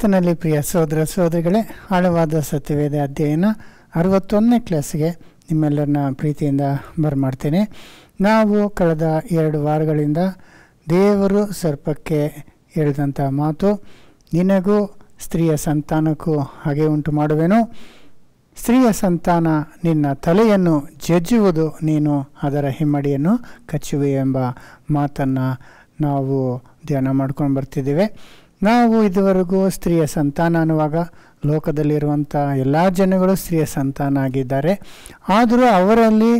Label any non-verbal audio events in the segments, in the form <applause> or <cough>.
ಕರ್ತನಲ್ಲಿ ಪ್ರಿಯ ಸೋದರ ಸೋದರಿಗಳೇ ಆಳವಾದ ಸತ್ಯವೇದ ಅಧ್ಯಯನ ಅರವತ್ತೊಂದನೇ ಕ್ಲಾಸ್ಗೆ ನಿಮ್ಮೆಲ್ಲರನ್ನ ಪ್ರೀತಿಯಿಂದ ಬರ್ಮಾಡ್ತೇನೆ ನಾವು ಕಳೆದ ಎರಡು ವಾರಗಳಿಂದ ದೇವರು ಸರ್ಪಕ್ಕೆ ಹೇಳಿದಂಥ ಮಾತು ನಿನಗೂ ಸ್ತ್ರೀಯ ಸಂತಾನಕ್ಕೂ ಹಾಗೆ ಉಂಟು ಮಾಡುವೆನು ಸ್ತ್ರೀಯ ಸಂತಾನ ನಿನ್ನ ತಲೆಯನ್ನು ಜಜ್ಜುವುದು ನೀನು ಅದರ ಹಿಮ್ಮಡಿಯನ್ನು ಕಚ್ಚುವೆ ಎಂಬ ಮಾತನ್ನು ನಾವು ಧ್ಯಾನ ಮಾಡ್ಕೊಂಡು ಬರ್ತಿದ್ದೇವೆ ನಾವು ಇದುವರೆಗೂ ಸ್ತ್ರೀಯ ಸಂತಾನ ಅನ್ನುವಾಗ ಲೋಕದಲ್ಲಿರುವಂಥ ಎಲ್ಲ ಜನಗಳು ಸ್ತ್ರೀಯ ಸಂತಾನ ಆಗಿದ್ದಾರೆ ಆದರೂ ಅವರಲ್ಲಿ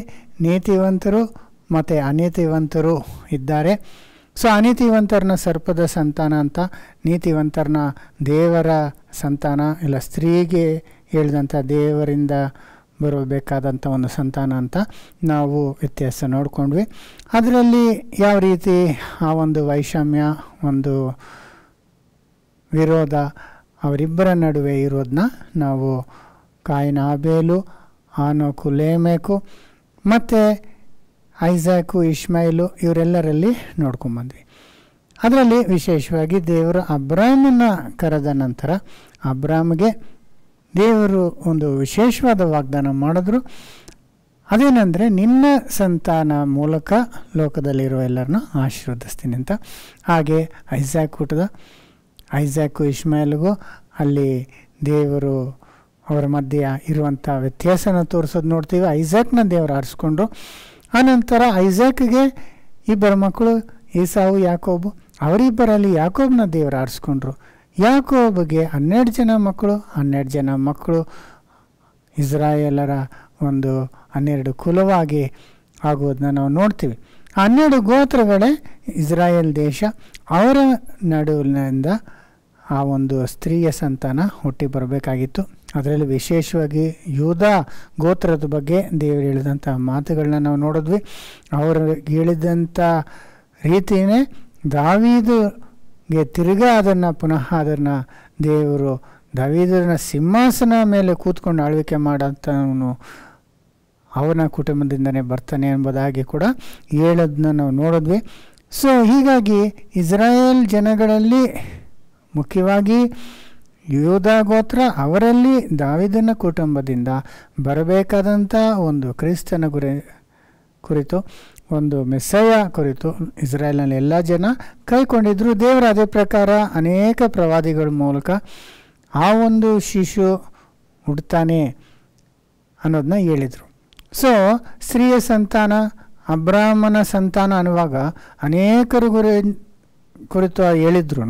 ನೀತಿವಂತರು ಮತ್ತು ಅನೀತಿವಂತರು ಇದ್ದಾರೆ ಸೊ ಅನೀತಿವಂತರನ್ನ ಸರ್ಪದ ಸಂತಾನ ಅಂತ ನೀತಿವಂತರನ್ನ ದೇವರ ಸಂತಾನ ಇಲ್ಲ ಸ್ತ್ರೀಗೆ ಹೇಳಿದಂಥ ದೇವರಿಂದ ಬರಬೇಕಾದಂಥ ಒಂದು ಸಂತಾನ ಅಂತ ನಾವು ವ್ಯತ್ಯಾಸ ನೋಡಿಕೊಂಡ್ವಿ ಅದರಲ್ಲಿ ಯಾವ ರೀತಿ ಆ ಒಂದು ವೈಷಮ್ಯ ಒಂದು ವಿರೋಧ ಅವರಿಬ್ಬರ ನಡುವೆ ಇರೋದನ್ನ ನಾವು ಕಾಯಿನ ಆಬೇಲು ಆನೋಕು ಲೇಮೇಕು ಮತ್ತು ಐಸಾಕು ಇಶ್ಮಾಯಿಲು ಇವರೆಲ್ಲರಲ್ಲಿ ನೋಡ್ಕೊಂಬಂದ್ವಿ ಅದರಲ್ಲಿ ವಿಶೇಷವಾಗಿ ದೇವರು ಅಬ್ರಾಹ್ಮನ್ನ ಕರೆದ ನಂತರ ಅಬ್ರಾಹ್ಮ್ಗೆ ದೇವರು ಒಂದು ವಿಶೇಷವಾದ ವಾಗ್ದಾನ ಮಾಡಿದ್ರು ಅದೇನೆಂದರೆ ನಿನ್ನ ಸಂತಾನ ಮೂಲಕ ಲೋಕದಲ್ಲಿರುವ ಎಲ್ಲರನ್ನ ಆಶೀರ್ವದಿಸ್ತೀನಿ ಅಂತ ಹಾಗೆ ಐಸಾಕ್ ಊಟದ ಐಸಾಕು ಇಶ್ಮಾಯಲ್ಗೂ ಅಲ್ಲಿ ದೇವರು ಅವರ ಮಧ್ಯೆ ಇರುವಂಥ ವ್ಯತ್ಯಾಸನ ತೋರಿಸೋದು ನೋಡ್ತೀವಿ ಐಸಾಕ್ನ ದೇವರು ಆರಿಸ್ಕೊಂಡ್ರು ಆನಂತರ ಐಸಾಕ್ಗೆ ಇಬ್ಬರ ಮಕ್ಕಳು ಈಸಾವು ಯಾಕೋಬು ಅವರಿಬ್ಬರಲ್ಲಿ ಯಾಕೋಬ್ನ ದೇವರು ಆರಿಸ್ಕೊಂಡ್ರು ಯಾಕೋಬ್ಗೆ ಹನ್ನೆರಡು ಜನ ಮಕ್ಕಳು ಹನ್ನೆರಡು ಜನ ಮಕ್ಕಳು ಇಸ್ರಾಯೇಲರ ಒಂದು ಹನ್ನೆರಡು ಕುಲವಾಗಿ ಆಗೋದನ್ನ ನಾವು ನೋಡ್ತೀವಿ ಹನ್ನೆರಡು ಗೋತ್ರಗಳೇ ಇಸ್ರಾಯೇಲ್ ದೇಶ ಅವರ ನಡುವಿನಿಂದ ಆ ಒಂದು ಸ್ತ್ರೀಯ ಸಂತಾನ ಹುಟ್ಟಿ ಬರಬೇಕಾಗಿತ್ತು ಅದರಲ್ಲಿ ವಿಶೇಷವಾಗಿ ಯೂಧ ಗೋತ್ರದ ಬಗ್ಗೆ ದೇವರು ಹೇಳಿದಂಥ ಮಾತುಗಳನ್ನ ನಾವು ನೋಡಿದ್ವಿ ಅವರು ಹೇಳಿದಂಥ ರೀತಿಯೇ ದಾವೀದುಗೆ ತಿರುಗ ಅದನ್ನು ಪುನಃ ಅದನ್ನು ದೇವರು ದಾವೀದನ ಸಿಂಹಾಸನ ಮೇಲೆ ಕೂತ್ಕೊಂಡು ಆಳ್ವಿಕೆ ಮಾಡೋಂಥವನು ಅವನ ಕುಟುಂಬದಿಂದನೇ ಬರ್ತಾನೆ ಎಂಬುದಾಗಿ ಕೂಡ ಹೇಳೋದನ್ನ ನಾವು ನೋಡಿದ್ವಿ ಸೊ ಹೀಗಾಗಿ ಇಸ್ರಾಯೇಲ್ ಜನಗಳಲ್ಲಿ ಮುಖ್ಯವಾಗಿ ಯೋಧ ಗೋತ್ರ ಅವರಲ್ಲಿ ದಾವಿದನ ಕುಟುಂಬದಿಂದ ಬರಬೇಕಾದಂಥ ಒಂದು ಕ್ರಿಸ್ತನ ಗುರಿ ಕುರಿತು ಒಂದು ಮೆಸ್ಸಯ ಕುರಿತು ಇಸ್ರೇಲ್ನಲ್ಲಿ ಎಲ್ಲ ಜನ ಕೈಕೊಂಡಿದ್ದರು ದೇವರ ಅದೇ ಪ್ರಕಾರ ಅನೇಕ ಪ್ರವಾದಿಗಳ ಮೂಲಕ ಆ ಒಂದು ಶಿಶು ಹುಡ್ತಾನೆ ಅನ್ನೋದನ್ನ ಹೇಳಿದರು ಸೊ ಸ್ತ್ರೀಯ ಸಂತಾನ ಅಬ್ರಾಹ್ಮನ ಸಂತಾನ ಅನ್ನುವಾಗ ಅನೇಕರು ಗುರಿ ಕುರಿತು ಹೇಳಿದ್ರು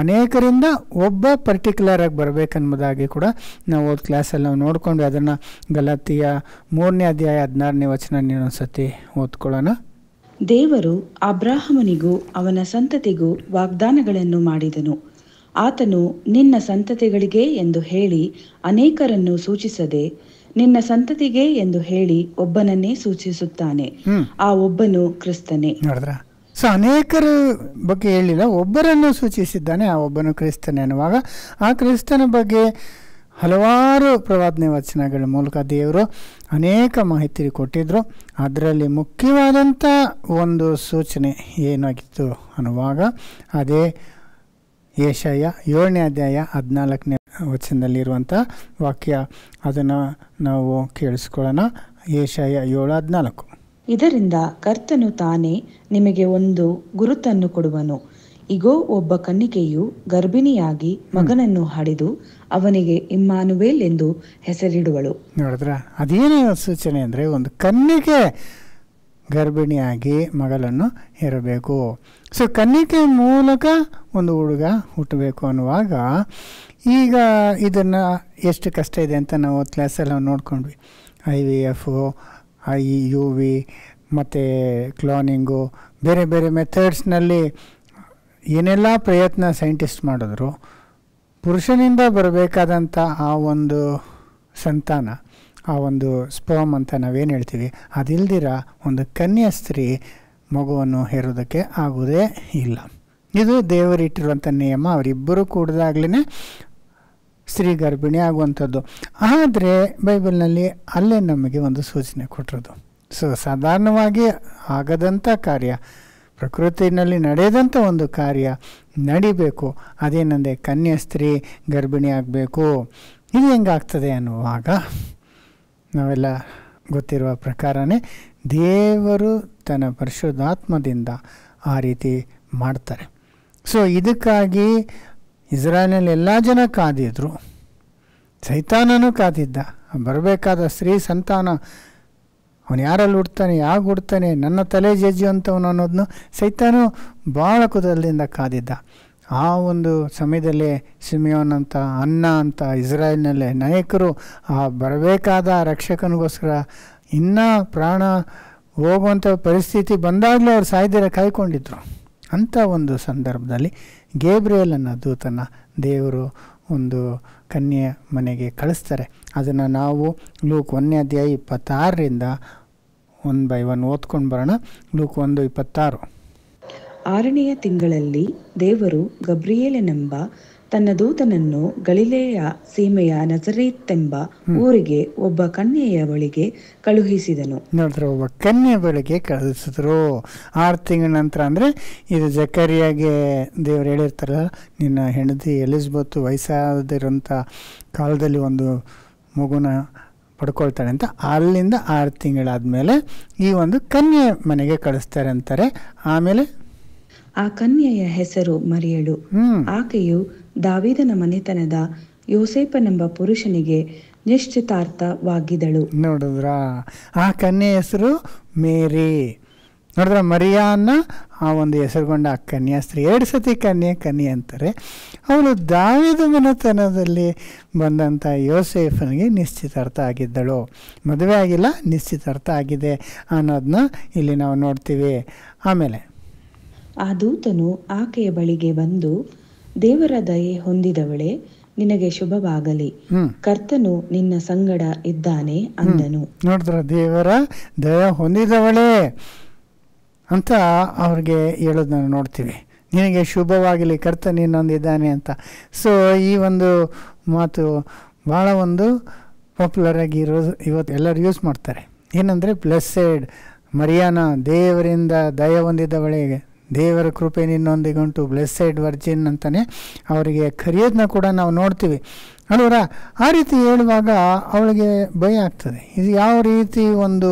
ಅನೇಕರಿಂದ ಒಬ್ಬ ಪರ್ಟಿಕ್ಯುಲರ್ ಪರ್ಟಿಕ್ಯುಲರಾಗಿ ಬರಬೇಕನ್ಬೋದಾಗಿ ಕೂಡ ನಾವು ಓದ್ ಕ್ಲಾಸಲ್ಲಿ ನಾವು ನೋಡಿಕೊಂಡು ಅದನ್ನು ಗಲಾತಿಯ ಮೂರನೇ ಅಧ್ಯಾಯ ಹದಿನಾರನೇ ವಚನ ನೀನೊಂದ್ಸತಿ ಓದ್ಕೊಳ್ಳೋಣ ದೇವರು ಅಬ್ರಾಹಮನಿಗೂ ಅವನ ಸಂತತಿಗೂ ವಾಗ್ದಾನಗಳನ್ನು ಮಾಡಿದನು ಆತನು ನಿನ್ನ ಸಂತತಿಗಳಿಗೆ ಎಂದು ಹೇಳಿ ಅನೇಕರನ್ನು ಸೂಚಿಸದೆ ನಿನ್ನ ಸಂತತಿಗೆ ಎಂದು ಹೇಳಿ ಒಬ್ಬನನ್ನೇ ಸೂಚಿಸುತ್ತಾನೆ ಆ ಒಬ್ಬನು ಕ್ರಿಸ್ತನೇ ಸೊ ಅನೇಕರ ಬಗ್ಗೆ ಹೇಳಿಲ್ಲ ಒಬ್ಬರನ್ನು ಸೂಚಿಸಿದ್ದಾನೆ ಆ ಒಬ್ಬನು ಎನ್ನುವಾಗ ಆ ಕ್ರಿಸ್ತನ ಬಗ್ಗೆ ಹಲವಾರು ಪ್ರವಾದನೆ ವಚನಗಳ ಮೂಲಕ ದೇವರು ಅನೇಕ ಮಾಹಿತಿ ಕೊಟ್ಟಿದ್ದರು ಅದರಲ್ಲಿ ಮುಖ್ಯವಾದಂಥ ಒಂದು ಸೂಚನೆ ಏನಾಗಿತ್ತು ಅನ್ನುವಾಗ ಅದೇ ಏಷಯ ಏಳನೇ ಅಧ್ಯಾಯ ಹದಿನಾಲ್ಕನೇ ವಚನದಲ್ಲಿರುವಂಥ ವಾಕ್ಯ ಅದನ್ನು ನಾವು ಕೇಳಿಸ್ಕೊಳ್ಳೋಣ ಏಷಯ ಏಳು ಹದಿನಾಲ್ಕು ಇದರಿಂದ ಕರ್ತನು ತಾನೇ ನಿಮಗೆ ಒಂದು ಗುರುತನ್ನು ಕೊಡುವನು ಇಗೋ ಒಬ್ಬ ಕನ್ನಿಕೆಯು ಗರ್ಭಿಣಿಯಾಗಿ ಮಗನನ್ನು ಹಡಿದು ಅವನಿಗೆ ಇಮ್ಮಾನುವೇಲ್ ಎಂದು ಹೆಸರಿಡುವಳು ನೋಡಿದ್ರ ಅದೇನೇ ಸೂಚನೆ ಅಂದರೆ ಒಂದು ಕನ್ನಿಕೆ ಗರ್ಭಿಣಿಯಾಗಿ ಮಗಳನ್ನು ಇರಬೇಕು ಸೊ ಕನ್ನಿಕೆ ಮೂಲಕ ಒಂದು ಹುಡುಗ ಹುಟ್ಟಬೇಕು ಅನ್ನುವಾಗ ಈಗ ಇದನ್ನು ಎಷ್ಟು ಕಷ್ಟ ಇದೆ ಅಂತ ನಾವು ಕ್ಲಾಸಲ್ಲಿ ನೋಡ್ಕೊಂಡ್ವಿ I V F I U V ಮತ್ತು ಕ್ಲಾನಿಂಗು ಬೇರೆ ಬೇರೆ ಮೆಥಡ್ಸ್ನಲ್ಲಿ ಏನೆಲ್ಲ ಪ್ರಯತ್ನ ಸೈಂಟಿಸ್ಟ್ ಮಾಡಿದ್ರು ಪುರುಷನಿಂದ ಬರಬೇಕಾದಂಥ ಆ ಒಂದು ಸಂತಾನ ಆ ಒಂದು ಸ್ಪರ್ಮ್ ಅಂತ ನಾವೇನು ಹೇಳ್ತೀವಿ ಅದಿಲ್ದಿರ ಒಂದು ಕನ್ಯಾ ಸ್ತ್ರೀ ಮಗುವನ್ನು ಹೇರೋದಕ್ಕೆ ಆಗುವುದೇ ಇಲ್ಲ ಇದು ದೇವರಿಟ್ಟಿರುವಂಥ ನಿಯಮ ಅವರಿಬ್ಬರು ಕೂಡದಾಗ್ಲೇ ಸ್ತ್ರೀ ಗರ್ಭಿಣಿ ಆಗುವಂಥದ್ದು ಆದರೆ ಬೈಬಲ್ನಲ್ಲಿ ಅಲ್ಲೇ ನಮಗೆ ಒಂದು ಸೂಚನೆ ಕೊಟ್ಟಿರೋದು ಸೊ ಸಾಧಾರಣವಾಗಿ ಆಗದಂಥ ಕಾರ್ಯ ಪ್ರಕೃತಿನಲ್ಲಿ ನಡೆದಂಥ ಒಂದು ಕಾರ್ಯ ನಡಿಬೇಕು ಅದೇನಂದರೆ ಕನ್ಯಾ ಸ್ತ್ರೀ ಗರ್ಭಿಣಿ ಆಗಬೇಕು ಇದು ಹೆಂಗಾಗ್ತದೆ ಅನ್ನುವಾಗ ನಾವೆಲ್ಲ ಗೊತ್ತಿರುವ ಪ್ರಕಾರನೇ ದೇವರು ತನ್ನ ಪರಿಶುದ್ಧಾತ್ಮದಿಂದ ಆ ರೀತಿ ಮಾಡ್ತಾರೆ ಸೊ ಇದಕ್ಕಾಗಿ ಇಸ್ರಾಯೇಲಲ್ಲಿ ಎಲ್ಲ ಜನ ಕಾದಿದ್ರು ಸೈತಾನನೂ ಕಾದಿದ್ದ ಬರಬೇಕಾದ ಸ್ತ್ರೀ ಸಂತಾನ ಅವನು ಯಾರಲ್ಲಿ ಹುಡ್ತಾನೆ ಯಾಕೆ ಹುಡ್ತಾನೆ ನನ್ನ ತಲೆ ಜಜ್ಜು ಅಂತವನು ಅನ್ನೋದನ್ನು ಸೈತಾನು ಭಾಳ ಕುತಲದಿಂದ ಕಾದಿದ್ದ ಆ ಒಂದು ಸಮಯದಲ್ಲಿ ಸಿಮಿಯೋನ್ ಅಂತ ಅನ್ನ ಅಂತ ಇಸ್ರಾಯ್ಲ್ನಲ್ಲೇ ನಾಯಕರು ಆ ಬರಬೇಕಾದ ರಕ್ಷಕನಿಗೋಸ್ಕರ ಇನ್ನೂ ಪ್ರಾಣ ಹೋಗುವಂಥ ಪರಿಸ್ಥಿತಿ ಬಂದಾಗಲೇ ಅವ್ರು ಸಾಯ್ದಿರ ಕಾಯ್ಕೊಂಡಿದ್ರು ಅಂಥ ಒಂದು ಸಂದರ್ಭದಲ್ಲಿ ಗೇಬ್ರಿಯಲ್ ಅನ್ನೋ ದೂತನ ದೇವರು ಒಂದು ಕನ್ಯೆಯ ಮನೆಗೆ ಕಳಿಸ್ತಾರೆ ಅದನ್ನು ನಾವು ಲೂಕ್ ಒಂದನೇ ಅಧ್ಯಾಯ ಇಪ್ಪತ್ತಾರರಿಂದ ಒನ್ ಬೈ ಒನ್ ಓದ್ಕೊಂಡು ಬರೋಣ ಲೂಕ್ ಒಂದು ಇಪ್ಪತ್ತಾರು ಆರನೆಯ ತಿಂಗಳಲ್ಲಿ ದೇವರು ಗಬ್ರಿಯೇಲನೆಂಬ ತನ್ನ ದೂತನನ್ನು ಗಲಿಲೆಯ ಸೀಮೆಯ ನಜರೇತ್ ಎಂಬ ಊರಿಗೆ ಒಬ್ಬ ಕನ್ಯೆಯ ಬಳಿಗೆ ಕಳುಹಿಸಿದನು ನೋಡಿದ್ರೆ ಒಬ್ಬ ಕನ್ಯೆಯ ಬಳಿಗೆ ಕಳುಹಿಸಿದ್ರು ಆರು ತಿಂಗಳ ನಂತರ ಅಂದರೆ ಇದು ಜಕರಿಯಾಗೆ ದೇವರು ಹೇಳಿರ್ತಾರಲ್ಲ ನಿನ್ನ ಹೆಂಡತಿ ಎಲಿಸ್ಬತ್ ವಯಸ್ಸಾದಿರೋಂಥ ಕಾಲದಲ್ಲಿ ಒಂದು ಮಗುನ ಪಡ್ಕೊಳ್ತಾಳೆ ಅಂತ ಅಲ್ಲಿಂದ ಆರು ತಿಂಗಳಾದಮೇಲೆ ಈ ಒಂದು ಕನ್ಯೆ ಮನೆಗೆ ಕಳಿಸ್ತಾರೆ ಅಂತಾರೆ ಆಮೇಲೆ ಆ ಕನ್ಯೆಯ ಹೆಸರು ಮರಿಯಳು ಆಕೆಯು ದಾವಿದನ ಮನೆತನದ ಯೋಸೇಪನೆಂಬ ಪುರುಷನಿಗೆ ನಿಶ್ಚಿತಾರ್ಥವಾಗಿದ್ದಳು ನೋಡಿದ್ರ ಆ ಕನ್ಯೆ ಹೆಸರು ಮೇರಿ ನೋಡಿದ್ರ ಮರಿಯಾನ ಆ ಒಂದು ಹೆಸರುಗೊಂಡ ಆ ಕನ್ಯಾ ಸ್ತ್ರೀ ಎರಡು ಸತಿ ಕನ್ಯೆ ಕನ್ಯೆ ಅಂತಾರೆ ಅವಳು ದಾವಿದ ಮನೆತನದಲ್ಲಿ ಬಂದಂಥ ಯೋಸೇಫನಿಗೆ ನಿಶ್ಚಿತಾರ್ಥ ಆಗಿದ್ದಳು ಮದುವೆ ಆಗಿಲ್ಲ ನಿಶ್ಚಿತಾರ್ಥ ಆಗಿದೆ ಅನ್ನೋದನ್ನ ಇಲ್ಲಿ ನಾವು ನೋಡ್ತೀವಿ ಆಮೇಲೆ ಆ ದೂತನು ಆಕೆಯ ಬಳಿಗೆ ಬಂದು ದೇವರ ದಯೆ ಹೊಂದಿದವಳೆ ನಿನಗೆ ಶುಭವಾಗಲಿ ಕರ್ತನು ನಿನ್ನ ಸಂಗಡ ಇದ್ದಾನೆ ಅಂದನು ನೋಡಿದ್ರ ದೇವರ ದಯ ಹೊಂದಿದವಳೇ ಅಂತ ಅವ್ರಿಗೆ ಹೇಳೋದನ್ನ ನೋಡ್ತೀವಿ ನಿನಗೆ ಶುಭವಾಗಲಿ ಕರ್ತ ನಿನ್ನೊಂದಿದ್ದಾನೆ ಅಂತ ಸೊ ಈ ಒಂದು ಮಾತು ಭಾಳ ಒಂದು ಪಾಪ್ಯುಲರ್ ಆಗಿ ಇರೋದು ಇವತ್ತು ಎಲ್ಲರೂ ಯೂಸ್ ಮಾಡ್ತಾರೆ ಏನಂದರೆ ಬ್ಲೆಸ್ಸೆಡ್ ಮರಿಯಾನ ದೇವರಿಂದ ದಯ ಹೊಂದಿದವಳಿಗೆ ದೇವರ ಕೃಪೆ ನಿನ್ನೊಂದಿಗುಂಟು ಬ್ಲೆಸ್ಸೆಡ್ ವರ್ಜಿನ್ ಅಂತಲೇ ಅವರಿಗೆ ಕರೆಯೋದನ್ನ ಕೂಡ ನಾವು ನೋಡ್ತೀವಿ ಅಲ್ವರ ಆ ರೀತಿ ಹೇಳುವಾಗ ಅವಳಿಗೆ ಭಯ ಆಗ್ತದೆ ಇದು ಯಾವ ರೀತಿ ಒಂದು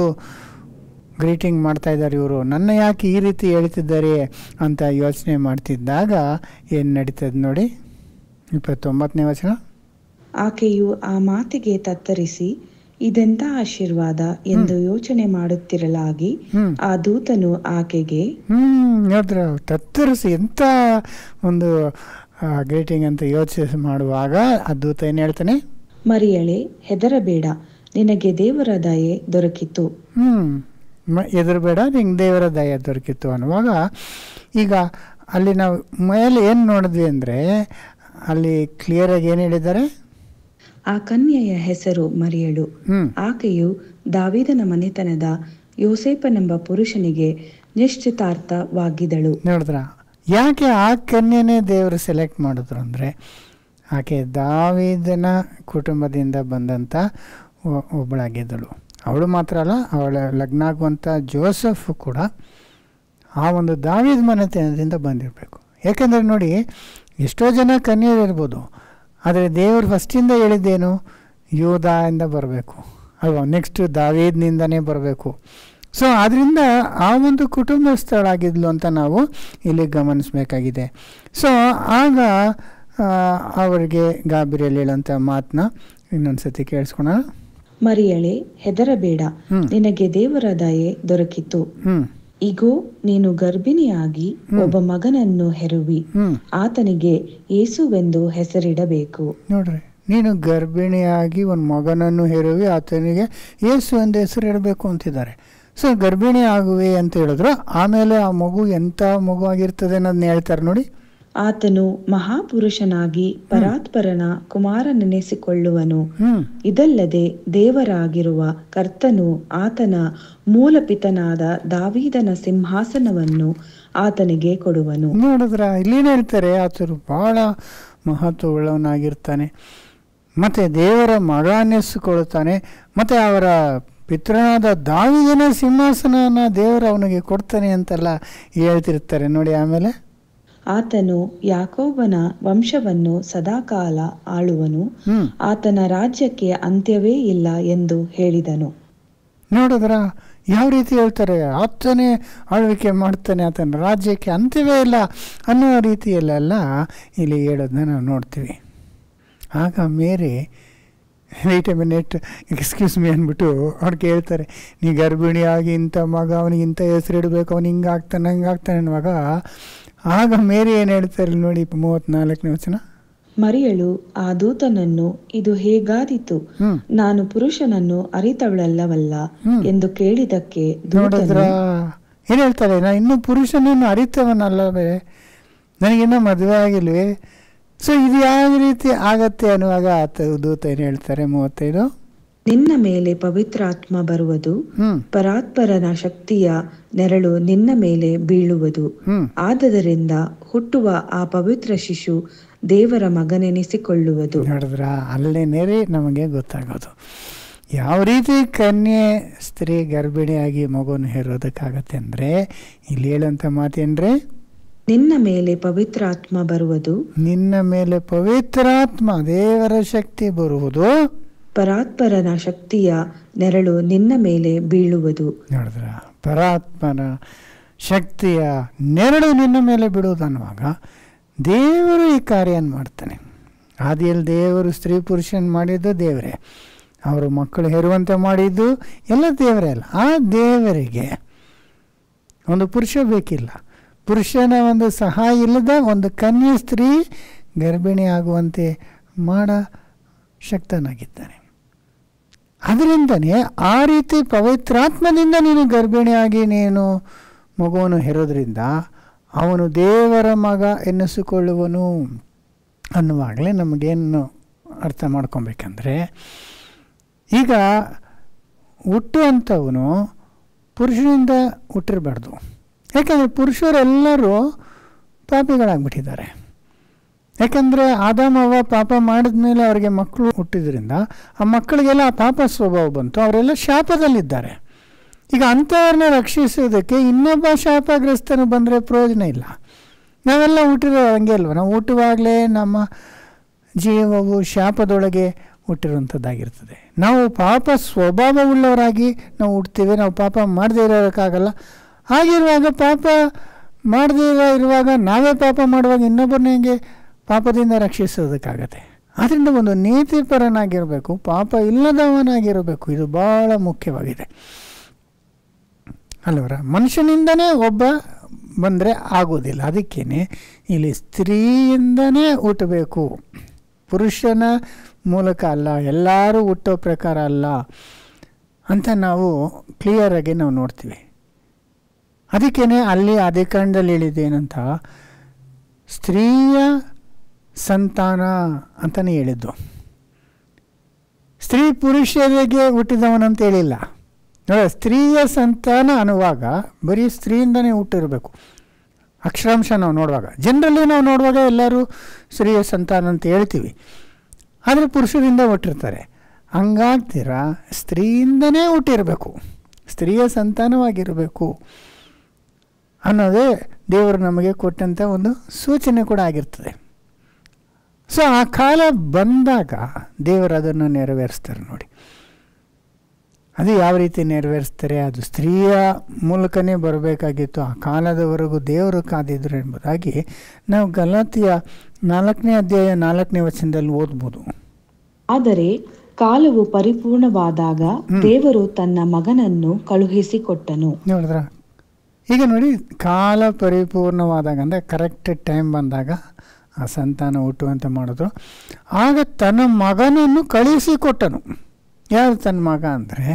ಗ್ರೀಟಿಂಗ್ ಮಾಡ್ತಾ ಇದ್ದಾರೆ ಇವರು ನನ್ನ ಯಾಕೆ ಈ ರೀತಿ ಹೇಳ್ತಿದ್ದಾರೆ ಅಂತ ಯೋಚನೆ ಮಾಡ್ತಿದ್ದಾಗ ಏನು ನಡೀತದೆ ನೋಡಿ ಇಪ್ಪತ್ತೊಂಬತ್ತನೇ ವಚನ ಆಕೆಯು ಆ ಮಾತಿಗೆ ತತ್ತರಿಸಿ ಇದೆಂತ ಆಶೀರ್ವಾದ ಎಂದು ಯೋಚನೆ ಮಾಡುತ್ತಿರಲಾಗಿ ಆ ದೂತನು ಆಕೆಗೆ ತತ್ತರಿಸಿ ಎಂತ ಒಂದು ಗ್ರೀಟಿಂಗ್ ಅಂತ ಯೋಚನೆ ಮಾಡುವಾಗ ಆ ದೂತ ಏನ್ ಹೇಳ್ತಾನೆ ಮರಿಯಳೆ ಹೆದರಬೇಡ ನಿನಗೆ ದೇವರ ದಯೆ ದೊರಕಿತು ಹ್ಮ್ ಹೆದರಬೇಡ ನಿಂಗೆ ದೇವರ ದಯೆ ದೊರಕಿತ್ತು ಅನ್ನುವಾಗ ಈಗ ಅಲ್ಲಿ ನಾವು ಮೇಲೆ ಏನು ನೋಡಿದ್ವಿ ಅಂದರೆ ಅಲ್ಲಿ ಕ್ಲಿಯರಾಗಿ ಏನು ಹೇಳಿದ್ದಾರೆ ಆ ಕನ್ಯೆಯ ಹೆಸರು ಮರಿಯಳು ಆಕೆಯು ದಾವಿದನ ಮನೆತನದ ಯೋಸೇಪನೆಂಬ ಪುರುಷನಿಗೆ ನಿಶ್ಚಿತಾರ್ಥವಾಗಿದ್ದಳು ನೋಡಿದ್ರ ಯಾಕೆ ಆ ಕನ್ಯನೇ ದೇವರು ಸೆಲೆಕ್ಟ್ ಮಾಡಿದ್ರು ಅಂದರೆ ಆಕೆ ದಾವಿದನ ಕುಟುಂಬದಿಂದ ಬಂದಂಥ ಒಬ್ಬಳಾಗಿದ್ದಳು ಅವಳು ಮಾತ್ರ ಅಲ್ಲ ಅವಳ ಲಗ್ನ ಆಗುವಂಥ ಜೋಸಫ್ ಕೂಡ ಆ ಒಂದು ದಾವಿದ ಮನೆತನದಿಂದ ಬಂದಿರಬೇಕು ಯಾಕೆಂದರೆ ನೋಡಿ ಎಷ್ಟೋ ಜನ ಇರ್ಬೋದು ಆದರೆ ದೇವರು ಫಸ್ಟಿಂದ ಹೇಳಿದ್ದೇನು ಯೋಧ ಇಂದ ಬರಬೇಕು ಅಲ್ವಾ ನೆಕ್ಸ್ಟ್ ದಾವೇದ್ನಿಂದನೇ ಬರಬೇಕು ಸೊ ಆದ್ದರಿಂದ ಆ ಒಂದು ಆಗಿದ್ಲು ಅಂತ ನಾವು ಇಲ್ಲಿ ಗಮನಿಸಬೇಕಾಗಿದೆ ಸೊ ಆಗ ಅವರಿಗೆ ಗಾಬರಿಯಲ್ಲಿ ಹೇಳುವಂಥ ಮಾತನ್ನ ಇನ್ನೊಂದ್ಸತಿ ಕೇಳಿಸ್ಕೊಳ ಮರಿಯಳೆ ಹೆದರಬೇಡ ನಿನಗೆ ದೇವರ ದಯೆ ದೊರಕಿತು ಇಗೋ ನೀನು ಗರ್ಭಿಣಿಯಾಗಿ ಒಬ್ಬ ಮಗನನ್ನು ಹೆರುವಿ ಆತನಿಗೆ ಏಸುವೆಂದು ಹೆಸರಿಡಬೇಕು ನೋಡ್ರಿ ನೀನು ಗರ್ಭಿಣಿಯಾಗಿ ಒಂದು ಮಗನನ್ನು ಹೆರುವಿ ಆತನಿಗೆ ಏಸು ಎಂದು ಹೆಸರಿಡಬೇಕು ಅಂತಿದ್ದಾರೆ ಸೊ ಗರ್ಭಿಣಿ ಆಗುವೆ ಅಂತ ಹೇಳಿದ್ರು ಆಮೇಲೆ ಆ ಮಗು ಎಂಥ ಮಗು ಆಗಿರ್ತದೆ ಅನ್ನೋದನ್ನ ಹೇಳ್ತಾರೆ ನೋಡಿ ಆತನು ಮಹಾಪುರುಷನಾಗಿ ಪರಾತ್ಪರನ ನೆನೆಸಿಕೊಳ್ಳುವನು ಇದಲ್ಲದೆ ದೇವರಾಗಿರುವ ಕರ್ತನು ಆತನ ಮೂಲಪಿತನಾದ ದಾವಿದನ ಸಿಂಹಾಸನವನ್ನು ಆತನಿಗೆ ಕೊಡುವನು ನೋಡಿದ್ರ ಇಲ್ಲೇನು ಹೇಳ್ತಾರೆ ಆತರು ಬಹಳ ಮಹತ್ವವುಳ್ಳವನಾಗಿರ್ತಾನೆ ಮತ್ತೆ ದೇವರ ಮಗ ಅನ್ನಿಸಿಕೊಳ್ಳುತ್ತಾನೆ ಮತ್ತೆ ಅವರ ಪಿತೃನಾದ ದಾವಿದನ ಸಿಂಹಾಸನನ ದೇವರು ಅವನಿಗೆ ಕೊಡ್ತಾನೆ ಅಂತೆಲ್ಲ ಹೇಳ್ತಿರ್ತಾರೆ ನೋಡಿ ಆಮೇಲೆ ಆತನು ಯಾಕೋಬನ ವಂಶವನ್ನು ಸದಾಕಾಲ ಆಳುವನು ಆತನ ರಾಜ್ಯಕ್ಕೆ ಅಂತ್ಯವೇ ಇಲ್ಲ ಎಂದು ಹೇಳಿದನು ನೋಡಿದ್ರ ಯಾವ ರೀತಿ ಹೇಳ್ತಾರೆ ಆತನೇ ಆಳ್ವಿಕೆ ಮಾಡ್ತಾನೆ ಆತನ ರಾಜ್ಯಕ್ಕೆ ಅಂತ್ಯವೇ ಇಲ್ಲ ಅನ್ನೋ ರೀತಿಯಲ್ಲೆಲ್ಲ ಇಲ್ಲಿ ಹೇಳೋದನ್ನ ನಾವು ನೋಡ್ತೀವಿ ಆಗ ಮೇರೆ wait a minute excuse me ಅಂದ್ಬಿಟ್ಟು ಅವ್ರು ಕೇಳ್ತಾರೆ ನೀ ಗರ್ಭಿಣಿಯಾಗಿ ಇಂಥ ಮಗ ಇಂಥ ಹೆಸರಿಡಬೇಕು ಅವನು ಹಿಂಗೆ ಆಗ್ತಾನೆ ಹಂಗೆ ಆಗ್ತಾನೆ ಅನ್ನುವಾಗ ಆಗ ಮೇರಿ ಏನು ಹೇಳ್ತಾರೆ ನೋಡಿ ಮೂವತ್ನಾಲ್ಕನೇ ವಚನ ಮರಿಯಳು ಆ ದೂತನನ್ನು ಇದು ಹೇಗಾದಿತು ನಾನು ಪುರುಷನನ್ನು ಅರಿತವಳಲ್ಲವಲ್ಲ ಎಂದು ಕೇಳಿದಕ್ಕೆ ನೋಡಿದ್ರ ಏನ್ ಹೇಳ್ತಾರೆ ನಾ ಇನ್ನು ಪುರುಷನನ್ನು ಅರಿತವನಲ್ಲವೇ ನನಗಿನ್ನೂ ಮದುವೆ ಆಗಿಲ್ವೇ ಸೊ ಇದು ಯಾವ ರೀತಿ ಆಗತ್ತೆ ಅನ್ನುವಾಗ ಆತ ದೂತ ಏನು ಹೇಳ್ತಾರೆ ಮೂವತ್ತೈದು ನಿನ್ನ ಮೇಲೆ ಪವಿತ್ರಾತ್ಮ ಬರುವುದು ಪರಾತ್ಪರನ ಶಕ್ತಿಯ ನೆರಳು ನಿನ್ನ ಮೇಲೆ ಬೀಳುವುದು ಆದ್ದರಿಂದ ಹುಟ್ಟುವ ಆ ಪವಿತ್ರ ಶಿಶು ದೇವರ ಮಗನೆನಿಸಿಕೊಳ್ಳುವುದು ನೋಡಿದ್ರ ನೇರೆ ನಮಗೆ ಗೊತ್ತಾಗೋದು ಯಾವ ರೀತಿ ಕನ್ಯೆ ಸ್ತ್ರೀ ಗರ್ಭಿಣಿಯಾಗಿ ಮಗುವನ್ನು ಹೇರೋದಕ್ಕಾಗತ್ತೆ ಅಂದ್ರೆ ಇಲ್ಲಿ ಹೇಳುವಂತ ಮಾತೇನ್ರಿ ನಿನ್ನ ಮೇಲೆ ಪವಿತ್ರಾತ್ಮ ಬರುವುದು ನಿನ್ನ ಮೇಲೆ ಪವಿತ್ರಾತ್ಮ ದೇವರ ಶಕ್ತಿ ಬರುವುದು ಪರಾತ್ಪರನ ಶಕ್ತಿಯ ನೆರಳು ನಿನ್ನ ಮೇಲೆ ಬೀಳುವುದು ನೋಡಿದ್ರ ಪರಾತ್ಮನ ಶಕ್ತಿಯ ನೆರಳು ನಿನ್ನ ಮೇಲೆ ಬಿಡೋದು ಅನ್ನುವಾಗ ದೇವರು ಈ ಕಾರ್ಯನ ಮಾಡ್ತಾನೆ ಆದಿಯಲ್ಲಿ ದೇವರು ಸ್ತ್ರೀ ಪುರುಷನ್ ಮಾಡಿದ್ದು ದೇವರೇ ಅವರು ಮಕ್ಕಳು ಹೇರುವಂತೆ ಮಾಡಿದ್ದು ಎಲ್ಲ ದೇವರೇ ಅಲ್ಲ ಆ ದೇವರಿಗೆ ಒಂದು ಪುರುಷ ಬೇಕಿಲ್ಲ ಪುರುಷನ ಒಂದು ಸಹಾಯ ಇಲ್ಲದ ಒಂದು ಕನ್ಯಾ ಸ್ತ್ರೀ ಗರ್ಭಿಣಿ ಆಗುವಂತೆ ಮಾಡ ಶಕ್ತನಾಗಿದ್ದಾನೆ ಅದರಿಂದನೇ ಆ ರೀತಿ ಪವಿತ್ರಾತ್ಮದಿಂದ ನೀನು ಗರ್ಭಿಣಿಯಾಗಿ ನೀನು ಮಗುವನ್ನು ಹೆರೋದ್ರಿಂದ ಅವನು ದೇವರ ಮಗ ಎನ್ನಿಸಿಕೊಳ್ಳುವನು ಅನ್ನುವಾಗಲೇ ನಮಗೇನು ಅರ್ಥ ಮಾಡ್ಕೊಬೇಕಂದ್ರೆ ಈಗ ಹುಟ್ಟು ಅಂಥವನು ಪುರುಷನಿಂದ ಹುಟ್ಟಿರಬಾರ್ದು ಯಾಕೆಂದರೆ ಪುರುಷರೆಲ್ಲರೂ ಪಾಪಿಗಳಾಗ್ಬಿಟ್ಟಿದ್ದಾರೆ ಯಾಕಂದರೆ ಆದಾಮವ್ವ ಪಾಪ ಮಾಡಿದ ಮೇಲೆ ಅವರಿಗೆ ಮಕ್ಕಳು ಹುಟ್ಟಿದ್ರಿಂದ ಆ ಮಕ್ಕಳಿಗೆಲ್ಲ ಆ ಪಾಪ ಸ್ವಭಾವ ಬಂತು ಅವರೆಲ್ಲ ಶಾಪದಲ್ಲಿದ್ದಾರೆ ಈಗ ಅಂಥವ್ರನ್ನ ರಕ್ಷಿಸೋದಕ್ಕೆ ಇನ್ನೊಬ್ಬ ಶಾಪಗ್ರಸ್ತನು ಬಂದರೆ ಪ್ರಯೋಜನ ಇಲ್ಲ ನಾವೆಲ್ಲ ಹುಟ್ಟಿರೋ ಹಂಗೆ ಅಲ್ವ ನಾವು ಹುಟ್ಟುವಾಗಲೇ ನಮ್ಮ ಜೀವವು ಶಾಪದೊಳಗೆ ಹುಟ್ಟಿರುವಂಥದ್ದಾಗಿರ್ತದೆ ನಾವು ಪಾಪ ಸ್ವಭಾವವುಳ್ಳವರಾಗಿ ನಾವು ಹುಡ್ತೀವಿ ನಾವು ಪಾಪ ಮಾಡದೇ ಇರೋಕ್ಕಾಗಲ್ಲ ಹಾಗಿರುವಾಗ ಪಾಪ ಮಾಡದೇ ಇರುವಾಗ ನಾವೇ ಪಾಪ ಮಾಡುವಾಗ ಇನ್ನೊಬ್ಬರನ್ನ ಹೇಗೆ ಪಾಪದಿಂದ ರಕ್ಷಿಸೋದಕ್ಕಾಗತ್ತೆ ಆದ್ದರಿಂದ ಒಂದು ನೀತಿಪರನಾಗಿರಬೇಕು ಪಾಪ ಇಲ್ಲದವನಾಗಿರಬೇಕು ಇದು ಭಾಳ ಮುಖ್ಯವಾಗಿದೆ ಅಲ್ಲವರ ಮನುಷ್ಯನಿಂದನೇ ಒಬ್ಬ ಬಂದರೆ ಆಗೋದಿಲ್ಲ ಅದಕ್ಕೇ ಇಲ್ಲಿ ಸ್ತ್ರೀಯಿಂದನೇ ಹುಟ್ಟಬೇಕು ಪುರುಷನ ಮೂಲಕ ಅಲ್ಲ ಎಲ್ಲರೂ ಹುಟ್ಟೋ ಪ್ರಕಾರ ಅಲ್ಲ ಅಂತ ನಾವು ಕ್ಲಿಯರಾಗಿ ನಾವು ನೋಡ್ತೀವಿ ಅದಕ್ಕೇ ಅಲ್ಲಿ ಅಧಿಕಾರದಲ್ಲಿ ಹೇಳಿದ್ದೇನಂತ ಸ್ತ್ರೀಯ ಸಂತಾನ ಅಂತಲೇ ಹೇಳಿದ್ದು ಸ್ತ್ರೀ ಪುರುಷರಿಗೆ ಹುಟ್ಟಿದವನಂತ ಹೇಳಿಲ್ಲ ಸ್ತ್ರೀಯ ಸಂತಾನ ಅನ್ನುವಾಗ ಬರೀ ಸ್ತ್ರೀಯಿಂದನೇ ಹುಟ್ಟಿರಬೇಕು ಅಕ್ಷರಾಂಶ ನಾವು ನೋಡುವಾಗ ಜನರಲ್ಲಿ ನಾವು ನೋಡುವಾಗ ಎಲ್ಲರೂ ಸ್ತ್ರೀಯ ಸಂತಾನ ಅಂತ ಹೇಳ್ತೀವಿ ಆದರೆ ಪುರುಷರಿಂದ ಹುಟ್ಟಿರ್ತಾರೆ ಹಂಗಾಗ್ತೀರ ಸ್ತ್ರೀಯಿಂದನೇ ಹುಟ್ಟಿರಬೇಕು ಸ್ತ್ರೀಯ ಸಂತಾನವಾಗಿರಬೇಕು ಅನ್ನೋದೇ ದೇವರು ನಮಗೆ ಕೊಟ್ಟಂಥ ಒಂದು ಸೂಚನೆ ಕೂಡ ಆಗಿರ್ತದೆ ಸೊ ಆ ಕಾಲ ಬಂದಾಗ ದೇವರು ಅದನ್ನು ನೆರವೇರಿಸ್ತಾರೆ ನೋಡಿ ಅದು ಯಾವ ರೀತಿ ನೆರವೇರಿಸ್ತಾರೆ ಅದು ಸ್ತ್ರೀಯ ಮೂಲಕನೇ ಬರಬೇಕಾಗಿತ್ತು ಆ ಕಾಲದವರೆಗೂ ದೇವರು ಕಾದಿದ್ರು ಎಂಬುದಾಗಿ ನಾವು ಗಲಾತಿಯ ನಾಲ್ಕನೇ ಅಧ್ಯಾಯ ನಾಲ್ಕನೇ ವಚನದಲ್ಲಿ ಓದ್ಬೋದು ಆದರೆ ಕಾಲವು ಪರಿಪೂರ್ಣವಾದಾಗ ದೇವರು ತನ್ನ ಮಗನನ್ನು ಕಳುಹಿಸಿಕೊಟ್ಟನು ನೋಡಿದ್ರ ಈಗ ನೋಡಿ ಕಾಲ ಪರಿಪೂರ್ಣವಾದಾಗ ಅಂದರೆ ಕರೆಕ್ಟ್ ಟೈಮ್ ಬಂದಾಗ ಆ ಸಂತಾನ ಹುಟ್ಟುವಂತೆ ಮಾಡಿದ್ರು ಆಗ ತನ್ನ ಮಗನನ್ನು ಕಳುಹಿಸಿಕೊಟ್ಟನು ಯಾರು ತನ್ನ ಮಗ ಅಂದರೆ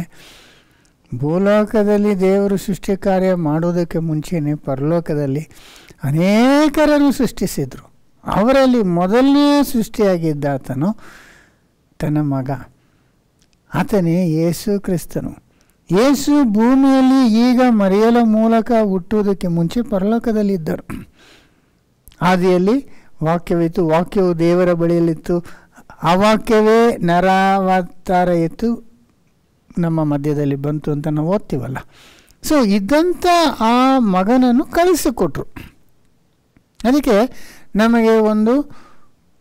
ಭೂಲೋಕದಲ್ಲಿ ದೇವರು ಸೃಷ್ಟಿ ಕಾರ್ಯ ಮಾಡೋದಕ್ಕೆ ಮುಂಚೆನೇ ಪರಲೋಕದಲ್ಲಿ ಅನೇಕರನ್ನು ಸೃಷ್ಟಿಸಿದರು ಅವರಲ್ಲಿ ಮೊದಲನೇ ಸೃಷ್ಟಿಯಾಗಿದ್ದ ಆತನು ತನ್ನ ಮಗ ಆತನೇ ಯೇಸು ಕ್ರಿಸ್ತನು ಯೇಸು ಭೂಮಿಯಲ್ಲಿ ಈಗ ಮರೆಯಲ ಮೂಲಕ ಹುಟ್ಟುವುದಕ್ಕೆ ಮುಂಚೆ ಪರಲೋಕದಲ್ಲಿದ್ದರು ಆದಿಯಲ್ಲಿ ವಾಕ್ಯವಿತ್ತು ವಾಕ್ಯವು ದೇವರ ಬಳಿಯಲ್ಲಿತ್ತು ಆ ವಾಕ್ಯವೇ ನರಾವತಾರ ಎತ್ತು ನಮ್ಮ ಮಧ್ಯದಲ್ಲಿ ಬಂತು ಅಂತ ನಾವು ಓದ್ತೀವಲ್ಲ ಸೊ ಇದ್ದಂಥ ಆ ಮಗನನ್ನು ಕಳಿಸಿಕೊಟ್ರು ಅದಕ್ಕೆ ನಮಗೆ ಒಂದು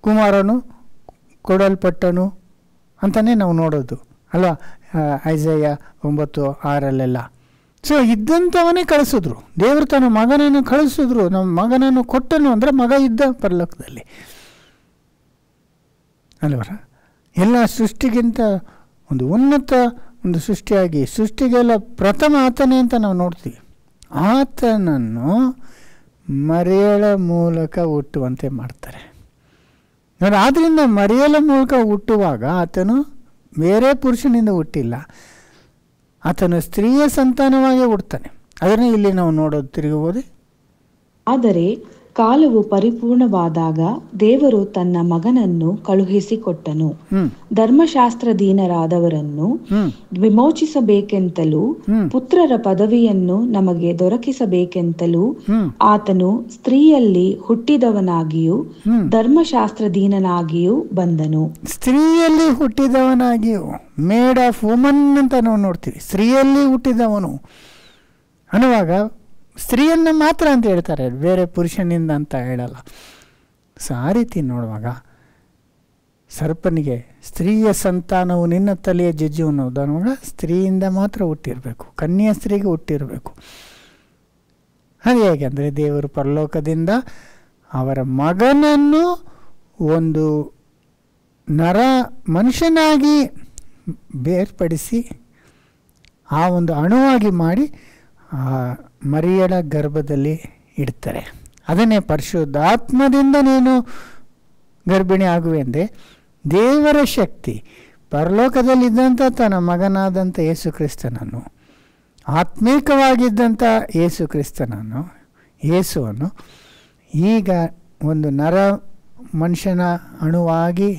ಕುಮಾರನು ಕೊಡಲ್ಪಟ್ಟನು ಅಂತಲೇ ನಾವು ನೋಡೋದು ಅಲ್ವಾ ಐಜಯ್ಯ ಒಂಬತ್ತು ಆರಲ್ಲೆಲ್ಲ ಸೊ ಇದ್ದಂಥವನೇ ಕಳಿಸಿದ್ರು ದೇವರು ತನ್ನ ಮಗನನ್ನು ಕಳಿಸಿದ್ರು ನಮ್ಮ ಮಗನನ್ನು ಕೊಟ್ಟನು ಅಂದರೆ ಮಗ ಇದ್ದ ಪರಲೋಕದಲ್ಲಿ ಅಲ್ವರ ಎಲ್ಲ ಸೃಷ್ಟಿಗಿಂತ ಒಂದು ಉನ್ನತ ಒಂದು ಸೃಷ್ಟಿಯಾಗಿ ಸೃಷ್ಟಿಗೆಲ್ಲ ಪ್ರಥಮ ಆತನೇ ಅಂತ ನಾವು ನೋಡ್ತೀವಿ ಆತನನ್ನು ಮರೆಯಳ ಮೂಲಕ ಹುಟ್ಟುವಂತೆ ಮಾಡ್ತಾರೆ ಆದ್ದರಿಂದ ಮರೆಯಲ ಮೂಲಕ ಹುಟ್ಟುವಾಗ ಆತನು ಬೇರೆ ಪುರುಷನಿಂದ ಹುಟ್ಟಿಲ್ಲ ಆತನು ಸ್ತ್ರೀಯ ಸಂತಾನವಾಗಿ ಹುಡ್ತಾನೆ ಅದನ್ನೇ ಇಲ್ಲಿ ನಾವು ನೋಡೋದು ತಿರುಗಬಹುದೇ ಆದರೆ ಕಾಲವು ಪರಿಪೂರ್ಣವಾದಾಗ ದೇವರು ತನ್ನ ಮಗನನ್ನು ಕಳುಹಿಸಿಕೊಟ್ಟನು ಧರ್ಮಶಾಸ್ತ್ರದೀನರಾದವರನ್ನು ವಿಮೋಚಿಸಬೇಕೆಂತಲೂ ಪುತ್ರರ ಪದವಿಯನ್ನು ನಮಗೆ ದೊರಕಿಸಬೇಕೆಂತಲೂ ಆತನು ಸ್ತ್ರೀಯಲ್ಲಿ ಹುಟ್ಟಿದವನಾಗಿಯೂ ಧರ್ಮಶಾಸ್ತ್ರದೀನನಾಗಿಯೂ ಬಂದನು ಸ್ತ್ರೀಯಲ್ಲಿ ಹುಟ್ಟಿದವನಾಗಿಯೂ ಮೇಡ್ ಆಫ್ ವುಮನ್ ಅಂತ ನಾವು ನೋಡ್ತೀವಿ ಸ್ತ್ರೀಯಲ್ಲಿ ಹುಟ್ಟಿದವನು ಅನ್ನುವಾಗ ಸ್ತ್ರೀಯನ್ನು ಮಾತ್ರ ಅಂತ ಹೇಳ್ತಾರೆ ಬೇರೆ ಪುರುಷನಿಂದ ಅಂತ ಹೇಳಲ್ಲ ಸೊ ಆ ರೀತಿ ನೋಡುವಾಗ ಸರ್ಪನಿಗೆ ಸ್ತ್ರೀಯ ಸಂತಾನವು ನಿನ್ನ ತಲೆಯ ಜಜ್ಜು ಅನ್ನೋದನ್ನು ಸ್ತ್ರೀಯಿಂದ ಮಾತ್ರ ಹುಟ್ಟಿರಬೇಕು ಕನ್ಯಾ ಸ್ತ್ರೀಗೆ ಹುಟ್ಟಿರಬೇಕು ಅದು ಹೇಗೆ ಅಂದರೆ ದೇವರು ಪರಲೋಕದಿಂದ ಅವರ ಮಗನನ್ನು ಒಂದು ನರ ಮನುಷ್ಯನಾಗಿ ಬೇರ್ಪಡಿಸಿ ಆ ಒಂದು ಅಣುವಾಗಿ ಮಾಡಿ ಮರಿಯಳ ಗರ್ಭದಲ್ಲಿ ಇಡ್ತಾರೆ ಅದನ್ನೇ ಪರಿಶುದ್ಧಾತ್ಮದಿಂದ ನೀನು ಗರ್ಭಿಣಿ ಆಗುವೆ ದೇವರ ಶಕ್ತಿ ಪರಲೋಕದಲ್ಲಿದ್ದಂಥ ತನ್ನ ಮಗನಾದಂಥ ಯೇಸು ಕ್ರಿಸ್ತನನ್ನು ಆತ್ಮೀಕವಾಗಿದ್ದಂಥ ಯೇಸು ಕ್ರಿಸ್ತನನ್ನು ಯೇಸುವನ್ನು ಈಗ ಒಂದು ನರ ಮನುಷ್ಯನ ಅಣುವಾಗಿ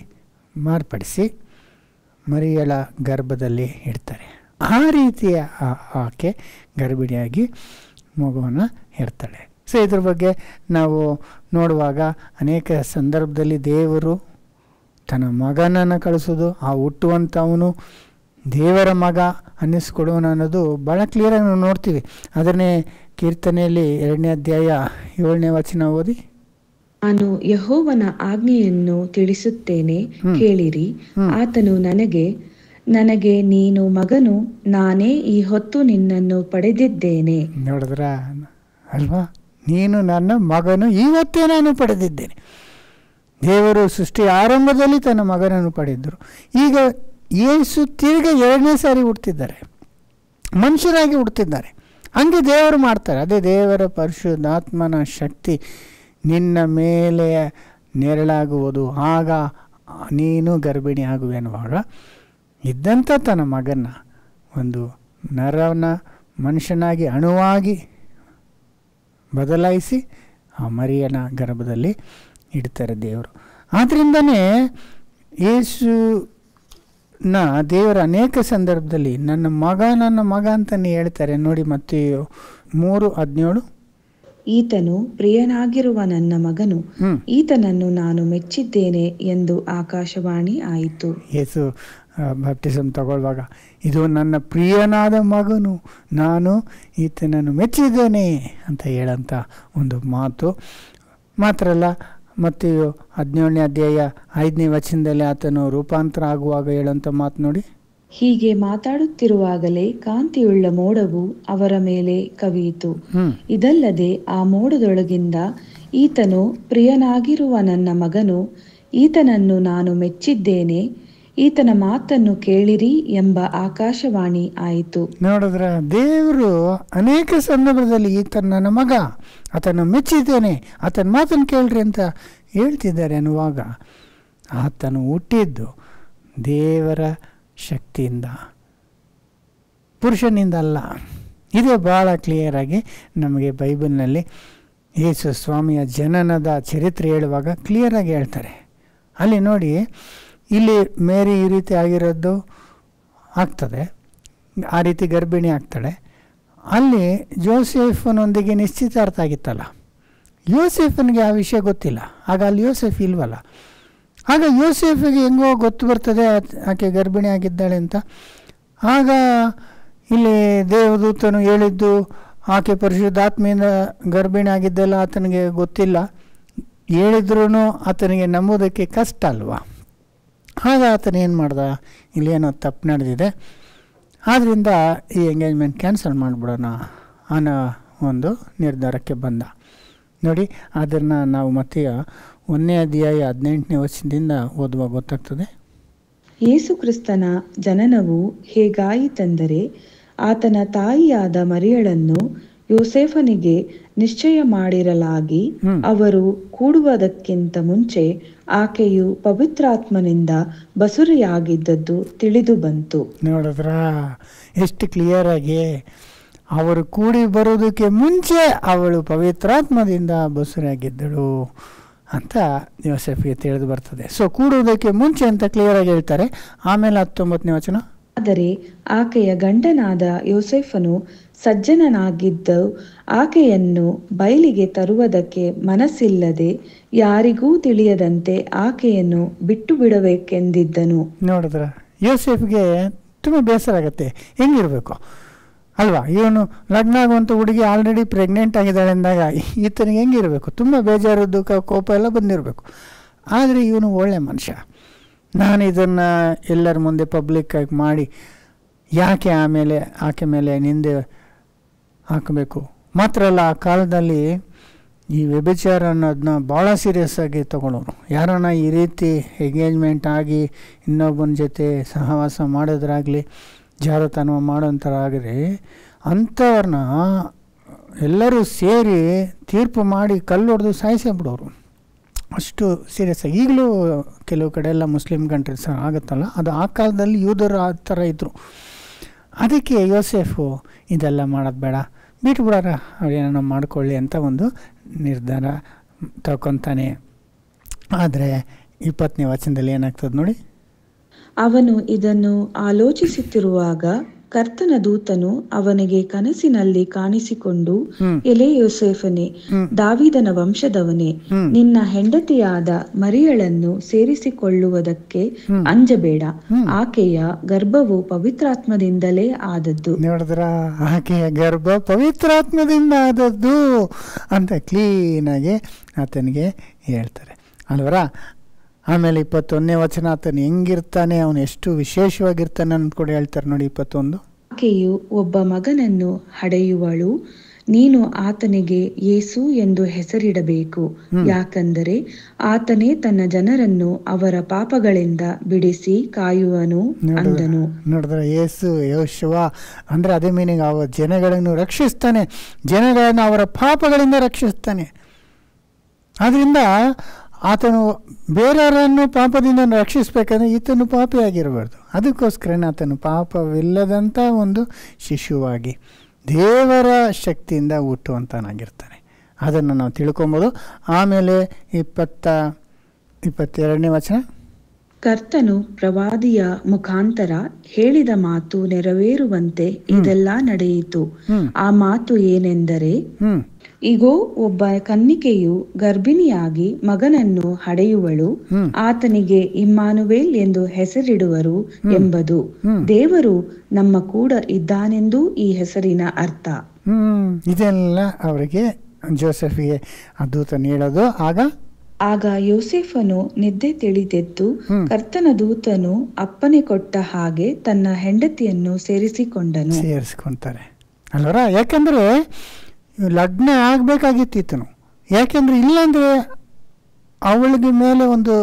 ಮಾರ್ಪಡಿಸಿ ಮರಿಯಳ ಗರ್ಭದಲ್ಲಿ ಇಡ್ತಾರೆ ಆ ರೀತಿಯ ಆಕೆ ಗರ್ಭಿಣಿಯಾಗಿ ಮಗುವನ್ನು ಹೇಳ್ತಾಳೆ ಸೊ ಇದ್ರ ಬಗ್ಗೆ ನಾವು ನೋಡುವಾಗ ಅನೇಕ ಸಂದರ್ಭದಲ್ಲಿ ದೇವರು ತನ್ನ ಮಗನನ್ನು ಕಳಿಸೋದು ಆ ಹುಟ್ಟುವಂಥವನು ದೇವರ ಮಗ ಅನ್ನಿಸ್ಕೊಡೋನು ಅನ್ನೋದು ಭಾಳ ಕ್ಲಿಯರಾಗಿ ನಾವು ನೋಡ್ತೀವಿ ಅದನ್ನೇ ಕೀರ್ತನೆಯಲ್ಲಿ ಎರಡನೇ ಅಧ್ಯಾಯ ಏಳನೇ ವಚನ ಓದಿ ನಾನು ಯಹೋವನ ಆಜ್ಞೆಯನ್ನು ತಿಳಿಸುತ್ತೇನೆ ಕೇಳಿರಿ ಆತನು ನನಗೆ ನನಗೆ ನೀನು ಮಗನು ನಾನೇ ಈ ಹೊತ್ತು ನಿನ್ನನ್ನು ಪಡೆದಿದ್ದೇನೆ ನೋಡಿದ್ರ ಅಲ್ವಾ ನೀನು ನನ್ನ ಮಗನು ಇವತ್ತೇ ನಾನು ಪಡೆದಿದ್ದೇನೆ ದೇವರು ಸೃಷ್ಟಿ ಆರಂಭದಲ್ಲಿ ತನ್ನ ಮಗನನ್ನು ಪಡೆದರು ಈಗ ಏಸು ತಿರುಗಿ ಎರಡನೇ ಸಾರಿ ಹುಡ್ತಿದ್ದಾರೆ ಮನುಷ್ಯನಾಗಿ ಹುಡ್ತಿದ್ದಾರೆ ಹಂಗೆ ದೇವರು ಮಾಡ್ತಾರೆ ಅದೇ ದೇವರ ಪರಿಶುದ್ಧಾತ್ಮನ ಶಕ್ತಿ ನಿನ್ನ ಮೇಲೆ ನೆರಳಾಗುವುದು ಆಗ ನೀನು ಗರ್ಭಿಣಿ ಆಗುವೆನ್ನುವಾಗ ಇದ್ದಂಥ ತನ್ನ ಮಗನ ಒಂದು ನರವನ ಮನುಷ್ಯನಾಗಿ ಅಣುವಾಗಿ ಬದಲಾಯಿಸಿ ಆ ಮರಿಯನ ಗರ್ಭದಲ್ಲಿ ಇಡ್ತಾರೆ ದೇವರು ಆದ್ದರಿಂದನೇ ಯೇಸುನ ದೇವರ ಅನೇಕ ಸಂದರ್ಭದಲ್ಲಿ ನನ್ನ ಮಗ ನನ್ನ ಮಗ ಅಂತಲೇ ಹೇಳ್ತಾರೆ ನೋಡಿ ಮತ್ತೆ ಮೂರು ಹದಿನೇಳು ಈತನು ಪ್ರಿಯನಾಗಿರುವ ನನ್ನ ಮಗನು ಈತನನ್ನು ನಾನು ಮೆಚ್ಚಿದ್ದೇನೆ ಎಂದು ಆಕಾಶವಾಣಿ ಆಯಿತು ಯೇಸು ಬ್ಯಾಪ್ಟಿಸಮ್ ತಗೊಳ್ಳುವಾಗ ಇದು ನನ್ನ ಪ್ರಿಯನಾದ ಮಗನು ನಾನು ಈತನನ್ನು ಮೆಚ್ಚಿದ್ದೇನೆ ಅಂತ ಹೇಳಂಥ ಒಂದು ಮಾತು ಮಾತ್ರ ಅಲ್ಲ ಮತ್ತು ಹದಿನೇಳನೇ ಅಧ್ಯಾಯ ಐದನೇ ವಚನದಲ್ಲಿ ಆತನು ರೂಪಾಂತರ ಆಗುವಾಗ ಹೇಳೋಂಥ ಮಾತು ನೋಡಿ ಹೀಗೆ ಮಾತಾಡುತ್ತಿರುವಾಗಲೇ ಕಾಂತಿಯುಳ್ಳ ಮೋಡವು ಅವರ ಮೇಲೆ ಕವಿಯಿತು ಇದಲ್ಲದೆ ಆ ಮೋಡದೊಳಗಿಂದ ಈತನು ಪ್ರಿಯನಾಗಿರುವ ನನ್ನ ಮಗನು ಈತನನ್ನು ನಾನು ಮೆಚ್ಚಿದ್ದೇನೆ ಈತನ ಮಾತನ್ನು ಕೇಳಿರಿ ಎಂಬ ಆಕಾಶವಾಣಿ ಆಯಿತು ನೋಡಿದ್ರೆ ದೇವರು ಅನೇಕ ಸಂದರ್ಭದಲ್ಲಿ ಈತನ ನನ್ನ ಮಗ ಆತನ ಮೆಚ್ಚಿದ್ದೇನೆ ಆತನ ಮಾತನ್ನು ಕೇಳ್ರಿ ಅಂತ ಹೇಳ್ತಿದ್ದಾರೆ ಅನ್ನುವಾಗ ಆತನು ಹುಟ್ಟಿದ್ದು ದೇವರ ಶಕ್ತಿಯಿಂದ ಪುರುಷನಿಂದ ಅಲ್ಲ ಇದೇ ಭಾಳ ಕ್ಲಿಯರಾಗಿ ನಮಗೆ ಬೈಬಲ್ನಲ್ಲಿ ಯೇಸು ಸ್ವಾಮಿಯ ಜನನದ ಚರಿತ್ರೆ ಹೇಳುವಾಗ ಕ್ಲಿಯರಾಗಿ ಹೇಳ್ತಾರೆ ಅಲ್ಲಿ ನೋಡಿ ಇಲ್ಲಿ ಮೇರಿ ಈ ರೀತಿ ಆಗಿರೋದು ಆಗ್ತದೆ ಆ ರೀತಿ ಗರ್ಭಿಣಿ ಆಗ್ತಾಳೆ ಅಲ್ಲಿ ಜೋಸೆಫನೊಂದಿಗೆ ನಿಶ್ಚಿತಾರ್ಥ ಆಗಿತ್ತಲ್ಲ ಯೋಸೆಫನಿಗೆ ಆ ವಿಷಯ ಗೊತ್ತಿಲ್ಲ ಆಗ ಅಲ್ಲಿ ಯೋಸೆಫ್ ಇಲ್ವಲ್ಲ ಆಗ ಯೋಸೆಫಿಗೆ ಹೆಂಗೋ ಗೊತ್ತು ಬರ್ತದೆ ಆಕೆ ಗರ್ಭಿಣಿ ಆಗಿದ್ದಾಳೆ ಅಂತ ಆಗ ಇಲ್ಲಿ ದೇವದೂತನು ಹೇಳಿದ್ದು ಆಕೆ ಪರಿಶುದ್ಧಾತ್ಮೆಯಿಂದ ಗರ್ಭಿಣಿ ಆಗಿದ್ದೆಲ್ಲ ಆತನಿಗೆ ಗೊತ್ತಿಲ್ಲ ಹೇಳಿದ್ರೂ ಆತನಿಗೆ ನಂಬೋದಕ್ಕೆ ಕಷ್ಟ ಅಲ್ವಾ ಆಗ ಆತನ ಏನು ಮಾಡ್ದ ಏನೋ ತಪ್ಪು ನಡೆದಿದೆ ಆದ್ದರಿಂದ ಈ ಎಂಗೇಜ್ಮೆಂಟ್ ಕ್ಯಾನ್ಸಲ್ ಮಾಡಿಬಿಡೋಣ ಅನ್ನೋ ಒಂದು ನಿರ್ಧಾರಕ್ಕೆ ಬಂದ ನೋಡಿ ಅದನ್ನು ನಾವು ಮತ್ತೆ ಒಂದನೇ ಅಧ್ಯಾಯ ಹದಿನೆಂಟನೇ ವರ್ಷದಿಂದ ಓದುವಾಗ ಗೊತ್ತಾಗ್ತದೆ ಯೇಸು ಕ್ರಿಸ್ತನ ಜನನವು ಹೇಗಾಯಿತೆಂದರೆ ಆತನ ತಾಯಿಯಾದ ಮರಿಯಳನ್ನು ಯೋಸೇಫನಿಗೆ ನಿಶ್ಚಯ ಮಾಡಿರಲಾಗಿ ಅವರು ಕೂಡುವುದಕ್ಕಿಂತ ಮುಂಚೆ ಆಕೆಯು ಪವಿತ್ರಾತ್ಮನಿಂದ ಬಸುರಿಯಾಗಿದ್ದದ್ದು ತಿಳಿದು ಬಂತು ನೋಡಿದ್ರ ಎಷ್ಟು ಕ್ಲಿಯರ್ ಆಗಿ ಅವರು ಕೂಡಿ ಬರೋದಕ್ಕೆ ಮುಂಚೆ ಅವಳು ಪವಿತ್ರಾತ್ಮದಿಂದ ಬಸುರಿಯಾಗಿದ್ದಳು ಅಂತ ಯೋಸೆಫ್ಗೆ ತಿಳಿದು ಬರ್ತದೆ ಸೊ ಕೂಡುವುದಕ್ಕೆ ಮುಂಚೆ ಅಂತ ಕ್ಲಿಯರ್ ಆಗಿ ಹೇಳ್ತಾರೆ ಆಮೇಲೆ ಹತ್ತೊಂಬತ್ತನೇ ವಚನ ಆದರೆ ಆಕೆಯ ಗಂಡನಾದ ಯೋಸೆಫನು ಸಜ್ಜನನಾಗಿದ್ದು ಆಕೆಯನ್ನು ಬಯಲಿಗೆ ತರುವುದಕ್ಕೆ ಮನಸ್ಸಿಲ್ಲದೆ ಯಾರಿಗೂ ತಿಳಿಯದಂತೆ ಆಕೆಯನ್ನು ಬಿಟ್ಟು ಬಿಡಬೇಕೆಂದಿದ್ದನು ನೋಡಿದ್ರ ಯೋಸೆಫ್ಗೆ ತುಂಬಾ ಬೇಸರ ಆಗತ್ತೆ ಹೆಂಗಿರಬೇಕು ಅಲ್ವಾ ಇವನು ಲಗ್ನ ಆಗುವಂಥ ಹುಡುಗಿ ಆಲ್ರೆಡಿ ಪ್ರೆಗ್ನೆಂಟ್ ಆಗಿದ್ದಾಳೆ ಅಂದಾಗ ಈತನಿಗೆ ಹೆಂಗಿರಬೇಕು ತುಂಬ ಬೇಜಾರು ದುಃಖ ಕೋಪ ಎಲ್ಲ ಬಂದಿರಬೇಕು ಆದರೆ ಇವನು ಒಳ್ಳೆ ಮನುಷ್ಯ ನಾನು ಇದನ್ನು ಎಲ್ಲರ ಮುಂದೆ ಪಬ್ಲಿಕ್ಕಾಗಿ ಮಾಡಿ ಯಾಕೆ ಆಮೇಲೆ ಆಕೆ ಮೇಲೆ ನಿಂದೆ ಹಾಕಬೇಕು ಮಾತ್ರ ಅಲ್ಲ ಆ ಕಾಲದಲ್ಲಿ ಈ ವ್ಯಭಿಚಾರ ಅನ್ನೋದನ್ನ ಭಾಳ ಸೀರಿಯಸ್ ಆಗಿ ತಗೊಳ್ಳೋರು ಯಾರನ್ನ ಈ ರೀತಿ ಎಂಗೇಜ್ಮೆಂಟ್ ಆಗಿ ಇನ್ನೊಬ್ಬನ ಜೊತೆ ಸಹವಾಸ ಮಾಡೋದ್ರಾಗಲಿ ಜಾರತನ ಮಾಡೋಂಥರಾಗಲಿ ಅಂಥವ್ರನ್ನ ಎಲ್ಲರೂ ಸೇರಿ ತೀರ್ಪು ಮಾಡಿ ಕಲ್ಲು ಹೊಡೆದು ಸಾಯಿಸೇ ಬಿಡೋರು ಅಷ್ಟು ಆಗಿ ಈಗಲೂ ಕೆಲವು ಕಡೆ ಎಲ್ಲ ಮುಸ್ಲಿಮ್ ಕಂಟ್ರೀಸ್ ಆಗುತ್ತಲ್ಲ ಅದು ಆ ಕಾಲದಲ್ಲಿ ಯೂದರು ಆ ಥರ ಇದ್ದರು ಅದಕ್ಕೆ ಯೋಸೆಫು ಇದೆಲ್ಲ ಮಾಡೋದು ಬೇಡ ಬಿಟ್ಬಿಡಾರ ಏನೋ ಮಾಡ್ಕೊಳ್ಳಿ ಅಂತ ಒಂದು ನಿರ್ಧಾರ ತಗೊತಾನೆ ಆದರೆ ಇಪ್ಪತ್ತನೇ ವಚನದಲ್ಲಿ ಏನಾಗ್ತದೆ ನೋಡಿ ಅವನು ಇದನ್ನು ಆಲೋಚಿಸುತ್ತಿರುವಾಗ ಕರ್ತನ ದೂತನು ಅವನಿಗೆ ಕನಸಿನಲ್ಲಿ ಕಾಣಿಸಿಕೊಂಡು ಎಲೆ ಯೋಸೇಫನೆ ದಾವಿದನ ವಂಶದವನೇ ನಿನ್ನ ಹೆಂಡತಿಯಾದ ಮರಿಯಳನ್ನು ಸೇರಿಸಿಕೊಳ್ಳುವುದಕ್ಕೆ ಅಂಜಬೇಡ ಆಕೆಯ ಗರ್ಭವು ಪವಿತ್ರಾತ್ಮದಿಂದಲೇ ಆದದ್ದು ನೋಡಿದ್ರ ಆಕೆಯ ಗರ್ಭ ಪವಿತ್ರಾತ್ಮದಿಂದ ಆದದ್ದು ಅಂತ ಕ್ಲೀನಾಗಿ ಆತನಿಗೆ ಹೇಳ್ತಾರೆ ಅಲ್ವರ ಆಮೇಲೆ ಇಪ್ಪತ್ತೊಂದನೇ ವಚನ ಆತನು ಹೆಂಗಿರ್ತಾನೆ ಅವನು ಎಷ್ಟು ವಿಶೇಷವಾಗಿರ್ತಾನೆ ಅಂತ ಕೂಡ ಹೇಳ್ತಾರೆ ನೋಡಿ ಇಪ್ಪತ್ತೊಂದು ಆಕೆಯು ಒಬ್ಬ ಮಗನನ್ನು ಹಡೆಯುವಳು ನೀನು ಆತನಿಗೆ ಯೇಸು ಎಂದು ಹೆಸರಿಡಬೇಕು ಯಾಕಂದರೆ ಆತನೇ ತನ್ನ ಜನರನ್ನು ಅವರ ಪಾಪಗಳಿಂದ ಬಿಡಿಸಿ ಕಾಯುವನು ಅಂದನು ನೋಡಿದ್ರೆ ಯೇಸು ಯೋಶುವ ಅಂದ್ರೆ ಅದೇ ಮೀನಿಂಗ್ ಅವ ಜನಗಳನ್ನು ರಕ್ಷಿಸ್ತಾನೆ ಜನಗಳನ್ನು ಅವರ ಪಾಪಗಳಿಂದ ರಕ್ಷಿಸ್ತಾನೆ ಆದ್ರಿಂದ ಆತನು ಬೇರೆಯವರನ್ನು ಪಾಪದಿಂದ ರಕ್ಷಿಸಬೇಕಂದ್ರೆ ಈತನು ಪಾಪಿಯಾಗಿರಬಾರ್ದು ಅದಕ್ಕೋಸ್ಕರನೇ ಆತನು ಪಾಪವಿಲ್ಲದಂಥ ಒಂದು ಶಿಶುವಾಗಿ ದೇವರ ಶಕ್ತಿಯಿಂದ ಹುಟ್ಟುವಂತನಾಗಿರ್ತಾನೆ ಅದನ್ನು ನಾವು ತಿಳ್ಕೊಬೋದು ಆಮೇಲೆ ಇಪ್ಪತ್ತ ಇಪ್ಪತ್ತೆರಡನೇ ವಚನ ಕರ್ತನು ಪ್ರವಾದಿಯ ಮುಖಾಂತರ ಹೇಳಿದ ಮಾತು ನೆರವೇರುವಂತೆ ಇದೆಲ್ಲ ನಡೆಯಿತು ಆ ಮಾತು ಏನೆಂದರೆ ಇಗೋ ಒಬ್ಬ ಕನ್ನಿಕೆಯು ಗರ್ಭಿಣಿಯಾಗಿ ಮಗನನ್ನು ಹಡೆಯುವಳು ಆತನಿಗೆ ಇಮ್ಮಾನುವೇಲ್ ಎಂದು ಹೆಸರಿಡುವರು ಎಂಬುದು ದೇವರು ನಮ್ಮ ಕೂಡ ಇದ್ದಾನೆಂದು ಈ ಹೆಸರಿನ ಅರ್ಥ ಇದೆಲ್ಲ ಅವರಿಗೆ ಜೋಸೆಫಿಗೆ ದೂತ ನೀಡೋದು ಆಗ ಆಗ ಯೋಸೆಫನು ನಿದ್ದೆ ತಿಳಿದೆದ್ದು ಕರ್ತನ ದೂತನು ಅಪ್ಪನೆ ಕೊಟ್ಟ ಹಾಗೆ ತನ್ನ ಹೆಂಡತಿಯನ್ನು ಸೇರಿಸಿಕೊಂಡನು ಸೇರಿಸಿಕೊಂತಾರೆ ಅಲ್ವರ ಯಾಕಂದ್ರೆ ಲಗ್ನ ಆಗಬೇಕಾಗಿತ್ತಿತ್ತು ಯಾಕೆಂದರೆ ಇಲ್ಲಾಂದರೆ ಅವಳಿಗೆ ಮೇಲೆ ಒಂದು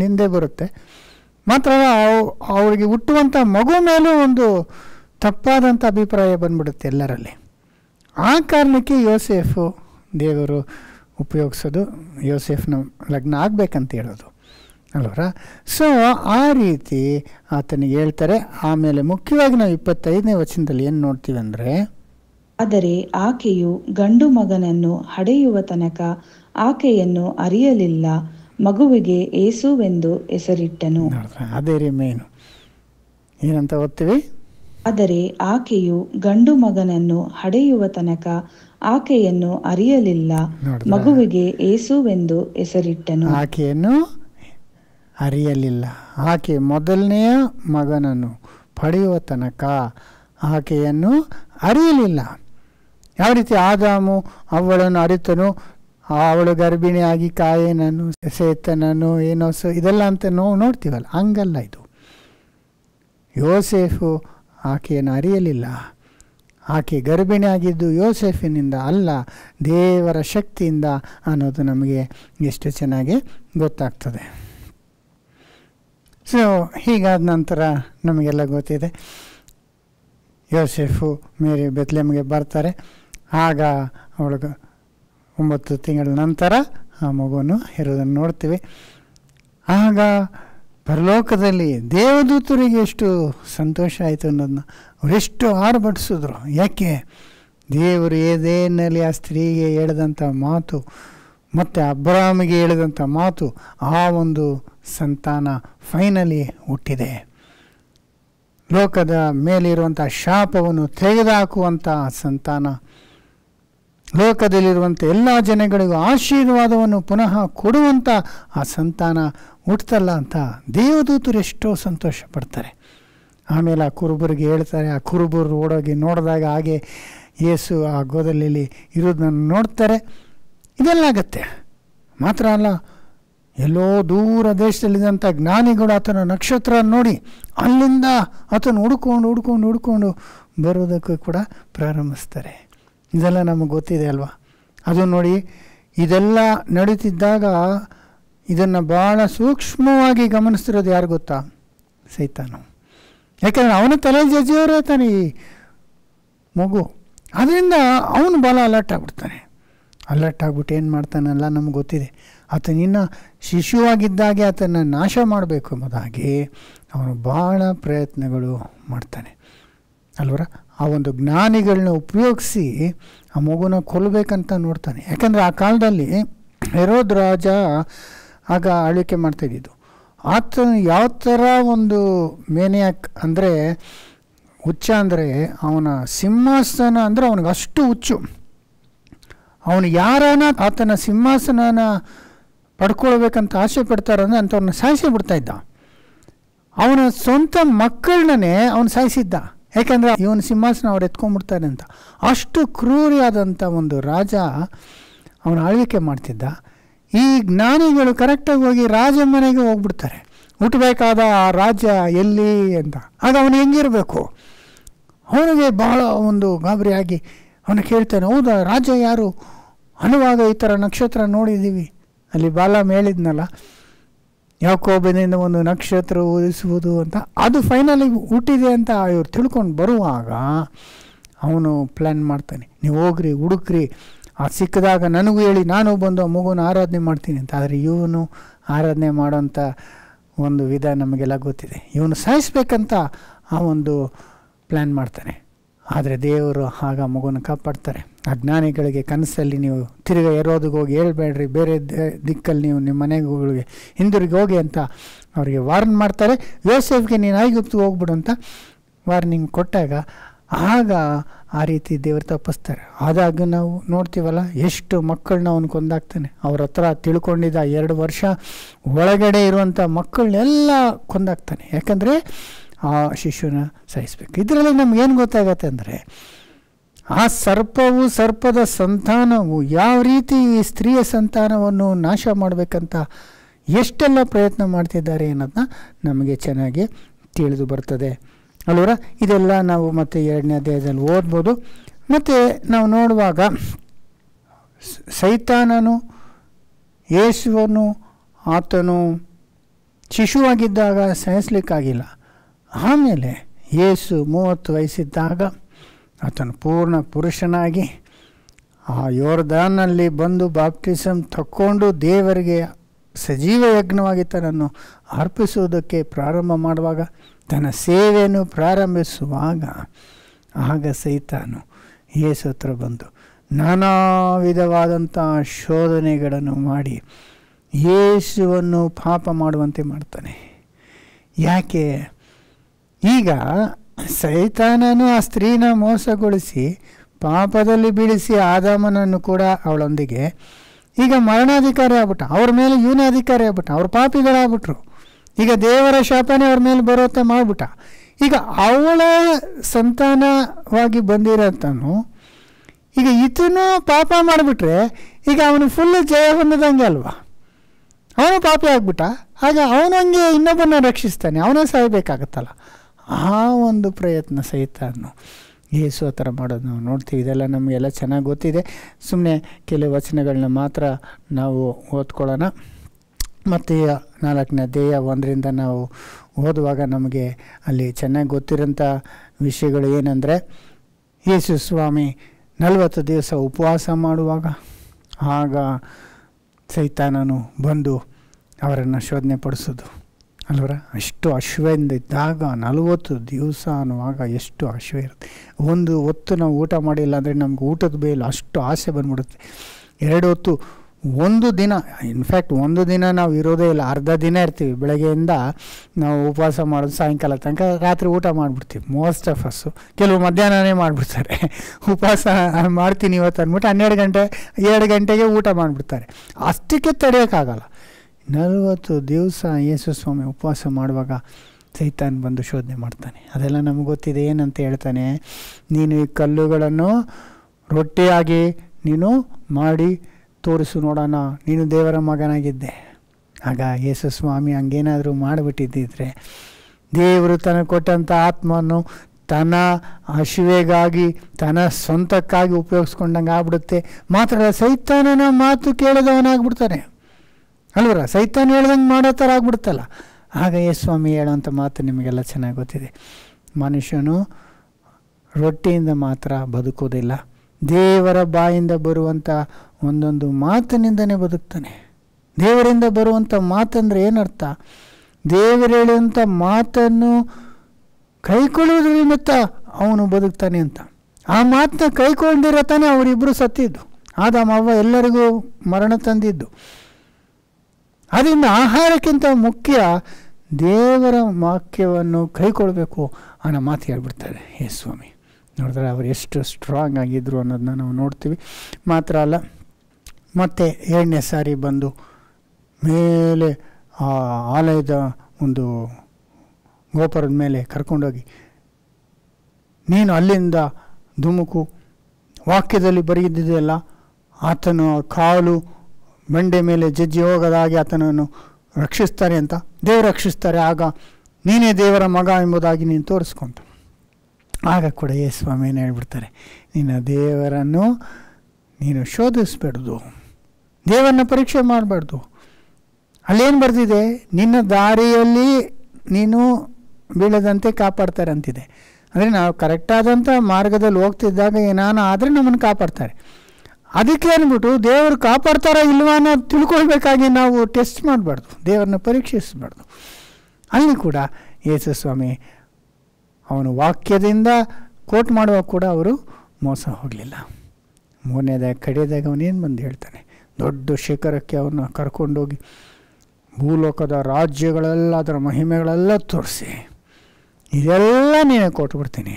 ನಿಂದೆ ಬರುತ್ತೆ ಮಾತ್ರ ಅವಳಿಗೆ ಹುಟ್ಟುವಂಥ ಮಗು ಮೇಲೂ ಒಂದು ತಪ್ಪಾದಂಥ ಅಭಿಪ್ರಾಯ ಬಂದ್ಬಿಡುತ್ತೆ ಎಲ್ಲರಲ್ಲಿ ಆ ಕಾರಣಕ್ಕೆ ಯೋಸೆಫು ದೇವರು ಉಪಯೋಗಿಸೋದು ಯೋಸೆಫ್ನ ಲಗ್ನ ಆಗಬೇಕಂತ ಹೇಳೋದು ಅಲ್ವರ ಸೊ ಆ ರೀತಿ ಆತನಿಗೆ ಹೇಳ್ತಾರೆ ಆಮೇಲೆ ಮುಖ್ಯವಾಗಿ ನಾವು ಇಪ್ಪತ್ತೈದನೇ ವಚನದಲ್ಲಿ ಏನು ನೋಡ್ತೀವಿ ಅಂದರೆ ಆದರೆ ಆಕೆಯು ಗಂಡು ಮಗನನ್ನು ಹಡೆಯುವ ತನಕ ಆಕೆಯನ್ನು ಅರಿಯಲಿಲ್ಲ ಮಗುವಿಗೆ ಏಸುವೆಂದು ಹೆಸರಿಟ್ಟನು ಏನಂತ ಆದರೆ ಆಕೆಯು ಗಂಡು ಮಗನನ್ನು ಹಡೆಯುವ ತನಕ ಆಕೆಯನ್ನು ಅರಿಯಲಿಲ್ಲ ಮಗುವಿಗೆ ಏಸುವೆಂದು ಹೆಸರಿಟ್ಟನು ಆಕೆಯನ್ನು ಅರಿಯಲಿಲ್ಲ ಆಕೆ ಮೊದಲನೆಯ ಮಗನನ್ನು ಪಡೆಯುವ ತನಕ ಆಕೆಯನ್ನು ಅರಿಯಲಿಲ್ಲ ಯಾವ ರೀತಿ ಆದಾಮು ಅವಳನ್ನು ಅರಿತನು ಅವಳು ಗರ್ಭಿಣಿಯಾಗಿ ಕಾಯೇನನು ಸೇತನನು ಏನೋ ಸೊ ಇದೆಲ್ಲ ಅಂತ ನೋ ನೋಡ್ತೀವಲ್ಲ ಹಂಗಲ್ಲ ಇದು ಯೋಸೇಫು ಆಕೆಯನ್ನು ಅರಿಯಲಿಲ್ಲ ಆಕೆ ಗರ್ಭಿಣಿಯಾಗಿದ್ದು ಯೋಸೆಫಿನಿಂದ ಅಲ್ಲ ದೇವರ ಶಕ್ತಿಯಿಂದ ಅನ್ನೋದು ನಮಗೆ ಎಷ್ಟು ಚೆನ್ನಾಗಿ ಗೊತ್ತಾಗ್ತದೆ ಸೊ ಹೀಗಾದ ನಂತರ ನಮಗೆಲ್ಲ ಗೊತ್ತಿದೆ ಯೋಸೆಫು ಮೇರಿ ಬೆತ್ಲೆಮ್ಗೆ ಬರ್ತಾರೆ ಆಗ ಅವಳಿಗೆ ಒಂಬತ್ತು ತಿಂಗಳ ನಂತರ ಆ ಮಗುವನ್ನು ಇರೋದನ್ನು ನೋಡ್ತೀವಿ ಆಗ ಪರಲೋಕದಲ್ಲಿ ದೇವದೂತರಿಗೆ ಎಷ್ಟು ಸಂತೋಷ ಆಯಿತು ಅನ್ನೋದನ್ನ ಅವರೆಷ್ಟು ಆರ್ಭಟಿಸಿದ್ರು ಯಾಕೆ ದೇವರು ಏದೇನಲ್ಲಿ ಆ ಸ್ತ್ರೀಗೆ ಹೇಳಿದಂಥ ಮಾತು ಮತ್ತು ಅಬ್ರಹಾಮಿಗೆ ಹೇಳಿದಂಥ ಮಾತು ಆ ಒಂದು ಸಂತಾನ ಫೈನಲಿ ಹುಟ್ಟಿದೆ ಲೋಕದ ಮೇಲಿರುವಂಥ ಶಾಪವನ್ನು ತೆಗೆದುಹಾಕುವಂಥ ಸಂತಾನ ಲೋಕದಲ್ಲಿರುವಂಥ ಎಲ್ಲ ಜನಗಳಿಗೂ ಆಶೀರ್ವಾದವನ್ನು ಪುನಃ ಕೊಡುವಂಥ ಆ ಸಂತಾನ ಹುಟ್ಟತಲ್ಲ ಅಂತ ದೇವದೂತರು ಎಷ್ಟೋ ಸಂತೋಷ ಪಡ್ತಾರೆ ಆಮೇಲೆ ಆ ಕುರುಬರಿಗೆ ಹೇಳ್ತಾರೆ ಆ ಕುರುಬರು ಓಡೋಗಿ ನೋಡಿದಾಗ ಹಾಗೆ ಏಸು ಆ ಗೋದಲಲ್ಲಿ ಇರೋದನ್ನ ನೋಡ್ತಾರೆ ಇದೆಲ್ಲ ಆಗತ್ತೆ ಮಾತ್ರ ಅಲ್ಲ ಎಲ್ಲೋ ದೂರ ದೇಶದಲ್ಲಿದ್ದಂಥ ಜ್ಞಾನಿಗಳು ಆತನ ನಕ್ಷತ್ರ ನೋಡಿ ಅಲ್ಲಿಂದ ಆತನ ಹುಡ್ಕೊಂಡು ಹುಡ್ಕೊಂಡು ಹುಡ್ಕೊಂಡು ಬರೋದಕ್ಕೂ ಕೂಡ ಪ್ರಾರಂಭಿಸ್ತಾರೆ ಇದೆಲ್ಲ ನಮಗೆ ಗೊತ್ತಿದೆ ಅಲ್ವಾ ಅದು ನೋಡಿ ಇದೆಲ್ಲ ನಡೀತಿದ್ದಾಗ ಇದನ್ನು ಭಾಳ ಸೂಕ್ಷ್ಮವಾಗಿ ಗಮನಿಸ್ತಿರೋದು ಯಾರು ಗೊತ್ತಾ ಸೈತಾನು ಯಾಕಂದರೆ ಅವನ ತಲೆ ಜಜ್ಜಿಯವರೇ ತಾನೆ ಈ ಮಗು ಅದರಿಂದ ಅವನು ಬಲ ಅಲರ್ಟ್ ಆಗ್ಬಿಡ್ತಾನೆ ಅಲರ್ಟ್ ಆಗ್ಬಿಟ್ಟು ಏನು ಮಾಡ್ತಾನಲ್ಲ ನಮ್ಗೆ ಗೊತ್ತಿದೆ ಆತನಿನ್ನ ಶಿಶುವಾಗಿದ್ದಾಗೆ ಆತನ ನಾಶ ಮಾಡಬೇಕು ಎಂಬುದಾಗಿ ಅವನು ಭಾಳ ಪ್ರಯತ್ನಗಳು ಮಾಡ್ತಾನೆ ಅಲ್ವರ ಆ ಒಂದು ಜ್ಞಾನಿಗಳನ್ನ ಉಪಯೋಗಿಸಿ ಆ ಮಗುನ ಕೊಲ್ಲಬೇಕಂತ ನೋಡ್ತಾನೆ ಯಾಕಂದರೆ ಆ ಕಾಲದಲ್ಲಿ ಹೆರೋದ್ ರಾಜ ಆಗ ಆಳ್ವಿಕೆ ಮಾಡ್ತಾಯಿದ್ದು ಆತ ಯಾವ ಥರ ಒಂದು ಮೇನ್ಯಾಕ್ ಅಂದರೆ ಹುಚ್ಚ ಅಂದರೆ ಅವನ ಸಿಂಹಾಸನ ಅಂದರೆ ಅವನಿಗೆ ಅಷ್ಟು ಹುಚ್ಚು ಅವನು ಯಾರಾನ ಆತನ ಸಿಂಹಾಸನನ ಪಡ್ಕೊಳ್ಬೇಕಂತ ಆಸೆ ಪಡ್ತಾರಂದ್ರೆ ಅಂಥವ್ರನ್ನ ಸಾಯಿಸಿ ಇದ್ದ ಅವನ ಸ್ವಂತ ಮಕ್ಕಳನ್ನೇ ಅವನು ಸಾಯಿಸಿದ್ದ ಯಾಕೆಂದರೆ ಇವನು ಸಿಂಹಾಸನ ಅವ್ರು ಎತ್ಕೊಂಡ್ಬಿಡ್ತಾರೆ ಅಂತ ಅಷ್ಟು ಕ್ರೂರಿಯಾದಂಥ ಒಂದು ರಾಜ ಅವನ ಆಳ್ವಿಕೆ ಮಾಡ್ತಿದ್ದ ಈ ಜ್ಞಾನಿಗಳು ಕರೆಕ್ಟಾಗಿ ಹೋಗಿ ರಾಜ ಮನೆಗೆ ಹೋಗ್ಬಿಡ್ತಾರೆ ಹುಟ್ಟಬೇಕಾದ ಆ ರಾಜ್ಯ ಎಲ್ಲಿ ಅಂತ ಆಗ ಅವನು ಹೆಂಗಿರಬೇಕು ಅವನಿಗೆ ಬಹಳ ಒಂದು ಗಾಬರಿಯಾಗಿ ಅವನು ಕೇಳ್ತಾನೆ ಹೌದಾ ರಾಜ ಯಾರು ಅನುವಾಗ ಈ ಥರ ನಕ್ಷತ್ರ ನೋಡಿದ್ದೀವಿ ಅಲ್ಲಿ ಬಾಲ ಹೇಳಿದ್ನಲ್ಲ ಯಾಕೋಬನಿಂದ ಒಂದು ನಕ್ಷತ್ರ ಓದಿಸುವುದು ಅಂತ ಅದು ಫೈನಲಿ ಹುಟ್ಟಿದೆ ಅಂತ ಇವ್ರು ತಿಳ್ಕೊಂಡು ಬರುವಾಗ ಅವನು ಪ್ಲ್ಯಾನ್ ಮಾಡ್ತಾನೆ ನೀವು ಹೋಗ್ರಿ ಹುಡುಕ್ರಿ ಆ ಸಿಕ್ಕಿದಾಗ ನನಗೂ ಹೇಳಿ ನಾನು ಬಂದು ಆ ಮಗುನ ಆರಾಧನೆ ಮಾಡ್ತೀನಿ ಅಂತ ಆದರೆ ಇವನು ಆರಾಧನೆ ಮಾಡೋಂಥ ಒಂದು ವಿಧ ನಮಗೆಲ್ಲ ಗೊತ್ತಿದೆ ಇವನು ಸಾಯಿಸ್ಬೇಕಂತ ಆ ಒಂದು ಪ್ಲ್ಯಾನ್ ಮಾಡ್ತಾನೆ ಆದರೆ ದೇವರು ಆಗ ಮಗುನ ಕಾಪಾಡ್ತಾರೆ ಅಜ್ಞಾನಿಗಳಿಗೆ ಕನಸಲ್ಲಿ ನೀವು ತಿರುಗ ಇರೋದಕ್ಕೆ ಹೋಗಿ ಹೇಳ್ಬೇಡ್ರಿ ಬೇರೆ ದಿಕ್ಕಲ್ಲಿ ನೀವು ನಿಮ್ಮ ಮನೆಗಳಿಗೆ ಹಿಂದಿರುಗಿ ಹೋಗಿ ಅಂತ ಅವರಿಗೆ ವಾರ್ನ್ ಮಾಡ್ತಾರೆ ಯೋಸೆಫ್ಗೆ ನೀನು ಐಗುಪ್ತಿಗೆ ಹೋಗ್ಬಿಡು ಅಂತ ವಾರ್ನಿಂಗ್ ಕೊಟ್ಟಾಗ ಆಗ ಆ ರೀತಿ ದೇವರು ತಪ್ಪಿಸ್ತಾರೆ ಆದಾಗ ನಾವು ನೋಡ್ತೀವಲ್ಲ ಎಷ್ಟು ಮಕ್ಕಳನ್ನ ಅವನು ಕೊಂದಾಗ್ತಾನೆ ಅವ್ರ ಹತ್ರ ತಿಳ್ಕೊಂಡಿದ್ದ ಎರಡು ವರ್ಷ ಒಳಗಡೆ ಇರುವಂಥ ಮಕ್ಕಳನ್ನೆಲ್ಲ ಕೊಂದಾಗ್ತಾನೆ ಯಾಕಂದರೆ ಆ ಶಿಶುನ ಸಹಿಸಬೇಕು ಇದರಲ್ಲಿ ನಮಗೇನು ಗೊತ್ತಾಗತ್ತೆ ಅಂದರೆ ಆ ಸರ್ಪವು ಸರ್ಪದ ಸಂತಾನವು ಯಾವ ರೀತಿ ಈ ಸ್ತ್ರೀಯ ಸಂತಾನವನ್ನು ನಾಶ ಮಾಡಬೇಕಂತ ಎಷ್ಟೆಲ್ಲ ಪ್ರಯತ್ನ ಮಾಡ್ತಿದ್ದಾರೆ ಅನ್ನೋದನ್ನ ನಮಗೆ ಚೆನ್ನಾಗಿ ತಿಳಿದು ಬರ್ತದೆ ಅಲ್ವರ ಇದೆಲ್ಲ ನಾವು ಮತ್ತೆ ಎರಡನೇ ಅಧ್ಯಾಯದಲ್ಲಿ ಓದ್ಬೋದು ಮತ್ತು ನಾವು ನೋಡುವಾಗ ಸೈತಾನನು ಯೇಸುವನು ಆತನು ಶಿಶುವಾಗಿದ್ದಾಗ ಸಹಿಸ್ಲಿಕ್ಕಾಗಿಲ್ಲ ಆಮೇಲೆ ಯೇಸು ಮೂವತ್ತು ವಯಸ್ಸಿದ್ದಾಗ ಆತನು ಪೂರ್ಣ ಪುರುಷನಾಗಿ ಆ ಯೋರ್ದಾನಲ್ಲಿ ಬಂದು ಬಾಪ್ಟಿಸಮ್ ತಕ್ಕೊಂಡು ದೇವರಿಗೆ ಸಜೀವ ಯಜ್ಞವಾಗಿ ತನ್ನನ್ನು ಅರ್ಪಿಸುವುದಕ್ಕೆ ಪ್ರಾರಂಭ ಮಾಡುವಾಗ ತನ್ನ ಸೇವೆಯನ್ನು ಪ್ರಾರಂಭಿಸುವಾಗ ಆಗ ಸೈತಾನು ಯೇಸು ಹತ್ರ ಬಂದು ನಾನಾ ವಿಧವಾದಂಥ ಶೋಧನೆಗಳನ್ನು ಮಾಡಿ ಯೇಸುವನ್ನು ಪಾಪ ಮಾಡುವಂತೆ ಮಾಡ್ತಾನೆ ಯಾಕೆ ಈಗ ಸೈತಾನನು ಆ ಸ್ತ್ರೀನ ಮೋಸಗೊಳಿಸಿ ಪಾಪದಲ್ಲಿ ಬೀಳಿಸಿ ಆದಾಮನನ್ನು ಕೂಡ ಅವಳೊಂದಿಗೆ ಈಗ ಮರಣಾಧಿಕಾರಿ ಆಗ್ಬಿಟ್ಟ ಅವ್ರ ಮೇಲೆ ಇವನೇ ಅಧಿಕಾರಿ ಆಗ್ಬಿಟ್ಟ ಅವ್ರ ಪಾಪಿಗಳಾಗ್ಬಿಟ್ರು ಈಗ ದೇವರ ಶಾಪನೇ ಅವ್ರ ಮೇಲೆ ಬರೋತ ಮಾಡ್ಬಿಟ್ಟ ಈಗ ಅವಳ ಸಂತಾನವಾಗಿ ಬಂದಿರೋತನು ಈಗ ಇದನ್ನು ಪಾಪ ಮಾಡಿಬಿಟ್ರೆ ಈಗ ಅವನು ಫುಲ್ಲು ಜಯ ಹೊಂದದಂಗೆ ಅಲ್ವಾ ಅವನು ಪಾಪಿ ಆಗ್ಬಿಟ್ಟ ಹಾಗೆ ಅವನಂಗೆ ಇನ್ನೊಬ್ಬನ ರಕ್ಷಿಸ್ತಾನೆ ಅವನೇ ಸಾಯಬೇಕಾಗತ್ತಲ್ಲ ಆ ಒಂದು ಪ್ರಯತ್ನ ಸಹಿತ ಯೇಸು ಆ ಥರ ಮಾಡೋದು ನಾವು ನೋಡ್ತೀವಿ ಇದೆಲ್ಲ ನಮಗೆಲ್ಲ ಚೆನ್ನಾಗಿ ಗೊತ್ತಿದೆ ಸುಮ್ಮನೆ ಕೆಲವು ವಚನಗಳನ್ನ ಮಾತ್ರ ನಾವು ಓದ್ಕೊಳ್ಳೋಣ ಮತ್ತು ನಾಲ್ಕನೇ ಧ್ಯೇಯ ಒಂದರಿಂದ ನಾವು ಓದುವಾಗ ನಮಗೆ ಅಲ್ಲಿ ಚೆನ್ನಾಗಿ ಗೊತ್ತಿರೋಂಥ ವಿಷಯಗಳು ಏನಂದರೆ ಯೇಸು ಸ್ವಾಮಿ ನಲವತ್ತು ದಿವಸ ಉಪವಾಸ ಮಾಡುವಾಗ ಆಗ ಸೈತಾನನು ಬಂದು ಅವರನ್ನು ಶೋಧನೆ ಪಡಿಸೋದು ಅಲ್ವರ ಅಷ್ಟು ಅಶ್ವೆಯಿಂದ ಇದ್ದಾಗ ನಲವತ್ತು ದಿವಸ ಅನ್ನುವಾಗ ಎಷ್ಟು ಅಶ್ವೆ ಇರುತ್ತೆ ಒಂದು ಹೊತ್ತು ನಾವು ಊಟ ಮಾಡಿಲ್ಲ ಅಂದರೆ ನಮ್ಗೆ ಊಟದ ಬೇಲೆ ಅಷ್ಟು ಆಸೆ ಬಂದ್ಬಿಡುತ್ತೆ ಎರಡು ಹೊತ್ತು ಒಂದು ದಿನ ಇನ್ಫ್ಯಾಕ್ಟ್ ಒಂದು ದಿನ ನಾವು ಇರೋದೇ ಇಲ್ಲ ಅರ್ಧ ದಿನ ಇರ್ತೀವಿ ಬೆಳಗ್ಗೆಯಿಂದ ನಾವು ಉಪವಾಸ ಮಾಡೋದು ಸಾಯಂಕಾಲ ತನಕ ರಾತ್ರಿ ಊಟ ಮಾಡಿಬಿಡ್ತೀವಿ ಮೋಸ್ಟ್ ಆಫ್ ಅಸ್ಸು ಕೆಲವು ಮಧ್ಯಾಹ್ನನೇ ಮಾಡಿಬಿಡ್ತಾರೆ <laughs> ಉಪವಾಸ ಮಾಡ್ತೀನಿ ಇವತ್ತು ಅಂದ್ಬಿಟ್ಟು ಹನ್ನೆರಡು ಗಂಟೆ ಎರಡು ಗಂಟೆಗೆ ಊಟ ಮಾಡಿಬಿಡ್ತಾರೆ ಅಷ್ಟಕ್ಕೆ ತಡೆಯೋಕ್ಕಾಗಲ್ಲ ನಲವತ್ತು ದಿವಸ ಯೇಸು ಸ್ವಾಮಿ ಉಪವಾಸ ಮಾಡುವಾಗ ಸೈತಾನ್ ಬಂದು ಶೋಧನೆ ಮಾಡ್ತಾನೆ ಅದೆಲ್ಲ ನಮ್ಗೆ ಗೊತ್ತಿದೆ ಏನಂತ ಹೇಳ್ತಾನೆ ನೀನು ಈ ಕಲ್ಲುಗಳನ್ನು ರೊಟ್ಟಿಯಾಗಿ ನೀನು ಮಾಡಿ ತೋರಿಸು ನೋಡೋಣ ನೀನು ದೇವರ ಮಗನಾಗಿದ್ದೆ ಆಗ ಯೇಸು ಸ್ವಾಮಿ ಹಂಗೇನಾದರೂ ಮಾಡಿಬಿಟ್ಟಿದ್ದಿದ್ರೆ ದೇವರು ತನಗೆ ಕೊಟ್ಟಂಥ ಆತ್ಮನು ತನ್ನ ಹಸುವೆಗಾಗಿ ತನ್ನ ಸ್ವಂತಕ್ಕಾಗಿ ಉಪಯೋಗಿಸ್ಕೊಂಡಂಗೆ ಆಗ್ಬಿಡುತ್ತೆ ಮಾತ್ರ ಸೈತಾನನ ಮಾತು ಕೇಳಿದವನಾಗ್ಬಿಡ್ತಾನೆ ಅಲ್ವರ ಸೈತಾನ್ ಹೇಳ್ದಂಗೆ ಮಾಡೋ ಥರ ಆಗ್ಬಿಡ್ತಲ್ಲ ಆಗ ಎ ಸ್ವಾಮಿ ಹೇಳೋಂಥ ಮಾತು ನಿಮಗೆಲ್ಲ ಚೆನ್ನಾಗಿ ಗೊತ್ತಿದೆ ಮನುಷ್ಯನು ರೊಟ್ಟಿಯಿಂದ ಮಾತ್ರ ಬದುಕೋದಿಲ್ಲ ದೇವರ ಬಾಯಿಂದ ಬರುವಂಥ ಒಂದೊಂದು ಮಾತಿನಿಂದನೇ ಬದುಕ್ತಾನೆ ದೇವರಿಂದ ಬರುವಂಥ ಮಾತಂದರೆ ಏನರ್ಥ ದೇವರು ಹೇಳುವಂಥ ಮಾತನ್ನು ಕೈಕೊಳ್ಳುವುದರಿಂದ ಅವನು ಬದುಕ್ತಾನೆ ಅಂತ ಆ ಮಾತನ್ನ ಕೈಕೊಂಡಿರತಾನೆ ಅವರಿಬ್ಬರು ಸತ್ತಿದ್ದು ಆದ ಮಾವ ಎಲ್ಲರಿಗೂ ಮರಣ ತಂದಿದ್ದು ಅದರಿಂದ ಆಹಾರಕ್ಕಿಂತ ಮುಖ್ಯ ದೇವರ ವಾಕ್ಯವನ್ನು ಕೈಕೊಳ್ಬೇಕು ಅನ್ನೋ ಮಾತು ಹೇಳ್ಬಿಡ್ತಾರೆ ಹೇ ಸ್ವಾಮಿ ನೋಡಿದ್ರೆ ಅವರು ಎಷ್ಟು ಸ್ಟ್ರಾಂಗ್ ಆಗಿದ್ರು ಅನ್ನೋದನ್ನ ನಾವು ನೋಡ್ತೀವಿ ಮಾತ್ರ ಅಲ್ಲ ಮತ್ತೆ ಎರಡನೇ ಸಾರಿ ಬಂದು ಮೇಲೆ ಆ ಆಲಯದ ಒಂದು ಗೋಪುರದ ಮೇಲೆ ಕರ್ಕೊಂಡೋಗಿ ನೀನು ಅಲ್ಲಿಂದ ಧುಮುಕು ವಾಕ್ಯದಲ್ಲಿ ಬರೆದಿದೆಯಲ್ಲ ಆತನ ಕಾಲು ಬಂಡೆ ಮೇಲೆ ಜಜ್ಜಿ ಹೋಗದ ಆತನನ್ನು ರಕ್ಷಿಸ್ತಾರೆ ಅಂತ ದೇವ್ರು ರಕ್ಷಿಸ್ತಾರೆ ಆಗ ನೀನೇ ದೇವರ ಮಗ ಎಂಬುದಾಗಿ ನೀನು ತೋರಿಸ್ಕೊಂತ ಆಗ ಕೂಡ ಏ ಸ್ವಾಮಿ ಏನು ಹೇಳ್ಬಿಡ್ತಾರೆ ನಿನ್ನ ದೇವರನ್ನು ನೀನು ಶೋಧಿಸ್ಬಾರ್ದು ದೇವರನ್ನು ಪರೀಕ್ಷೆ ಮಾಡಬಾರ್ದು ಅಲ್ಲೇನು ಬರೆದಿದೆ ನಿನ್ನ ದಾರಿಯಲ್ಲಿ ನೀನು ಬೀಳದಂತೆ ಕಾಪಾಡ್ತಾರೆ ಅಂತಿದೆ ಅಂದರೆ ನಾವು ಕರೆಕ್ಟಾದಂಥ ಮಾರ್ಗದಲ್ಲಿ ಹೋಗ್ತಿದ್ದಾಗ ಏನಾನ ಆದರೆ ನಮ್ಮನ್ನು ಕಾಪಾಡ್ತಾರೆ ಅದಕ್ಕೆ ಅಂದ್ಬಿಟ್ಟು ದೇವರು ಕಾಪಾಡ್ತಾರ ಇಲ್ವಾ ಅನ್ನೋದು ತಿಳ್ಕೊಳ್ಬೇಕಾಗಿ ನಾವು ಟೆಸ್ಟ್ ಮಾಡಬಾರ್ದು ದೇವರನ್ನ ಪರೀಕ್ಷಿಸಬಾರ್ದು ಅಲ್ಲಿ ಕೂಡ ಯೇಸು ಸ್ವಾಮಿ ಅವನು ವಾಕ್ಯದಿಂದ ಕೋಟ್ ಮಾಡುವಾಗ ಕೂಡ ಅವರು ಮೋಸ ಹೋಗಲಿಲ್ಲ ಮೂರನೇದಾಗ ಕಡೆಯದಾಗ ಅವನೇನು ಬಂದು ಹೇಳ್ತಾನೆ ದೊಡ್ಡ ಶಿಖರಕ್ಕೆ ಅವನ್ನ ಕರ್ಕೊಂಡೋಗಿ ಭೂಲೋಕದ ರಾಜ್ಯಗಳೆಲ್ಲ ಅದರ ಮಹಿಮೆಗಳೆಲ್ಲ ತೋರಿಸಿ ಇದೆಲ್ಲ ನೀನೇ ಕೊಟ್ಬಿಡ್ತೀನಿ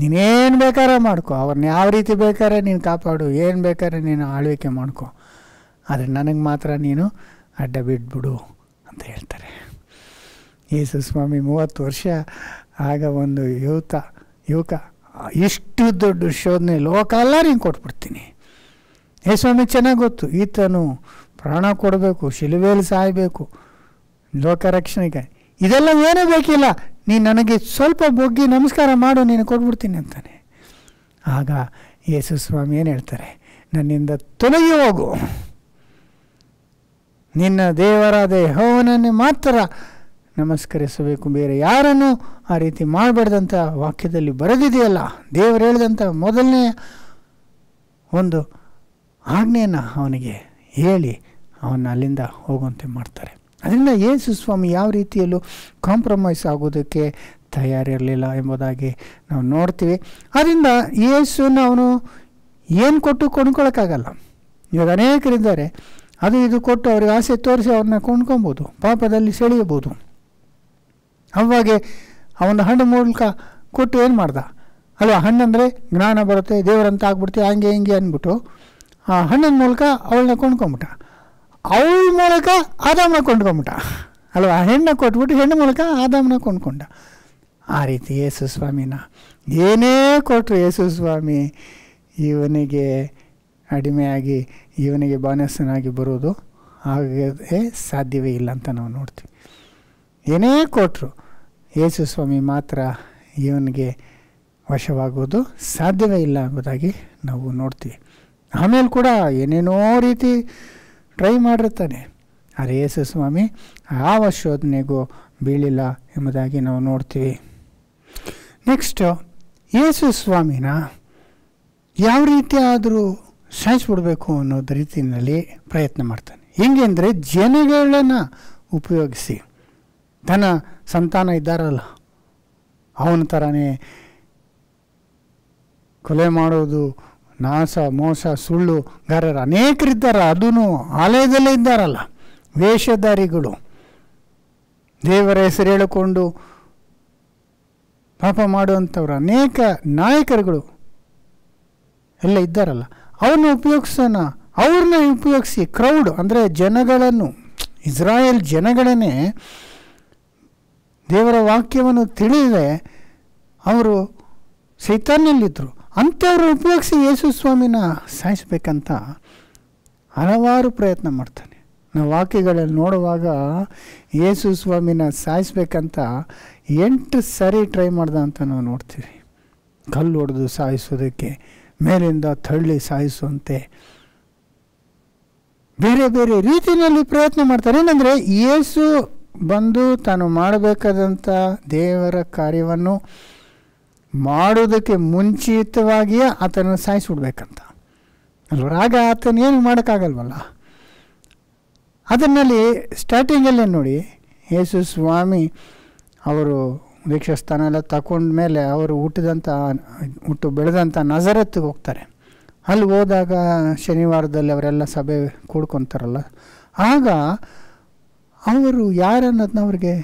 ನೀನೇನು ಬೇಕಾರೆ ಮಾಡ್ಕೊ ಅವ್ರನ್ನ ಯಾವ ರೀತಿ ಬೇಕಾದ್ರೆ ನೀನು ಕಾಪಾಡು ಏನು ಬೇಕಾದ್ರೆ ನೀನು ಆಳ್ವಿಕೆ ಮಾಡ್ಕೊ ಆದರೆ ನನಗೆ ಮಾತ್ರ ನೀನು ಅಡ್ಡ ಬಿಟ್ಬಿಡು ಅಂತ ಹೇಳ್ತಾರೆ ಯೇಸು ಸ್ವಾಮಿ ಮೂವತ್ತು ವರ್ಷ ಆಗ ಒಂದು ಯುವತ ಯುವಕ ಇಷ್ಟು ದೊಡ್ಡ ಶೋಧನೆ ಲೋಕ ಎಲ್ಲ ನೀನು ಕೊಟ್ಬಿಡ್ತೀನಿ ಏ ಸ್ವಾಮಿ ಚೆನ್ನಾಗಿ ಗೊತ್ತು ಈತನು ಪ್ರಾಣ ಕೊಡಬೇಕು ಶಿಲುವೆಯಲ್ಲಿ ಸಾಯಬೇಕು ಲೋಕ ರಕ್ಷಣೆಗೆ ಇದೆಲ್ಲ ಏನೂ ಬೇಕಿಲ್ಲ ನೀನು ನನಗೆ ಸ್ವಲ್ಪ ಬೊಗ್ಗಿ ನಮಸ್ಕಾರ ಮಾಡು ನೀನು ಕೊಟ್ಬಿಡ್ತೀನಿ ಅಂತಾನೆ ಆಗ ಯೇಸು ಸ್ವಾಮಿ ಏನು ಹೇಳ್ತಾರೆ ನನ್ನಿಂದ ತೊಲಗಿ ಹೋಗು ನಿನ್ನ ದೇವರಾದ ಹೋವನನ್ನು ಮಾತ್ರ ನಮಸ್ಕರಿಸಬೇಕು ಬೇರೆ ಯಾರನ್ನು ಆ ರೀತಿ ಮಾಡಬಾರ್ದಂಥ ವಾಕ್ಯದಲ್ಲಿ ಬರೆದಿದೆಯಲ್ಲ ದೇವರು ಹೇಳಿದಂಥ ಮೊದಲನೇ ಒಂದು ಆಜ್ಞೆಯನ್ನು ಅವನಿಗೆ ಹೇಳಿ ಅವನ್ನ ಅಲ್ಲಿಂದ ಹೋಗುವಂತೆ ಮಾಡ್ತಾರೆ ಅದರಿಂದ ಯೇಸು ಸ್ವಾಮಿ ಯಾವ ರೀತಿಯಲ್ಲೂ ಕಾಂಪ್ರಮೈಸ್ ಆಗೋದಕ್ಕೆ ತಯಾರಿರಲಿಲ್ಲ ಎಂಬುದಾಗಿ ನಾವು ನೋಡ್ತೀವಿ ಆದ್ದರಿಂದ ಯೇಸುನ ಅವನು ಏನು ಕೊಟ್ಟು ಕೊಂಡ್ಕೊಳಕ್ಕಾಗಲ್ಲ ಇವಾಗ ಅನೇಕರಿದ್ದಾರೆ ಅದು ಇದು ಕೊಟ್ಟು ಅವ್ರಿಗೆ ಆಸೆ ತೋರಿಸಿ ಅವ್ರನ್ನ ಕೊಂಡ್ಕೊಬೋದು ಪಾಪದಲ್ಲಿ ಸೆಳೆಯಬೋದು ಅವಾಗೆ ಅವನ ಹಣ್ಣು ಮೂಲಕ ಕೊಟ್ಟು ಏನು ಮಾಡ್ದ ಅಲ್ವಾ ಹಣ್ಣಂದರೆ ಜ್ಞಾನ ಬರುತ್ತೆ ದೇವರಂತ ಆಗ್ಬಿಡ್ತೀವಿ ಹಂಗೆ ಹಿಂಗೆ ಅಂದ್ಬಿಟ್ಟು ಆ ಹಣ್ಣಿನ ಮೂಲಕ ಅವಳನ್ನ ಕೊಂಡ್ಕೊಂಬಿಟ್ಟ ಅವಳ ಮೂಲಕ ಆದಾಮನ ಕೊಂಡ್ಕೊಂಬಿಟ್ಟ ಅಲ್ವಾ ಹೆಣ್ಣು ಕೊಟ್ಬಿಟ್ಟು ಹೆಣ್ಣು ಮೂಲಕ ಆದಾಮನ ಕೊಂಡ್ಕೊಂಡ ಆ ರೀತಿ ಯೇಸು ಸ್ವಾಮಿನ ಏನೇ ಕೊಟ್ಟರು ಯೇಸು ಸ್ವಾಮಿ ಇವನಿಗೆ ಅಡಿಮೆಯಾಗಿ ಇವನಿಗೆ ಬಾನಸನಾಗಿ ಬರೋದು ಆಗದೆ ಸಾಧ್ಯವೇ ಇಲ್ಲ ಅಂತ ನಾವು ನೋಡ್ತೀವಿ ಏನೇ ಕೊಟ್ಟರು ಯೇಸು ಸ್ವಾಮಿ ಮಾತ್ರ ಇವನಿಗೆ ವಶವಾಗೋದು ಸಾಧ್ಯವೇ ಇಲ್ಲ ಎಂಬುದಾಗಿ ನಾವು ನೋಡ್ತೀವಿ ಆಮೇಲೆ ಕೂಡ ಏನೇನೋ ರೀತಿ ಟ್ರೈ ಮಾಡಿರ್ತಾನೆ ಆದರೆ ಯೇಸು ಸ್ವಾಮಿ ಯಾವ ಶೋಧನೆಗೂ ಬೀಳಿಲ್ಲ ಎಂಬುದಾಗಿ ನಾವು ನೋಡ್ತೀವಿ ನೆಕ್ಸ್ಟು ಯೇಸು ಸ್ವಾಮಿನ ಯಾವ ರೀತಿ ಆದರೂ ಸಾಯಿಸ್ಬಿಡ್ಬೇಕು ಅನ್ನೋದು ರೀತಿಯಲ್ಲಿ ಪ್ರಯತ್ನ ಮಾಡ್ತಾನೆ ಹೆಂಗೆ ಅಂದರೆ ಜನಗಳನ್ನು ಉಪಯೋಗಿಸಿ ತನ್ನ ಸಂತಾನ ಇದ್ದಾರಲ್ಲ ಅವನ ಥರನೇ ಕೊಲೆ ಮಾಡೋದು ನಾಸ ಮೋಸ ಗಾರರು ಅನೇಕರಿದ್ದಾರೆ ಅದೂ ಆಲಯದಲ್ಲೇ ಇದ್ದಾರಲ್ಲ ವೇಷಧಾರಿಗಳು ದೇವರ ಹೆಸರು ಹೇಳಿಕೊಂಡು ಪಾಪ ಮಾಡುವಂಥವ್ರು ಅನೇಕ ನಾಯಕರುಗಳು ಎಲ್ಲ ಇದ್ದಾರಲ್ಲ ಅವ್ರನ್ನ ಉಪಯೋಗಿಸೋಣ ಅವ್ರನ್ನ ಉಪಯೋಗಿಸಿ ಕ್ರೌಡ್ ಅಂದರೆ ಜನಗಳನ್ನು ಇಸ್ರಾಯೇಲ್ ಜನಗಳನ್ನೇ ದೇವರ ವಾಕ್ಯವನ್ನು ತಿಳಿದರೆ ಅವರು ಸೈತಾನ್ಯಲ್ಲಿದ್ದರು ಅಂಥವ್ರು ಉಪಯೋಗಿಸಿ ಯೇಸು ಸ್ವಾಮಿನ ಸಾಯಿಸ್ಬೇಕಂತ ಹಲವಾರು ಪ್ರಯತ್ನ ಮಾಡ್ತಾನೆ ನಾವು ವಾಕ್ಯಗಳಲ್ಲಿ ನೋಡುವಾಗ ಯೇಸು ಸ್ವಾಮಿನ ಸಾಯಿಸ್ಬೇಕಂತ ಎಂಟು ಸರಿ ಟ್ರೈ ಮಾಡ್ದ ಅಂತ ನಾವು ನೋಡ್ತೀವಿ ಕಲ್ಲು ಹೊಡೆದು ಸಾಯಿಸೋದಕ್ಕೆ ಮೇಲಿಂದ ತಳ್ಳಿ ಸಾಯಿಸುವಂತೆ ಬೇರೆ ಬೇರೆ ರೀತಿಯಲ್ಲಿ ಪ್ರಯತ್ನ ಮಾಡ್ತಾರೆ ಏನಂದರೆ ಯೇಸು ಬಂದು ತಾನು ಮಾಡಬೇಕಾದಂಥ ದೇವರ ಕಾರ್ಯವನ್ನು ಮಾಡೋದಕ್ಕೆ ಮುಂಚಿತವಾಗಿಯೇ ಆತನನ್ನು ಸಾಯಿಸಿಬಿಡ್ಬೇಕಂತ ಅಲ್ವ ಆಗ ಆತನೇನು ಮಾಡೋಕ್ಕಾಗಲ್ವಲ್ಲ ಅದನ್ನಲ್ಲಿ ಸ್ಟಾರ್ಟಿಂಗಲ್ಲೇ ನೋಡಿ ಯೇಸು ಸ್ವಾಮಿ ಅವರು ದೀಕ್ಷಾಸ್ಥಾನ ಎಲ್ಲ ತಗೊಂಡ ಮೇಲೆ ಅವರು ಹುಟ್ಟಿದಂಥ ಹುಟ್ಟು ಬೆಳೆದಂಥ ನಜರತ್ತಿಗೆ ಹೋಗ್ತಾರೆ ಅಲ್ಲಿ ಹೋದಾಗ ಶನಿವಾರದಲ್ಲಿ ಅವರೆಲ್ಲ ಸಭೆ ಕೂಡ್ಕೊತಾರಲ್ಲ ಆಗ ಅವರು ಯಾರನ್ನೋದನ್ನ ಅವ್ರಿಗೆ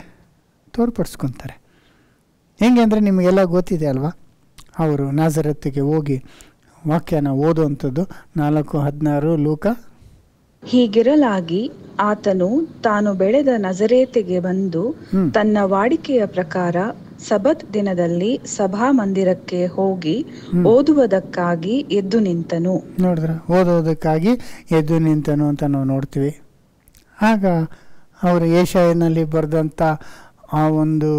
ತೋರ್ಪಡಿಸ್ಕೊತಾರೆ ಹೇಗೆ ಅಂದರೆ ನಿಮಗೆಲ್ಲ ಗೊತ್ತಿದೆ ಅಲ್ವಾ ಅವರು ನಾಜರತ್ತಿಗೆ ಹೋಗಿ ವಾಕ್ಯನ ಓದುವಂಥದ್ದು ನಾಲ್ಕು ಹದಿನಾರು ಲೂಕ ಹೀಗಿರಲಾಗಿ ಆತನು ತಾನು ಬೆಳೆದ ನಜರೇತಿಗೆ ಬಂದು ತನ್ನ ವಾಡಿಕೆಯ ಪ್ರಕಾರ ಸಬತ್ ದಿನದಲ್ಲಿ ಸಭಾ ಮಂದಿರಕ್ಕೆ ಹೋಗಿ ಓದುವುದಕ್ಕಾಗಿ ಎದ್ದು ನಿಂತನು ನೋಡಿದ್ರ ಓದುವುದಕ್ಕಾಗಿ ಎದ್ದು ನಿಂತನು ಅಂತ ನಾವು ನೋಡ್ತೀವಿ ಆಗ ಅವರು ಏಷ್ಯಾನಲ್ಲಿ ಬರೆದಂಥ ಆ ಒಂದು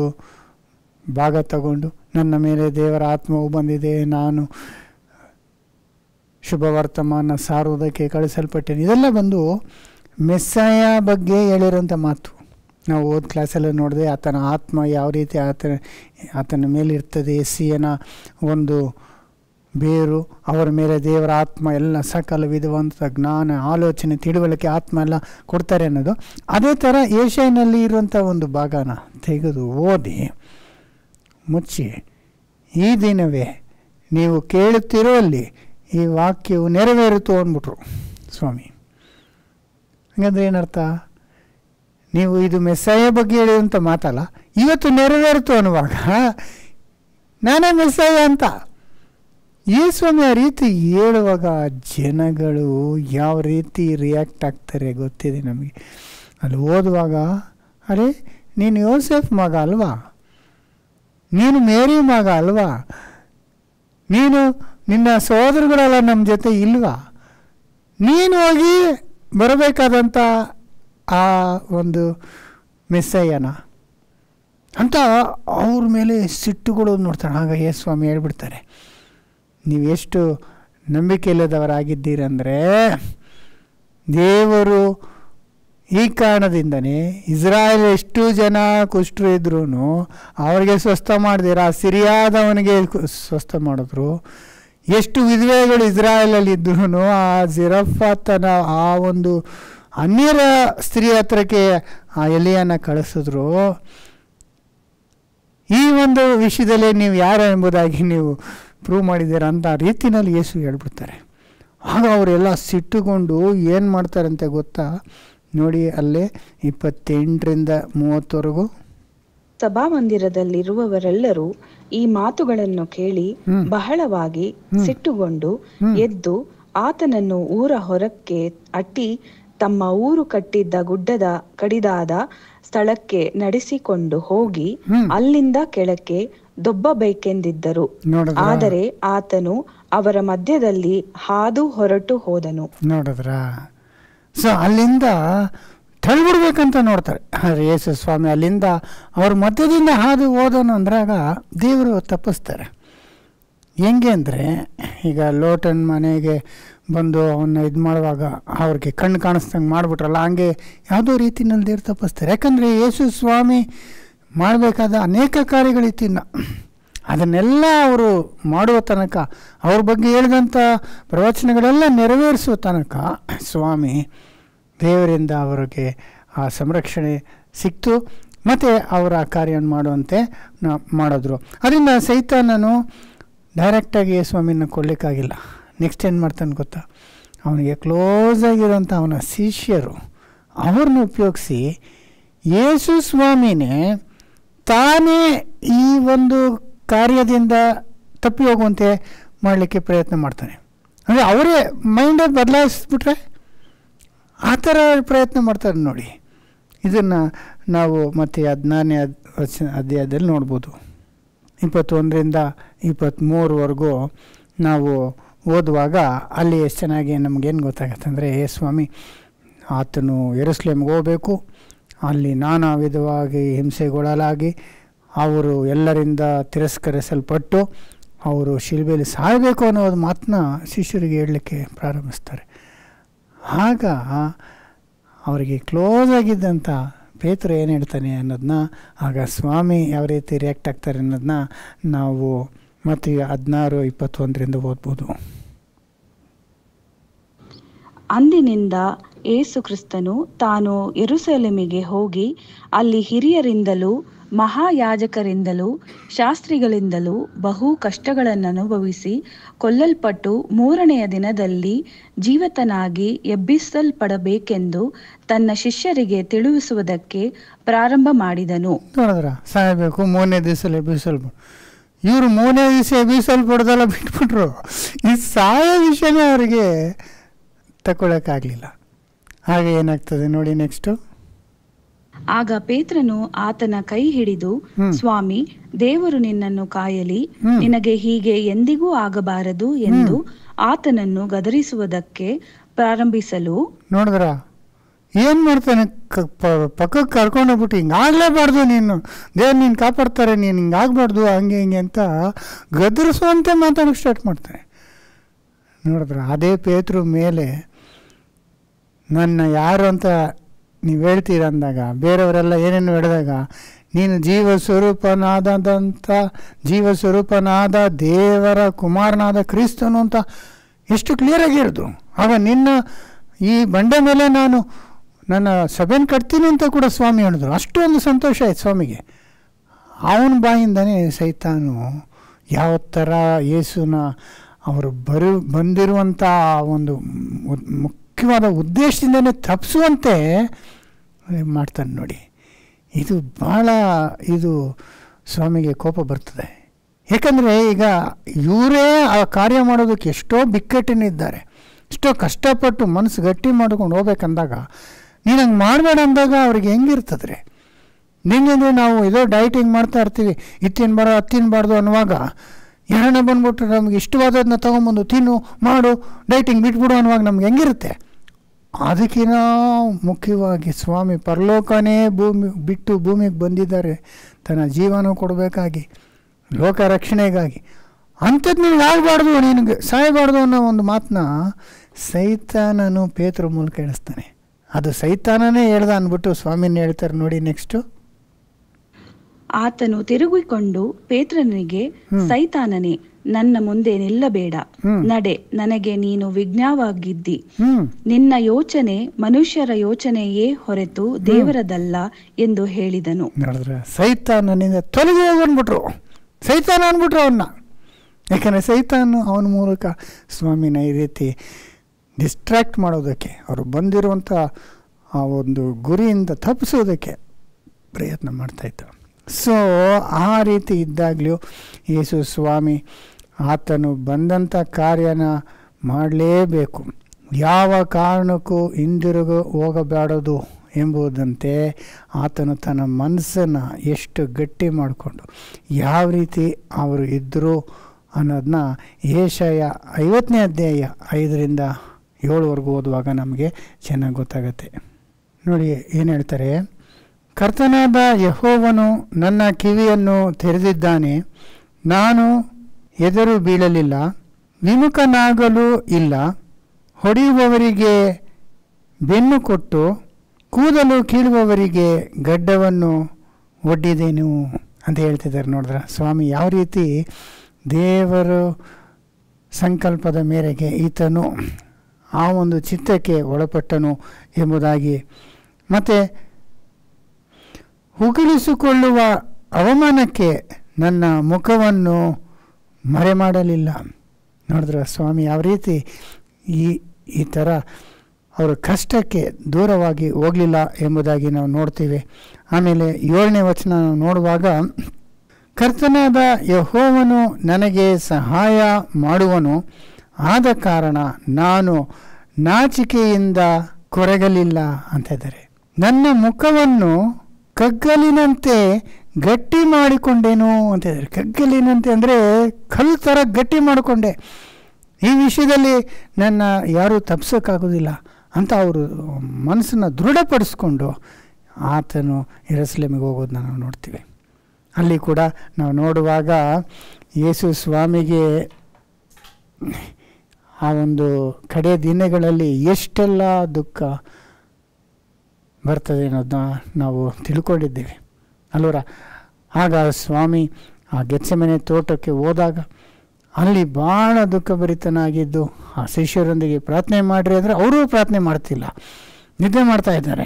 ಭಾಗ ತಗೊಂಡು ನನ್ನ ಮೇಲೆ ದೇವರ ಆತ್ಮವು ಬಂದಿದೆ ನಾನು ಶುಭ ವರ್ತಮಾನ ಸಾರುವುದಕ್ಕೆ ಕಳಿಸಲ್ಪಟ್ಟೇನೆ ಇದೆಲ್ಲ ಬಂದು ಮೆಸ್ಸಾಯ ಬಗ್ಗೆ ಹೇಳಿರೋಂಥ ಮಾತು ನಾವು ಓದ್ ಕ್ಲಾಸಲ್ಲಿ ನೋಡಿದೆ ಆತನ ಆತ್ಮ ಯಾವ ರೀತಿ ಆತನ ಆತನ ಮೇಲಿರ್ತದೆ ಎಸ್ಸಿಯನ ಒಂದು ಬೇರು ಅವರ ಮೇಲೆ ದೇವರ ಆತ್ಮ ಎಲ್ಲ ಸಕಲ ವಿಧವಂತ ಜ್ಞಾನ ಆಲೋಚನೆ ತಿಳುವಳಿಕೆ ಆತ್ಮ ಎಲ್ಲ ಕೊಡ್ತಾರೆ ಅನ್ನೋದು ಅದೇ ಥರ ಏಷ್ಯಾನಲ್ಲಿ ಇರುವಂಥ ಒಂದು ಭಾಗನ ತೆಗೆದು ಓದಿ ಮುಚ್ಚಿ ಈ ದಿನವೇ ನೀವು ಕೇಳುತ್ತಿರುವಲ್ಲಿ ಈ ವಾಕ್ಯವು ನೆರವೇರಿತು ಅಂದ್ಬಿಟ್ರು ಸ್ವಾಮಿ ಹಾಗಂದ್ರೆ ಏನರ್ಥ ನೀವು ಇದು ಮೆಸ್ಸಾಯ ಬಗ್ಗೆ ಹೇಳಿದಂಥ ಮಾತಲ್ಲ ಇವತ್ತು ನೆರವೇರಿತು ಅನ್ನುವಾಗ ನಾನೇ ಮೆಸ್ಸಾಯ ಅಂತ ಈ ಸ್ವಾಮಿ ಆ ರೀತಿ ಹೇಳುವಾಗ ಜನಗಳು ಯಾವ ರೀತಿ ರಿಯಾಕ್ಟ್ ಆಗ್ತಾರೆ ಗೊತ್ತಿದೆ ನಮಗೆ ಅಲ್ಲಿ ಓದುವಾಗ ಅರೆ ನೀನು ಯೋಸೆಫ್ ಮಗ ಅಲ್ವಾ ನೀನು ಮೇರಿ ಮಗ ಅಲ್ವಾ ನೀನು ನಿನ್ನ ಸಹೋದರಗಳೆಲ್ಲ ನಮ್ಮ ಜೊತೆ ಇಲ್ವಾ ನೀನು ಹೋಗಿ ಬರಬೇಕಾದಂಥ ಆ ಒಂದು ಮೆಸ್ಸಯ್ಯನ ಅಂತ ಅವ್ರ ಮೇಲೆ ಸಿಟ್ಟುಗಳು ಆಗ ಯೇ ಸ್ವಾಮಿ ಹೇಳ್ಬಿಡ್ತಾರೆ ನೀವು ಎಷ್ಟು ನಂಬಿಕೆ ಇಲ್ಲದವರಾಗಿದ್ದೀರಂದರೆ ದೇವರು ಈ ಕಾರಣದಿಂದನೇ ಇಸ್ರಾಯೇಲ್ ಎಷ್ಟು ಜನ ಕುಷ್ಟರು ಇದ್ರೂ ಅವ್ರಿಗೆ ಸ್ವಸ್ಥ ಮಾಡಿದಿರ ಸಿರಿಯಾದವನಿಗೆ ಸ್ವಸ್ಥ ಮಾಡಿದ್ರು ಎಷ್ಟು ವಿಧವೆಗಳು ಇಸ್ರಾಯೇಲಲ್ಲಿ ಇದ್ರೂ ಆ ಜಿರಫಾತನ ಆ ಒಂದು ಅನ್ಯರ ಸ್ತ್ರೀ ಹತ್ರಕ್ಕೆ ಆ ಎಲೆಯನ್ನು ಕಳಿಸಿದ್ರು ಈ ಒಂದು ವಿಷಯದಲ್ಲಿ ನೀವು ಯಾರು ಎಂಬುದಾಗಿ ನೀವು ಪ್ರೂವ್ ಮಾಡಿದ್ದೀರ ಅಂತ ರೀತಿಯಲ್ಲಿ ಯೇಸು ಹೇಳ್ಬಿಡ್ತಾರೆ ಆಗ ಅವರೆಲ್ಲ ಸಿಟ್ಟುಕೊಂಡು ಏನು ಮಾಡ್ತಾರಂತೆ ಗೊತ್ತಾ ನೋಡಿ ಅಲ್ಲೇ ಇಪ್ಪತ್ತೆಂಟರಿಂದ ಸಭಾ ಮಂದಿರದಲ್ಲಿರುವವರೆಲ್ಲರೂ ಈ ಮಾತುಗಳನ್ನು ಕೇಳಿ ಬಹಳವಾಗಿ ಸಿಟ್ಟುಗೊಂಡು ಎದ್ದು ಆತನನ್ನು ಊರ ಹೊರಕ್ಕೆ ಅಟ್ಟಿ ತಮ್ಮ ಊರು ಕಟ್ಟಿದ್ದ ಗುಡ್ಡದ ಕಡಿದಾದ ಸ್ಥಳಕ್ಕೆ ನಡೆಸಿಕೊಂಡು ಹೋಗಿ ಅಲ್ಲಿಂದ ಕೆಳಕ್ಕೆ ದೊಬ್ಬಬೇಕೆಂದಿದ್ದರು ಆದರೆ ಆತನು ಅವರ ಮಧ್ಯದಲ್ಲಿ ಹಾದು ಹೊರಟು ಹೋದನು ನೋಡಿದ್ರಾ ಸೊ ಅಲ್ಲಿಂದ ತಳ್ಬಿಡ್ಬೇಕಂತ ನೋಡ್ತಾರೆ ಆದರೆ ಯೇಸು ಸ್ವಾಮಿ ಅಲ್ಲಿಂದ ಅವ್ರ ಮಧ್ಯದಿಂದ ಹಾದು ಹೋದನು ಅಂದ್ರಾಗ ದೇವರು ತಪ್ಪಿಸ್ತಾರೆ ಹೆಂಗೆ ಅಂದರೆ ಈಗ ಲೋಟನ್ ಮನೆಗೆ ಬಂದು ಅವನ್ನ ಇದು ಮಾಡುವಾಗ ಅವ್ರಿಗೆ ಕಣ್ಣು ಕಾಣಿಸ್ದಂಗೆ ಮಾಡಿಬಿಟ್ರಲ್ಲ ಹಂಗೆ ಯಾವುದೋ ರೀತಿನಲ್ಲಿ ದೇವ್ರು ತಪ್ಪಿಸ್ತಾರೆ ಯಾಕಂದರೆ ಯೇಸು ಸ್ವಾಮಿ ಮಾಡಬೇಕಾದ ಅನೇಕ ಕಾರ್ಯಗಳಿತ್ತು ಅದನ್ನೆಲ್ಲ ಅವರು ಮಾಡುವ ತನಕ ಅವ್ರ ಬಗ್ಗೆ ಹೇಳಿದಂಥ ಪ್ರವಚನಗಳೆಲ್ಲ ನೆರವೇರಿಸುವ ತನಕ ಸ್ವಾಮಿ ದೇವರಿಂದ ಅವರಿಗೆ ಆ ಸಂರಕ್ಷಣೆ ಸಿಕ್ತು ಮತ್ತು ಅವರ ಕಾರ್ಯವನ್ನು ಮಾಡುವಂತೆ ಮಾಡಿದ್ರು ಅದರಿಂದ ಸಹಿತ ನಾನು ಡೈರೆಕ್ಟಾಗಿ ಸ್ವಾಮಿನ ಕೊಡಲಿಕ್ಕಾಗಿಲ್ಲ ನೆಕ್ಸ್ಟ್ ಏನು ಮಾಡ್ತಾನೆ ಗೊತ್ತಾ ಅವನಿಗೆ ಕ್ಲೋಸ್ ಆಗಿರೋಂಥ ಅವನ ಶಿಷ್ಯರು ಅವ್ರನ್ನ ಉಪಯೋಗಿಸಿ ಯೇಸು ಸ್ವಾಮಿನೇ ತಾನೇ ಈ ಒಂದು ಕಾರ್ಯದಿಂದ ತಪ್ಪಿ ಹೋಗುವಂತೆ ಮಾಡಲಿಕ್ಕೆ ಪ್ರಯತ್ನ ಮಾಡ್ತಾನೆ ಅಂದರೆ ಅವರೇ ಮೈಂಡೇ ಬದಲಾಯಿಸ್ಬಿಟ್ರೆ ಆ ಥರ ಪ್ರಯತ್ನ ಮಾಡ್ತಾರೆ ನೋಡಿ ಇದನ್ನು ನಾವು ಮತ್ತೆ ಹದಿನಾರನೇ ಅಧ್ಯಾಯದಲ್ಲಿ ನೋಡ್ಬೋದು ಇಪ್ಪತ್ತೊಂದರಿಂದ ಇಪ್ಪತ್ತ್ಮೂರವರೆಗೂ ನಾವು ಓದುವಾಗ ಅಲ್ಲಿ ಎಷ್ಟು ಚೆನ್ನಾಗಿ ನಮಗೇನು ಗೊತ್ತಾಗತ್ತೆ ಅಂದರೆ ಹೇ ಸ್ವಾಮಿ ಆತನು ಎರಸ್ಲೇಮ್ಗೆ ಹೋಗಬೇಕು ಅಲ್ಲಿ ನಾನಾ ವಿಧವಾಗಿ ಹಿಂಸೆಗೊಳಲಾಗಿ ಅವರು ಎಲ್ಲರಿಂದ ತಿರಸ್ಕರಿಸಲ್ಪಟ್ಟು ಅವರು ಶಿಲ್ಬೆಯಲ್ಲಿ ಸಾಯಬೇಕು ಅನ್ನೋದು ಮಾತನ್ನ ಶಿಷ್ಯರಿಗೆ ಹೇಳಲಿಕ್ಕೆ ಪ್ರಾರಂಭಿಸ್ತಾರೆ ಆಗ ಅವರಿಗೆ ಕ್ಲೋಸ್ ಆಗಿದ್ದಂಥ ಪೇತ್ರ ಏನು ಹೇಳ್ತಾನೆ ಅನ್ನೋದನ್ನ ಆಗ ಸ್ವಾಮಿ ಯಾವ ರೀತಿ ರಿಯಾಕ್ಟ್ ಆಗ್ತಾರೆ ಅನ್ನೋದನ್ನ ನಾವು ಮತ್ತೆ ಹದಿನಾರು ಇಪ್ಪತ್ತೊಂದರಿಂದ ಓದ್ಬೋದು ಅಂದಿನಿಂದ ಏಸು ಕ್ರಿಸ್ತನು ತಾನು ಎರುಸೆಲೆಮಿಗೆ ಹೋಗಿ ಅಲ್ಲಿ ಹಿರಿಯರಿಂದಲೂ ಮಹಾಯಾಜಕರಿಂದಲೂ ಶಾಸ್ತ್ರಿಗಳಿಂದಲೂ ಬಹು ಕಷ್ಟಗಳನ್ನು ಅನುಭವಿಸಿ ಕೊಲ್ಲಲ್ಪಟ್ಟು ಮೂರನೆಯ ದಿನದಲ್ಲಿ ಜೀವತನಾಗಿ ಎಬ್ಬಿಸಲ್ಪಡಬೇಕೆಂದು ತನ್ನ ಶಿಷ್ಯರಿಗೆ ತಿಳಿಸುವುದಕ್ಕೆ ಪ್ರಾರಂಭ ಮಾಡಿದನು ಸಾಯಬೇಕು ಮೂರನೇ ದಿವಸ ಎಬ್ಬಿಸಲ್ಪ ಇವರು ಮೂರನೇ ದಿವಸ ಎಬ್ಬಿಸಲ್ಪಡ್ದಲ್ಲ ಬಿಟ್ಬಿಟ್ರು ಈ ಸಾಯ ವಿಷಯನೇ ಅವರಿಗೆ ತಗೊಳಕ್ಕಾಗಲಿಲ್ಲ ಹಾಗೆ ಏನಾಗ್ತದೆ ನೋಡಿ ನೆಕ್ಸ್ಟು ಆಗ ಪೇತ್ರನು ಆತನ ಕೈ ಹಿಡಿದು ಸ್ವಾಮಿ ದೇವರು ನಿನ್ನನ್ನು ಕಾಯಲಿ ನಿನಗೆ ಹೀಗೆ ಎಂದಿಗೂ ಆಗಬಾರದು ಎಂದು ಆತನನ್ನು ಗದರಿಸುವುದಕ್ಕೆ ಪ್ರಾರಂಭಿಸಲು ನೋಡಿದ್ರ ಏನ್ ಮಾಡ್ತಾನೆ ಪಕ್ಕಕ್ಕೆ ಕರ್ಕೊಂಡೋಗ್ಬಿಟ್ಟು ಹಿಂಗಾಗ್ಲೇಬಾರ್ದು ನೀನು ದೇವ್ ನೀನ್ ಕಾಪಾಡ್ತಾರೆ ನೀನು ಹಿಂಗಾಗಬಾರ್ದು ಹಂಗೆ ಹಿಂಗೆ ಅಂತ ಗದರಿಸುವಂತೆ ಮಾತಾಡಕ್ ಸ್ಟಾರ್ಟ್ ಮಾಡ್ತಾನೆ ನೋಡಿದ್ರ ಅದೇ ಪೇತ್ರ ಮೇಲೆ ನನ್ನ ಯಾರು ಅಂತ ನೀವು ಹೇಳ್ತೀರ ಅಂದಾಗ ಬೇರೆಯವರೆಲ್ಲ ಏನೇನು ಹೇಳಿದಾಗ ನೀನು ಜೀವ ಸ್ವರೂಪನಾದಂಥ ಜೀವ ಸ್ವರೂಪನಾದ ದೇವರ ಕುಮಾರನಾದ ಕ್ರಿಸ್ತನು ಅಂತ ಎಷ್ಟು ಕ್ಲಿಯರಾಗಿ ಹೇಳಿದ್ರು ಆಗ ನಿನ್ನ ಈ ಬಂಡೆ ಮೇಲೆ ನಾನು ನನ್ನ ಸಭೆನ ಕಟ್ತೀನಿ ಅಂತ ಕೂಡ ಸ್ವಾಮಿ ಹೇಳಿದ್ರು ಅಷ್ಟೊಂದು ಸಂತೋಷ ಆಯ್ತು ಸ್ವಾಮಿಗೆ ಅವನ ಬಾಯಿಂದನೇ ಸೈತಾನು ಯಾವ ಥರ ಯೇಸುನ ಅವರು ಬರು ಬಂದಿರುವಂಥ ಒಂದು ಮುಖ್ಯವಾದ ಉದ್ದೇಶದಿಂದನೇ ತಪ್ಪಿಸುವಂತೆ ಮಾಡ್ತಾನೆ ನೋಡಿ ಇದು ಭಾಳ ಇದು ಸ್ವಾಮಿಗೆ ಕೋಪ ಬರ್ತದೆ ಏಕೆಂದರೆ ಈಗ ಇವರೇ ಆ ಕಾರ್ಯ ಮಾಡೋದಕ್ಕೆ ಎಷ್ಟೋ ಬಿಕ್ಕಟ್ಟಿನಿದ್ದಾರೆ ಎಷ್ಟೋ ಕಷ್ಟಪಟ್ಟು ಮನಸ್ಸು ಗಟ್ಟಿ ಮಾಡ್ಕೊಂಡು ಹೋಗ್ಬೇಕಂದಾಗ ನೀನು ಹಂಗೆ ಮಾಡಬೇಡ ಅಂದಾಗ ಅವ್ರಿಗೆ ಹೆಂಗಿರ್ತದ್ರೆ ನಿನ್ನೆಂದರೆ ನಾವು ಇದೋ ಡಯಟಿಂಗ್ ಮಾಡ್ತಾ ಇರ್ತೀವಿ ಇದು ತಿನ್ಬಾರ್ದು ಅದು ತಿನ್ನಬಾರ್ದು ಅನ್ನುವಾಗ ಎರಡನೇ ಬಂದ್ಬಿಟ್ಟು ನಮಗೆ ಇಷ್ಟವಾದದನ್ನ ತೊಗೊಂಬಂದು ತಿನ್ನು ಮಾಡು ಡೈಟಿಂಗ್ ಬಿಟ್ಬಿಡು ಅನ್ನುವಾಗ ನಮ್ಗೆ ಹೆಂಗಿರುತ್ತೆ ಅದಕ್ಕಿಂತ ಮುಖ್ಯವಾಗಿ ಸ್ವಾಮಿ ಪರಲೋಕನೇ ಭೂಮಿ ಬಿಟ್ಟು ಭೂಮಿಗೆ ಬಂದಿದ್ದಾರೆ ತನ್ನ ಜೀವನ ಕೊಡಬೇಕಾಗಿ ಲೋಕ ರಕ್ಷಣೆಗಾಗಿ ಅಂಥದ್ದು ನೀನು ಆಗಬಾರ್ದು ನಿನಗೆ ಸಾಯಬಾರ್ದು ಅನ್ನೋ ಒಂದು ಮಾತನ್ನ ಸೈತಾನನು ಪೇತ್ರ ಮೂಲಕ ಹೇಳಿಸ್ತಾನೆ ಅದು ಸೈತಾನನೇ ಹೇಳ್ದ ಅಂದ್ಬಿಟ್ಟು ಸ್ವಾಮಿನ ಹೇಳ್ತಾರೆ ನೋಡಿ ನೆಕ್ಸ್ಟು ಆತನು ತಿರುಗಿಕೊಂಡು ಪೇತ್ರನಿಗೆ ಸೈತಾನನೇ ನನ್ನ ಮುಂದೆ ನಿಲ್ಲಬೇಡ ನಡೆ ನನಗೆ ನೀನು ವಿಜ್ಞಾವಾಗಿದ್ದಿ ನಿನ್ನ ಯೋಚನೆ ಮನುಷ್ಯರ ಯೋಚನೆಯೇ ಹೊರತು ದೇವರದಲ್ಲ ಎಂದು ಹೇಳಿದನು ಸೈತಾನನಿಂದ ತೊಲಗಿ ಅಂದ್ಬಿಟ್ರು ಸೈತಾನ ಅಂದ್ಬಿಟ್ರು ಅವನ್ನ ಯಾಕಂದ್ರೆ ಸೈತಾನ ಅವನ ಮೂಲಕ ಸ್ವಾಮಿನ ಈ ರೀತಿ ಡಿಸ್ಟ್ರಾಕ್ಟ್ ಮಾಡೋದಕ್ಕೆ ಅವರು ಬಂದಿರುವಂತ ಆ ಒಂದು ಗುರಿಯಿಂದ ತಪ್ಪಿಸೋದಕ್ಕೆ ಪ್ರಯತ್ನ ಮಾಡ್ತಾ ಇದ್ದ ಸೊ ಆ ರೀತಿ ಇದ್ದಾಗಲೂ ಯೇಸು ಸ್ವಾಮಿ ಆತನು ಬಂದಂಥ ಕಾರ್ಯನ ಮಾಡಲೇಬೇಕು ಯಾವ ಕಾರಣಕ್ಕೂ ಹಿಂದಿರುಗು ಹೋಗಬಾರದು ಎಂಬುದಂತೆ ಆತನು ತನ್ನ ಮನಸ್ಸನ್ನು ಎಷ್ಟು ಗಟ್ಟಿ ಮಾಡಿಕೊಂಡು ಯಾವ ರೀತಿ ಅವರು ಇದ್ದರು ಅನ್ನೋದನ್ನ ಏಷಯ ಐವತ್ತನೇ ಅಧ್ಯಾಯ ಐದರಿಂದ ಏಳುವರೆಗೂ ಓದುವಾಗ ನಮಗೆ ಚೆನ್ನಾಗಿ ಗೊತ್ತಾಗತ್ತೆ ನೋಡಿ ಏನು ಹೇಳ್ತಾರೆ ಕರ್ತನಾದ ಯಹೋವನು ನನ್ನ ಕಿವಿಯನ್ನು ತೆರೆದಿದ್ದಾನೆ ನಾನು ಎದುರು ಬೀಳಲಿಲ್ಲ ವಿಮುಖನಾಗಲೂ ಇಲ್ಲ ಹೊಡೆಯುವವರಿಗೆ ಬೆನ್ನು ಕೊಟ್ಟು ಕೂದಲು ಕೀಳುವವರಿಗೆ ಗಡ್ಡವನ್ನು ಒಡ್ಡಿದೇನು ಅಂತ ಹೇಳ್ತಿದ್ದಾರೆ ನೋಡಿದ್ರೆ ಸ್ವಾಮಿ ಯಾವ ರೀತಿ ದೇವರು ಸಂಕಲ್ಪದ ಮೇರೆಗೆ ಈತನು ಆ ಒಂದು ಚಿತ್ತಕ್ಕೆ ಒಳಪಟ್ಟನು ಎಂಬುದಾಗಿ ಮತ್ತು ಉಗುಳಿಸಿಕೊಳ್ಳುವ ಅವಮಾನಕ್ಕೆ ನನ್ನ ಮುಖವನ್ನು ಮರೆ ಮಾಡಲಿಲ್ಲ ನೋಡಿದ್ರ ಸ್ವಾಮಿ ಯಾವ ರೀತಿ ಈ ಈ ಥರ ಅವರ ಕಷ್ಟಕ್ಕೆ ದೂರವಾಗಿ ಹೋಗಲಿಲ್ಲ ಎಂಬುದಾಗಿ ನಾವು ನೋಡ್ತೀವಿ ಆಮೇಲೆ ಏಳನೇ ವಚನ ನಾವು ನೋಡುವಾಗ ಕರ್ತನಾದ ಯಹೋವನು ನನಗೆ ಸಹಾಯ ಮಾಡುವನು ಆದ ಕಾರಣ ನಾನು ನಾಚಿಕೆಯಿಂದ ಕೊರಗಲಿಲ್ಲ ಅಂತ ಇದ್ದಾರೆ ನನ್ನ ಮುಖವನ್ನು ಕಗ್ಗಲಿನಂತೆ ಗಟ್ಟಿ ಮಾಡಿಕೊಂಡೇನು ಅಂತ ಹೇಳಿದರೆ ಕಗ್ಗಲಿನಂತೆ ಅಂದರೆ ಕಲ್ಲು ಥರ ಗಟ್ಟಿ ಮಾಡಿಕೊಂಡೆ ಈ ವಿಷಯದಲ್ಲಿ ನನ್ನ ಯಾರೂ ತಪ್ಸೋಕ್ಕಾಗೋದಿಲ್ಲ ಅಂತ ಅವರು ಮನಸ್ಸನ್ನು ದೃಢಪಡಿಸ್ಕೊಂಡು ಆತನು ಎರಸ್ಲೆಮಿಗೆ ಹೋಗೋದನ್ನ ನಾವು ನೋಡ್ತೀವಿ ಅಲ್ಲಿ ಕೂಡ ನಾವು ನೋಡುವಾಗ ಯೇಸು ಸ್ವಾಮಿಗೆ ಆ ಒಂದು ಕಡೆ ದಿನಗಳಲ್ಲಿ ಎಷ್ಟೆಲ್ಲ ದುಃಖ ಬರ್ತದೆ ಅನ್ನೋದನ್ನ ನಾವು ತಿಳ್ಕೊಂಡಿದ್ದೇವೆ ಅಲ್ವರ ಆಗ ಸ್ವಾಮಿ ಆ ಮನೆ ತೋಟಕ್ಕೆ ಹೋದಾಗ ಅಲ್ಲಿ ಭಾಳ ದುಃಖಭರಿತನಾಗಿದ್ದು ಆ ಶಿಷ್ಯರೊಂದಿಗೆ ಪ್ರಾರ್ಥನೆ ಮಾಡಿರಿ ಅಂದರೆ ಅವರೂ ಪ್ರಾರ್ಥನೆ ಮಾಡ್ತಿಲ್ಲ ನಿದ್ದೆ ಮಾಡ್ತಾ ಇದ್ದಾರೆ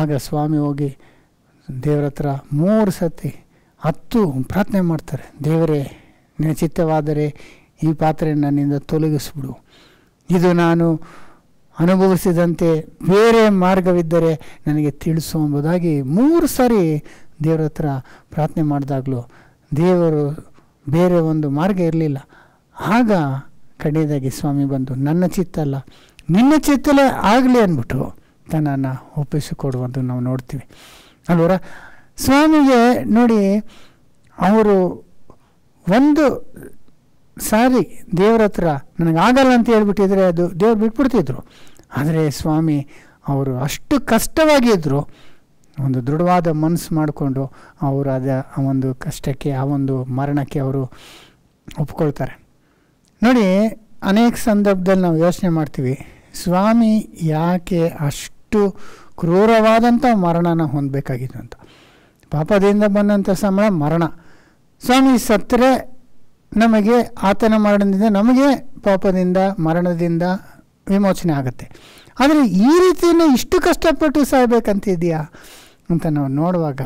ಆಗ ಸ್ವಾಮಿ ಹೋಗಿ ದೇವರ ಹತ್ರ ಮೂರು ಸತಿ ಹತ್ತು ಪ್ರಾರ್ಥನೆ ಮಾಡ್ತಾರೆ ದೇವರೇ ನಿನ್ನ ಚಿತ್ತವಾದರೆ ಈ ಪಾತ್ರೆಯನ್ನು ನನ್ನಿಂದ ತೊಲಗಿಸ್ಬಿಡು ಇದು ನಾನು ಅನುಭವಿಸಿದಂತೆ ಬೇರೆ ಮಾರ್ಗವಿದ್ದರೆ ನನಗೆ ತಿಳಿಸು ಎಂಬುದಾಗಿ ಮೂರು ಸಾರಿ ದೇವರ ಹತ್ರ ಪ್ರಾರ್ಥನೆ ಮಾಡಿದಾಗಲೂ ದೇವರು ಬೇರೆ ಒಂದು ಮಾರ್ಗ ಇರಲಿಲ್ಲ ಆಗ ಕಡೆಯದಾಗಿ ಸ್ವಾಮಿ ಬಂದು ನನ್ನ ಚಿತ್ತ ಅಲ್ಲ ನಿನ್ನ ಚಿತ್ತಲೇ ಆಗಲಿ ಅಂದ್ಬಿಟ್ಟು ತನ್ನನ್ನು ಒಪ್ಪಿಸಿಕೊಡುವಂತ ನಾವು ನೋಡ್ತೀವಿ ಅಲ್ವರ ಸ್ವಾಮಿಗೆ ನೋಡಿ ಅವರು ಒಂದು ಸಾರಿ ದೇವ್ರ ಹತ್ರ ನನಗಾಗಲ್ಲ ಅಂತ ಹೇಳ್ಬಿಟ್ಟಿದ್ರೆ ಅದು ದೇವ್ರು ಬಿಟ್ಬಿಡ್ತಿದ್ರು ಆದರೆ ಸ್ವಾಮಿ ಅವರು ಅಷ್ಟು ಕಷ್ಟವಾಗಿದ್ದರು ಒಂದು ದೃಢವಾದ ಮನಸ್ಸು ಮಾಡಿಕೊಂಡು ಅವರು ಅದ ಆ ಒಂದು ಕಷ್ಟಕ್ಕೆ ಆ ಒಂದು ಮರಣಕ್ಕೆ ಅವರು ಒಪ್ಕೊಳ್ತಾರೆ ನೋಡಿ ಅನೇಕ ಸಂದರ್ಭದಲ್ಲಿ ನಾವು ಯೋಚನೆ ಮಾಡ್ತೀವಿ ಸ್ವಾಮಿ ಯಾಕೆ ಅಷ್ಟು ಕ್ರೂರವಾದಂಥ ಮರಣನ ಹೊಂದಬೇಕಾಗಿತ್ತು ಅಂತ ಪಾಪದಿಂದ ಬಂದಂಥ ಸಮಯ ಮರಣ ಸ್ವಾಮಿ ಸತ್ತರೆ ನಮಗೆ ಆತನ ಮರಣದಿಂದ ನಮಗೆ ಪಾಪದಿಂದ ಮರಣದಿಂದ ವಿಮೋಚನೆ ಆಗುತ್ತೆ ಆದರೆ ಈ ರೀತಿಯನ್ನು ಇಷ್ಟು ಕಷ್ಟಪಟ್ಟು ಸಾಯ್ಬೇಕಂತಿದೆಯಾ ಅಂತ ನಾವು ನೋಡುವಾಗ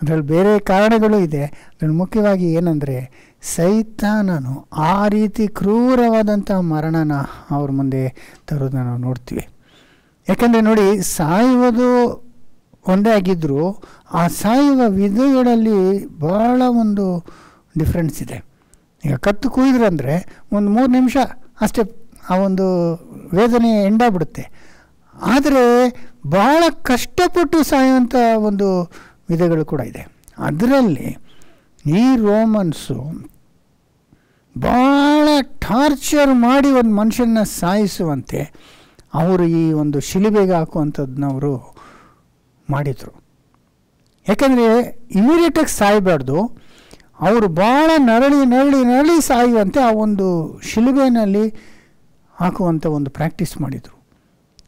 ಅದರಲ್ಲಿ ಬೇರೆ ಕಾರಣಗಳು ಇದೆ ಅದರಲ್ಲಿ ಮುಖ್ಯವಾಗಿ ಏನಂದರೆ ಸೈತಾನನು ಆ ರೀತಿ ಕ್ರೂರವಾದಂಥ ಮರಣನ ಅವ್ರ ಮುಂದೆ ತರೋದನ್ನ ನಾವು ನೋಡ್ತೀವಿ ಯಾಕೆಂದರೆ ನೋಡಿ ಸಾಯುವುದು ಒಂದೇ ಆಗಿದ್ದರೂ ಆ ಸಾಯುವ ವಿಧಗಳಲ್ಲಿ ಬಹಳ ಒಂದು ಡಿಫ್ರೆನ್ಸ್ ಇದೆ ಈಗ ಕತ್ತು ಕುಯ್ದ್ರು ಅಂದರೆ ಒಂದು ಮೂರು ನಿಮಿಷ ಅಷ್ಟೇ ಆ ಒಂದು ವೇದನೆ ಎಂಡಾಗ್ಬಿಡುತ್ತೆ ಆದರೆ ಬಹಳ ಕಷ್ಟಪಟ್ಟು ಸಾಯುವಂಥ ಒಂದು ವಿಧಗಳು ಕೂಡ ಇದೆ ಅದರಲ್ಲಿ ಈ ರೋಮನ್ಸು ಭಾಳ ಟಾರ್ಚರ್ ಮಾಡಿ ಒಂದು ಮನುಷ್ಯನ ಸಾಯಿಸುವಂತೆ ಅವರು ಈ ಒಂದು ಶಿಲುಬೆಗೆ ಹಾಕುವಂಥದ್ದನ್ನ ಅವರು ಮಾಡಿದರು ಯಾಕೆಂದರೆ ಇಮಿಡಿಯೇಟಾಗಿ ಸಾಯಬಾರ್ದು ಅವರು ಭಾಳ ನರಳಿ ನರಳಿ ನರಳಿ ಸಾಯುವಂತೆ ಆ ಒಂದು ಶಿಲುಬೆಯಲ್ಲಿ ಹಾಕುವಂಥ ಒಂದು ಪ್ರಾಕ್ಟೀಸ್ ಮಾಡಿದರು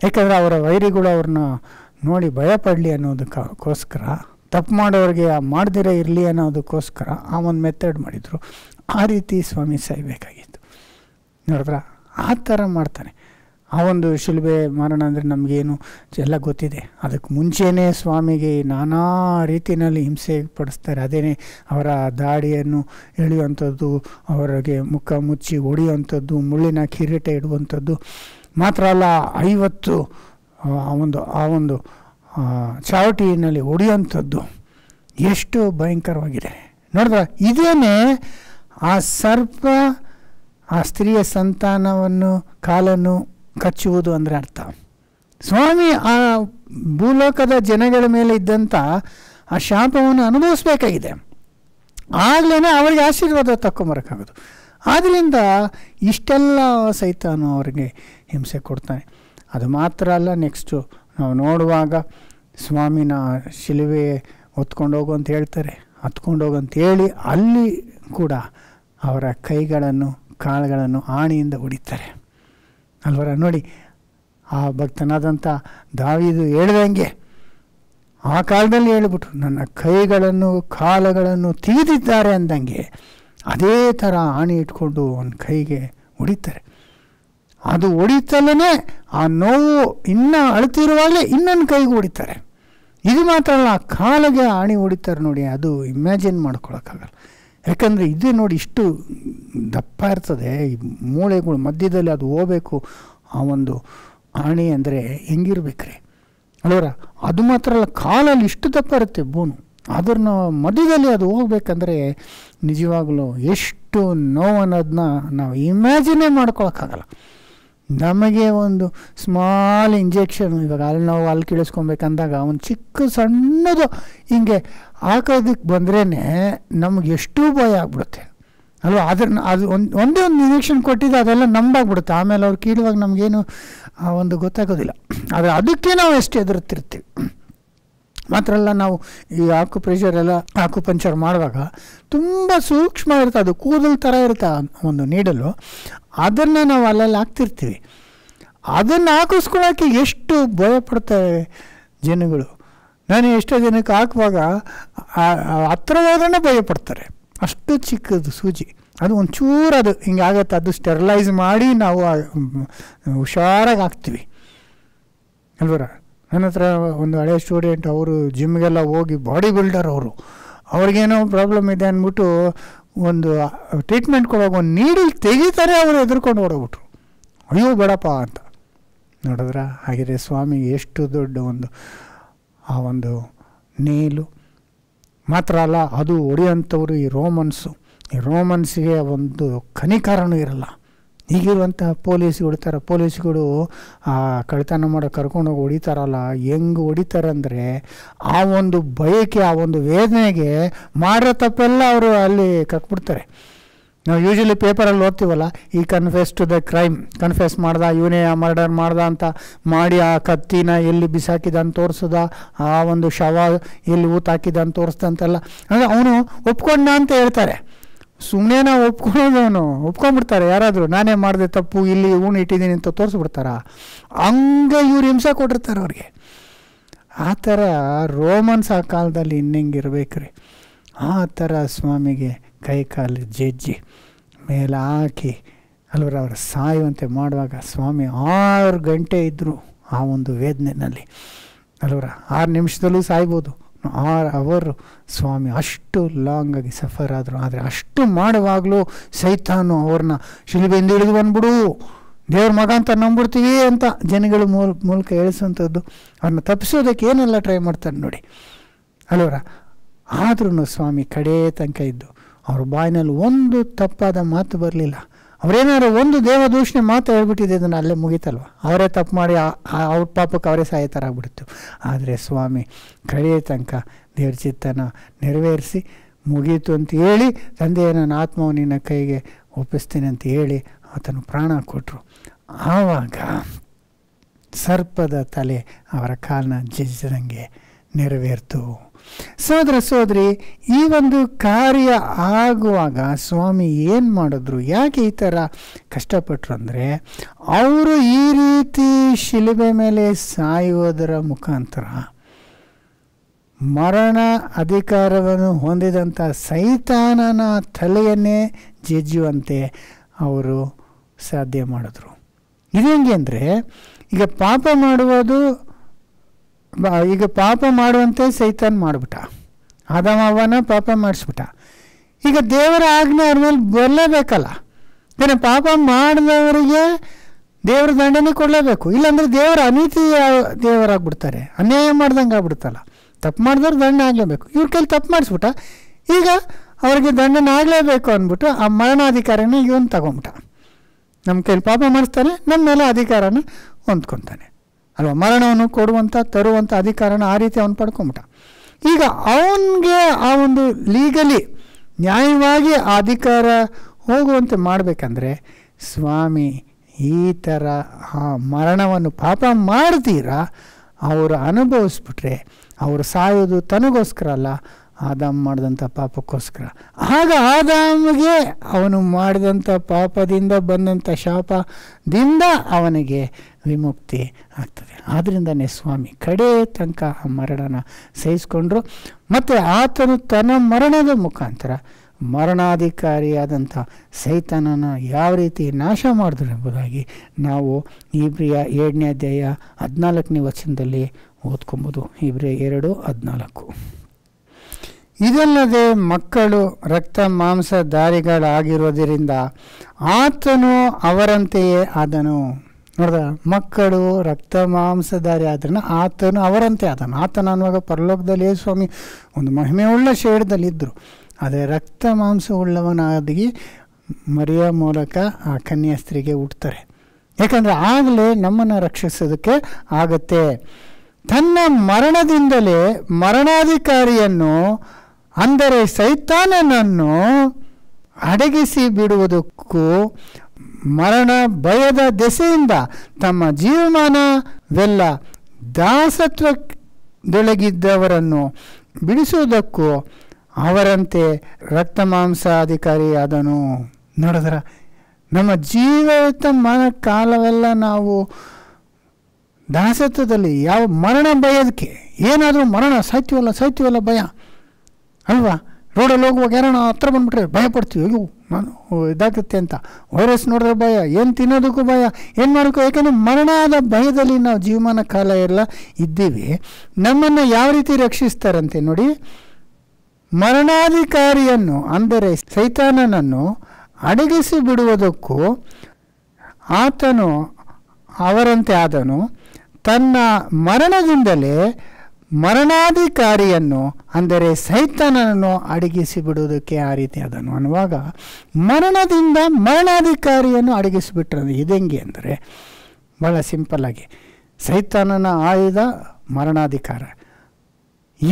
ಯಾಕಂದರೆ ಅವರ ವೈರಿಗಳು ಅವ್ರನ್ನ ನೋಡಿ ಭಯಪಡಲಿ ಅನ್ನೋದಕ್ಕೋಸ್ಕರ ತಪ್ಪು ಮಾಡೋರಿಗೆ ಮಾಡದಿರೇ ಇರಲಿ ಅನ್ನೋದಕ್ಕೋಸ್ಕರ ಆ ಒಂದು ಮೆಥಡ್ ಮಾಡಿದರು ಆ ರೀತಿ ಸ್ವಾಮಿ ಸಾಯ್ಬೇಕಾಗಿತ್ತು ನೋಡಿದ್ರ ಆ ಥರ ಮಾಡ್ತಾನೆ ಆ ಒಂದು ಶಿಲುಬೆ ಮಾರಣ ಅಂದರೆ ನಮಗೇನು ಎಲ್ಲ ಗೊತ್ತಿದೆ ಅದಕ್ಕೆ ಮುಂಚೆಯೇ ಸ್ವಾಮಿಗೆ ನಾನಾ ರೀತಿಯಲ್ಲಿ ಹಿಂಸೆ ಪಡಿಸ್ತಾರೆ ಅದೇನೇ ಅವರ ದಾಡಿಯನ್ನು ಎಳೆಯುವಂಥದ್ದು ಅವರಿಗೆ ಮುಖ ಮುಚ್ಚಿ ಹೊಡೆಯುವಂಥದ್ದು ಮುಳ್ಳಿನ ಕಿರೀಟ ಇಡುವಂಥದ್ದು ಮಾತ್ರ ಅಲ್ಲ ಐವತ್ತು ಆ ಒಂದು ಆ ಒಂದು ಚಾವಟಿನಲ್ಲಿ ಒಡೆಯುವಂಥದ್ದು ಎಷ್ಟು ಭಯಂಕರವಾಗಿದೆ ನೋಡಿದ್ರ ಇದೇನೇ ಆ ಸರ್ಪ ಆ ಸ್ತ್ರೀಯ ಸಂತಾನವನ್ನು ಕಾಲನ್ನು ಕಚ್ಚುವುದು ಅಂದರೆ ಅರ್ಥ ಸ್ವಾಮಿ ಆ ಭೂಲೋಕದ ಜನಗಳ ಮೇಲೆ ಇದ್ದಂಥ ಆ ಶಾಪವನ್ನು ಅನುಭವಿಸ್ಬೇಕಾಗಿದೆ ಆಗಲೇ ಅವರಿಗೆ ಆಶೀರ್ವಾದ ತಕ್ಕೊಂಬರೋಕ್ಕಾಗೋದು ಆದ್ದರಿಂದ ಇಷ್ಟೆಲ್ಲ ಸೈತಾನು ಅವರಿಗೆ ಹಿಂಸೆ ಕೊಡ್ತಾನೆ ಅದು ಮಾತ್ರ ಅಲ್ಲ ನೆಕ್ಸ್ಟು ನಾವು ನೋಡುವಾಗ ಸ್ವಾಮಿನ ಶಿಲುವೆ ಹೊತ್ಕೊಂಡು ಹೋಗು ಅಂತ ಹೇಳ್ತಾರೆ ಹತ್ಕೊಂಡು ಹೋಗು ಅಂತ ಹೇಳಿ ಅಲ್ಲಿ ಕೂಡ ಅವರ ಕೈಗಳನ್ನು ಕಾಳುಗಳನ್ನು ಆಣಿಯಿಂದ ಹೊಡಿತಾರೆ ಅಲ್ವರ ನೋಡಿ ಆ ಭಕ್ತನಾದಂಥ ದಾವಿದು ಹೇಳ್ದಂಗೆ ಆ ಕಾಲದಲ್ಲಿ ಹೇಳಿಬಿಟ್ರು ನನ್ನ ಕೈಗಳನ್ನು ಕಾಲಗಳನ್ನು ತೀದಿದ್ದಾರೆ ಅಂದಂಗೆ ಅದೇ ಥರ ಆಣಿ ಇಟ್ಕೊಂಡು ಅವನ ಕೈಗೆ ಹೊಡಿತಾರೆ ಅದು ಹೊಡಿತಲ್ಲೇ ಆ ನೋವು ಇನ್ನೂ ಅಳ್ತಿರುವಾಗಲೇ ಇನ್ನೊಂದು ಕೈಗೆ ಹೊಡಿತಾರೆ ಇದು ಮಾತ್ರ ಅಲ್ಲ ಆ ಕಾಲಿಗೆ ಆಣಿ ಹೊಡಿತಾರೆ ನೋಡಿ ಅದು ಇಮ್ಯಾಜಿನ್ ಮಾಡ್ಕೊಳಕ್ಕಾಗಲ್ಲ ಯಾಕಂದರೆ ಇದೇ ನೋಡಿ ಇಷ್ಟು ದಪ್ಪ ಇರ್ತದೆ ಈ ಮೂಳೆಗಳು ಮಧ್ಯದಲ್ಲಿ ಅದು ಹೋಗಬೇಕು ಆ ಒಂದು ಆಣೆ ಅಂದರೆ ಹೆಂಗಿರ್ಬೇಕ್ರಿ ಅಲ್ಲವರ ಅದು ಮಾತ್ರ ಅಲ್ಲ ಕಾಲಲ್ಲಿ ಇಷ್ಟು ದಪ್ಪ ಇರುತ್ತೆ ಬೋನು ಅದನ್ನ ಮಧ್ಯದಲ್ಲಿ ಅದು ಹೋಗ್ಬೇಕಂದ್ರೆ ನಿಜವಾಗ್ಲೂ ಎಷ್ಟು ನೋವು ಅನ್ನೋದನ್ನ ನಾವು ಇಮ್ಯಾಜಿನೇ ಮಾಡ್ಕೊಳಕ್ಕಾಗಲ್ಲ ನಮಗೆ ಒಂದು ಸ್ಮಾಲ್ ಇಂಜೆಕ್ಷನ್ ಇವಾಗ ಅಲ್ಲಿ ನಾವು ಅಲ್ಲಿ ಕೇಳಿಸ್ಕೊಬೇಕಂದಾಗ ಒಂದು ಚಿಕ್ಕ ಸಣ್ಣದು ಹಿಂಗೆ ಹಾಕೋದಕ್ಕೆ ಬಂದ್ರೇ ನಮ್ಗೆ ಎಷ್ಟು ಭಯ ಆಗ್ಬಿಡುತ್ತೆ ಅಲ್ವಾ ಅದನ್ನ ಅದು ಒಂದು ಒಂದೇ ಒಂದು ಇಂಜೆಕ್ಷನ್ ಕೊಟ್ಟಿದ್ದು ಅದೆಲ್ಲ ನಂಬಾಗ್ಬಿಡುತ್ತೆ ಆಮೇಲೆ ಅವ್ರು ಕೀಳುವಾಗ ನಮಗೇನು ಆ ಒಂದು ಗೊತ್ತಾಗೋದಿಲ್ಲ ಆದರೆ ಅದಕ್ಕೆ ನಾವು ಎಷ್ಟು ಎದುರುತ್ತಿರ್ತೀವಿ ಮಾತ್ರ ಅಲ್ಲ ನಾವು ಈ ಆಕು ಪ್ರೆಷರ್ ಎಲ್ಲ ಆಕು ಪಂಚರ್ ಮಾಡುವಾಗ ತುಂಬ ಸೂಕ್ಷ್ಮ ಇರುತ್ತೆ ಅದು ಕೂದಲು ಥರ ಇರುತ್ತೆ ಒಂದು ನೀಡಲು ಅದನ್ನು ನಾವು ಅಲ್ಲಲ್ಲಿ ಹಾಕ್ತಿರ್ತೀವಿ ಅದನ್ನು ಹಾಕಿಸ್ಕೊಳ್ಳೋಕ್ಕೆ ಎಷ್ಟು ಪಡ್ತಾರೆ ಜನಗಳು ನಾನು ಎಷ್ಟೋ ಜನಕ್ಕೆ ಹಾಕುವಾಗ ಹತ್ರ ಹೋದ್ರೆ ಭಯಪಡ್ತಾರೆ ಅಷ್ಟು ಚಿಕ್ಕದು ಸೂಜಿ ಅದು ಒಂಚೂರು ಅದು ಹಿಂಗೆ ಆಗುತ್ತೆ ಅದು ಸ್ಟೆರಿಲೈಸ್ ಮಾಡಿ ನಾವು ಹುಷಾರಾಗಿ ಹಾಕ್ತೀವಿ ಅಲ್ವರ ನನ್ನ ಹತ್ರ ಒಂದು ಹಳೆ ಸ್ಟೂಡೆಂಟ್ ಅವರು ಜಿಮ್ಗೆಲ್ಲ ಹೋಗಿ ಬಾಡಿ ಬಿಲ್ಡರ್ ಅವರು ಅವ್ರಿಗೇನೋ ಪ್ರಾಬ್ಲಮ್ ಇದೆ ಅಂದ್ಬಿಟ್ಟು ಒಂದು ಟ್ರೀಟ್ಮೆಂಟ್ ಕೊಡೋಕೆ ಒಂದು ನೀಡಲ್ ತೆಗಿತಾರೆ ಅವರು ಎದುರ್ಕೊಂಡು ಓಡೋಗ್ಬಿಟ್ರು ಅಯ್ಯೋ ಬೇಡಪ್ಪ ಅಂತ ನೋಡಿದ್ರ ಹಾಗಿದ್ರೆ ಸ್ವಾಮಿ ಎಷ್ಟು ದೊಡ್ಡ ಒಂದು ಆ ಒಂದು ನೀಲು ಮಾತ್ರ ಅಲ್ಲ ಅದು ಹೊಡೆಯೋಂಥವ್ರು ಈ ರೋಮನ್ಸು ಈ ರೋಮನ್ಸಿಗೆ ಒಂದು ಕನಿಕಾರನೂ ಇರಲ್ಲ ಈಗಿರುವಂತಹ ಥರ ಪೊಲೀಸ್ಗಳು ಆ ಕಳ್ತನ ಮಾಡೋ ಕರ್ಕೊಂಡೋಗಿ ಹೊಡಿತಾರಲ್ಲ ಹೆಂಗೆ ಅಂದರೆ ಆ ಒಂದು ಬಯಕೆ ಆ ಒಂದು ವೇದನೆಗೆ ಮಾಡೋ ತಪ್ಪೆಲ್ಲ ಅವರು ಅಲ್ಲಿ ಕಟ್ಬಿಡ್ತಾರೆ ನಾವು ಯೂಶಲಿ ಪೇಪರಲ್ಲಿ ಓದ್ತೀವಲ್ಲ ಈ confess to the crime confess ಮಾಡ್ದ ಇವನೇ ಆ ಮರ್ಡರ್ ಮಾಡ್ದ ಅಂತ ಮಾಡಿ ಆ ಕತ್ತಿನ ಎಲ್ಲಿ ಬಿಸಾಕಿದ ಅಂತ ತೋರಿಸ್ದ ಆ ಒಂದು ಶವ ಎಲ್ಲಿ ಊತಾಕಿದ ಅಂತ ತೋರಿಸ್ದಂತೆಲ್ಲ ಅಂದರೆ ಅವನು ಒಪ್ಕೊಂಡ ಅಂತ ಹೇಳ್ತಾರೆ ಸುಮ್ಮನೆ ನಾವು ಒಪ್ಕೊಳ್ಳೋದವನು ಒಪ್ಕೊಂಡ್ಬಿಡ್ತಾರೆ ಯಾರಾದರೂ ನಾನೇ ಮಾಡಿದೆ ತಪ್ಪು ಇಲ್ಲಿ ಹೂಣ್ ಇಟ್ಟಿದ್ದೀನಿ ಅಂತ ತೋರಿಸ್ಬಿಡ್ತಾರ ಹಂಗೆ ಇವ್ರು ಹಿಂಸೆ ಕೊಟ್ಟಿರ್ತಾರೆ ಅವ್ರಿಗೆ ಆ ಥರ ರೋಮನ್ಸ್ ಆ ಕಾಲದಲ್ಲಿ ಇನ್ನಿಂಗೆ ಆ ಥರ ಸ್ವಾಮಿಗೆ ಕೈ ಕಾಲು ಜಜ್ಜಿ ಮೇಲೆ ಹಾಕಿ ಅಲ್ವರ ಅವರು ಸಾಯುವಂತೆ ಮಾಡುವಾಗ ಸ್ವಾಮಿ ಆರು ಗಂಟೆ ಇದ್ದರು ಆ ಒಂದು ವೇದನೆಯಲ್ಲಿ ಅಲ್ವರ ಆರು ನಿಮಿಷದಲ್ಲೂ ಸಾಯ್ಬೋದು ಆರ್ ಅವರು ಸ್ವಾಮಿ ಅಷ್ಟು ಲಾಂಗ್ ಆಗಿ ಸಫರ್ ಆದರು ಆದರೆ ಅಷ್ಟು ಮಾಡುವಾಗಲೂ ಸೈತಾನು ಅವ್ರನ್ನ ಶಿಲ್ಬೆಯಿಂದ ಹಿಡಿದು ಬಂದ್ಬಿಡು ದೇವ್ರ ಮಗ ಅಂತ ನಂಬಿಡ್ತೀವಿ ಅಂತ ಜನಗಳ ಮೂಲ ಮೂಲಕ ಹೇಳಿಸುವಂಥದ್ದು ಅವ್ರನ್ನ ತಪ್ಪಿಸೋದಕ್ಕೆ ಏನೆಲ್ಲ ಟ್ರೈ ಮಾಡ್ತಾರೆ ನೋಡಿ ಅಲ್ಲವರ ಆದ್ರೂ ಸ್ವಾಮಿ ಕಡೇ ತನಕ ಇದ್ದು ಅವ್ರ ಬಾಯಿನಲ್ಲಿ ಒಂದು ತಪ್ಪಾದ ಮಾತು ಬರಲಿಲ್ಲ ಅವರೇನಾದ್ರು ಒಂದು ದೇವದೂಷಣೆ ಮಾತ್ರ ಹೇಳ್ಬಿಟ್ಟಿದೆ ಇದನ್ನು ಅಲ್ಲೇ ಮುಗಿತಲ್ವ ಅವರೇ ತಪ್ಪು ಮಾಡಿ ಅವ್ರ ಪಾಪಕ್ಕೆ ಅವರೇ ಸಹಾಯ ಥರ ಆಗ್ಬಿಡ್ತು ಆದರೆ ಸ್ವಾಮಿ ಕಳೆಯ ತನಕ ದೇವ್ರ ಚಿತ್ತನ ನೆರವೇರಿಸಿ ಮುಗೀತು ಅಂತ ಹೇಳಿ ತಂದೆಯ ನನ್ನ ಆತ್ಮವು ನಿನ್ನ ಕೈಗೆ ಒಪ್ಪಿಸ್ತೀನಿ ಅಂತ ಹೇಳಿ ಆತನು ಪ್ರಾಣ ಕೊಟ್ಟರು ಆವಾಗ ಸರ್ಪದ ತಲೆ ಅವರ ಕಾಲನ್ನ ಜಜ್ಜಿದಂಗೆ ನೆರವೇರ್ತು ಸೋದರ ಸೋದರಿ ಈ ಒಂದು ಕಾರ್ಯ ಆಗುವಾಗ ಸ್ವಾಮಿ ಏನು ಮಾಡಿದ್ರು ಯಾಕೆ ಈ ಥರ ಕಷ್ಟಪಟ್ಟರು ಅಂದರೆ ಅವರು ಈ ರೀತಿ ಶಿಲುಬೆ ಮೇಲೆ ಸಾಯುವುದರ ಮುಖಾಂತರ ಮರಣ ಅಧಿಕಾರವನ್ನು ಹೊಂದಿದಂಥ ಸೈತಾನನ ತಲೆಯನ್ನೇ ಜಜ್ಜುವಂತೆ ಅವರು ಸಾಧ್ಯ ಮಾಡಿದ್ರು ಇದೇಂಗೆ ಅಂದರೆ ಈಗ ಪಾಪ ಮಾಡುವುದು ಈಗ ಪಾಪ ಮಾಡುವಂತೆ ಸೈತಾನ್ ಮಾಡಿಬಿಟ್ಟ ಅವನ ಪಾಪ ಮಾಡಿಸ್ಬಿಟ್ಟ ಈಗ ದೇವರ ಆಜ್ಞೆ ಅವ್ರ ಮೇಲೆ ಬರಲೇಬೇಕಲ್ಲ ಏನ ಪಾಪ ಮಾಡಿದವರಿಗೆ ದೇವರ ದಂಡನೆ ಕೊಡಲೇಬೇಕು ಇಲ್ಲಾಂದ್ರೆ ದೇವರ ಅನೀತಿ ದೇವರಾಗ್ಬಿಡ್ತಾರೆ ಅನ್ಯಾಯ ಮಾಡ್ದಂಗೆ ಆಗ್ಬಿಡುತ್ತಲ್ಲ ತಪ್ಪು ಮಾಡಿದವ್ರು ದಂಡ ಆಗಲೇಬೇಕು ಇವ್ರ ಕೈಲಿ ತಪ್ಪು ಮಾಡಿಸ್ಬಿಟ್ಟ ಈಗ ಅವ್ರಿಗೆ ದಂಡನೆ ಆಗಲೇಬೇಕು ಅಂದ್ಬಿಟ್ಟು ಆ ಮರಣಾಧಿಕಾರನ ಇವನು ತಗೊಂಬಿಟ್ಟ ನಮ್ಮ ಕೈಲಿ ಪಾಪ ಮಾಡಿಸ್ತಾನೆ ನಮ್ಮ ಮೇಲೆ ಅಧಿಕಾರನ ಹೊಂದ್ಕೊತಾನೆ ಅಲ್ವಾ ಮರಣವನ್ನು ಕೊಡುವಂಥ ತರುವಂಥ ಅಧಿಕಾರನ ಆ ರೀತಿ ಅವನು ಪಡ್ಕೊಂಬಿಟ್ಟ ಈಗ ಅವನಿಗೆ ಆ ಒಂದು ಲೀಗಲಿ ನ್ಯಾಯವಾಗಿ ಆ ಅಧಿಕಾರ ಹೋಗುವಂತೆ ಮಾಡಬೇಕಂದ್ರೆ ಸ್ವಾಮಿ ಈ ಥರ ಆ ಮರಣವನ್ನು ಪಾಪ ಮಾಡ್ತೀರಾ ಅವರು ಅನುಭವಿಸ್ಬಿಟ್ರೆ ಅವರು ಸಾಯೋದು ತನಗೋಸ್ಕರ ಅಲ್ಲ ಆದಾಮ್ ಮಾಡಿದಂಥ ಪಾಪಕ್ಕೋಸ್ಕರ ಆಗ ಆದಾಮ್ಗೆ ಅವನು ಮಾಡಿದಂಥ ಪಾಪದಿಂದ ಬಂದಂಥ ಶಾಪದಿಂದ ಅವನಿಗೆ ವಿಮುಕ್ತಿ ಆಗ್ತದೆ ಆದ್ದರಿಂದನೇ ಸ್ವಾಮಿ ಕಡೆ ತನಕ ಆ ಮರಣನ ಸಹಿಸಿಕೊಂಡ್ರು ಮತ್ತು ಆತನು ತನ್ನ ಮರಣದ ಮುಖಾಂತರ ಮರಣಾಧಿಕಾರಿಯಾದಂಥ ಸೈತನನ ಯಾವ ರೀತಿ ನಾಶ ಮಾಡಿದ್ರು ಎಂಬುದಾಗಿ ನಾವು ಇಬ್ರಿಯ ಪ್ರಿಯ ಏಳನೇ ಅಧ್ಯಾಯ ಹದಿನಾಲ್ಕನೇ ವಚನದಲ್ಲಿ ಓದ್ಕೊಬೋದು ಇಬ್ರಿಯ ಎರಡು ಹದಿನಾಲ್ಕು ಇದಲ್ಲದೆ ಮಕ್ಕಳು ರಕ್ತ ಮಾಂಸ ಆತನು ಅವರಂತೆಯೇ ಆದನು ನೋಡ್ದ ಮಕ್ಕಳು ರಕ್ತ ಮಾಂಸಧಾರಿ ಆದ್ರೂ ಆತನು ಅವರಂತೆ ಆದನು ಆತನ ಅನ್ನುವಾಗ ಪರಲೋಕದಲ್ಲಿ ಸ್ವಾಮಿ ಒಂದು ಮಹಿಮೆಯುಳ್ಳ ಶೇಡ್ದಲ್ಲಿದ್ದರು ಆದರೆ ರಕ್ತ ಮಾಂಸ ಉಳ್ಳವನಾಗಿ ಮೂಲಕ ಆ ಕನ್ಯಾಸ್ತ್ರಿಗೆ ಹುಟ್ತಾರೆ ಯಾಕಂದರೆ ಆಗಲೇ ನಮ್ಮನ್ನು ರಕ್ಷಿಸೋದಕ್ಕೆ ಆಗತ್ತೆ ತನ್ನ ಮರಣದಿಂದಲೇ ಮರಣಾಧಿಕಾರಿಯನ್ನು ಅಂದರೆ ಸೈತಾನನನ್ನು ಅಡಗಿಸಿ ಬಿಡುವುದಕ್ಕೂ ಮರಣ ಭಯದ ದೆಸೆಯಿಂದ ತಮ್ಮ ಜೀವಮಾನವೆಲ್ಲ ದಾಸತ್ವದೊಳಗಿದ್ದವರನ್ನು ಬಿಡಿಸುವುದಕ್ಕೂ ಅವರಂತೆ ರಕ್ತ ರಕ್ತಮಾಂಸಾಧಿಕಾರಿಯಾದನು ನೋಡಿದ್ರ ನಮ್ಮ ಜೀವಿತ ಮನ ಕಾಲವೆಲ್ಲ ನಾವು ದಾಸತ್ವದಲ್ಲಿ ಯಾವ ಮರಣ ಭಯಕ್ಕೆ ಏನಾದರೂ ಮರಣ ಸಾಹಿತ್ಯವಲ್ಲ ಸಾಹಿತ್ಯವಲ್ಲ ಭಯ ಅಲ್ವಾ ರೋಡಲ್ಲಿ ಹೋಗುವಾಗ ಯಾರೋ ನಾವು ಹತ್ರ ಬಂದುಬಿಟ್ರೆ ಭಯ ಪಡ್ತೀವಿ ಅಯ್ಯೋ ನಾನು ಇದಾಗುತ್ತೆ ಅಂತ ವೈರಸ್ ನೋಡಿದ್ರೆ ಭಯ ಏನು ತಿನ್ನೋದಕ್ಕೂ ಭಯ ಏನು ಮಾಡೋಕ್ಕೂ ಯಾಕಂದರೆ ಮರಣದ ಭಯದಲ್ಲಿ ನಾವು ಜೀವಮಾನ ಕಾಲ ಎಲ್ಲ ಇದ್ದೀವಿ ನಮ್ಮನ್ನು ಯಾವ ರೀತಿ ರಕ್ಷಿಸ್ತಾರಂತೆ ನೋಡಿ ಮರಣಾಧಿಕಾರಿಯನ್ನು ಅಂದರೆ ಸೈತಾನನನ್ನು ಅಡಗಿಸಿ ಬಿಡುವುದಕ್ಕೂ ಆತನು ಅವರಂತೆ ಆದನು ತನ್ನ ಮರಣದಿಂದಲೇ ಮರಣಾಧಿಕಾರಿಯನ್ನು ಅಂದರೆ ಸೈತಾನನನ್ನು ಬಿಡುವುದಕ್ಕೆ ಆ ರೀತಿ ರೀತಿಯಾದನು ಅನ್ನುವಾಗ ಮರಣದಿಂದ ಮರಣಾಧಿಕಾರಿಯನ್ನು ಅಡಗಿಸಿಬಿಟ್ಟರೆ ಇದೆಂಗೆ ಅಂದರೆ ಭಾಳ ಸಿಂಪಲ್ಲಾಗಿ ಸೈತಾನನ ಆಯುಧ ಮರಣಾಧಿಕಾರ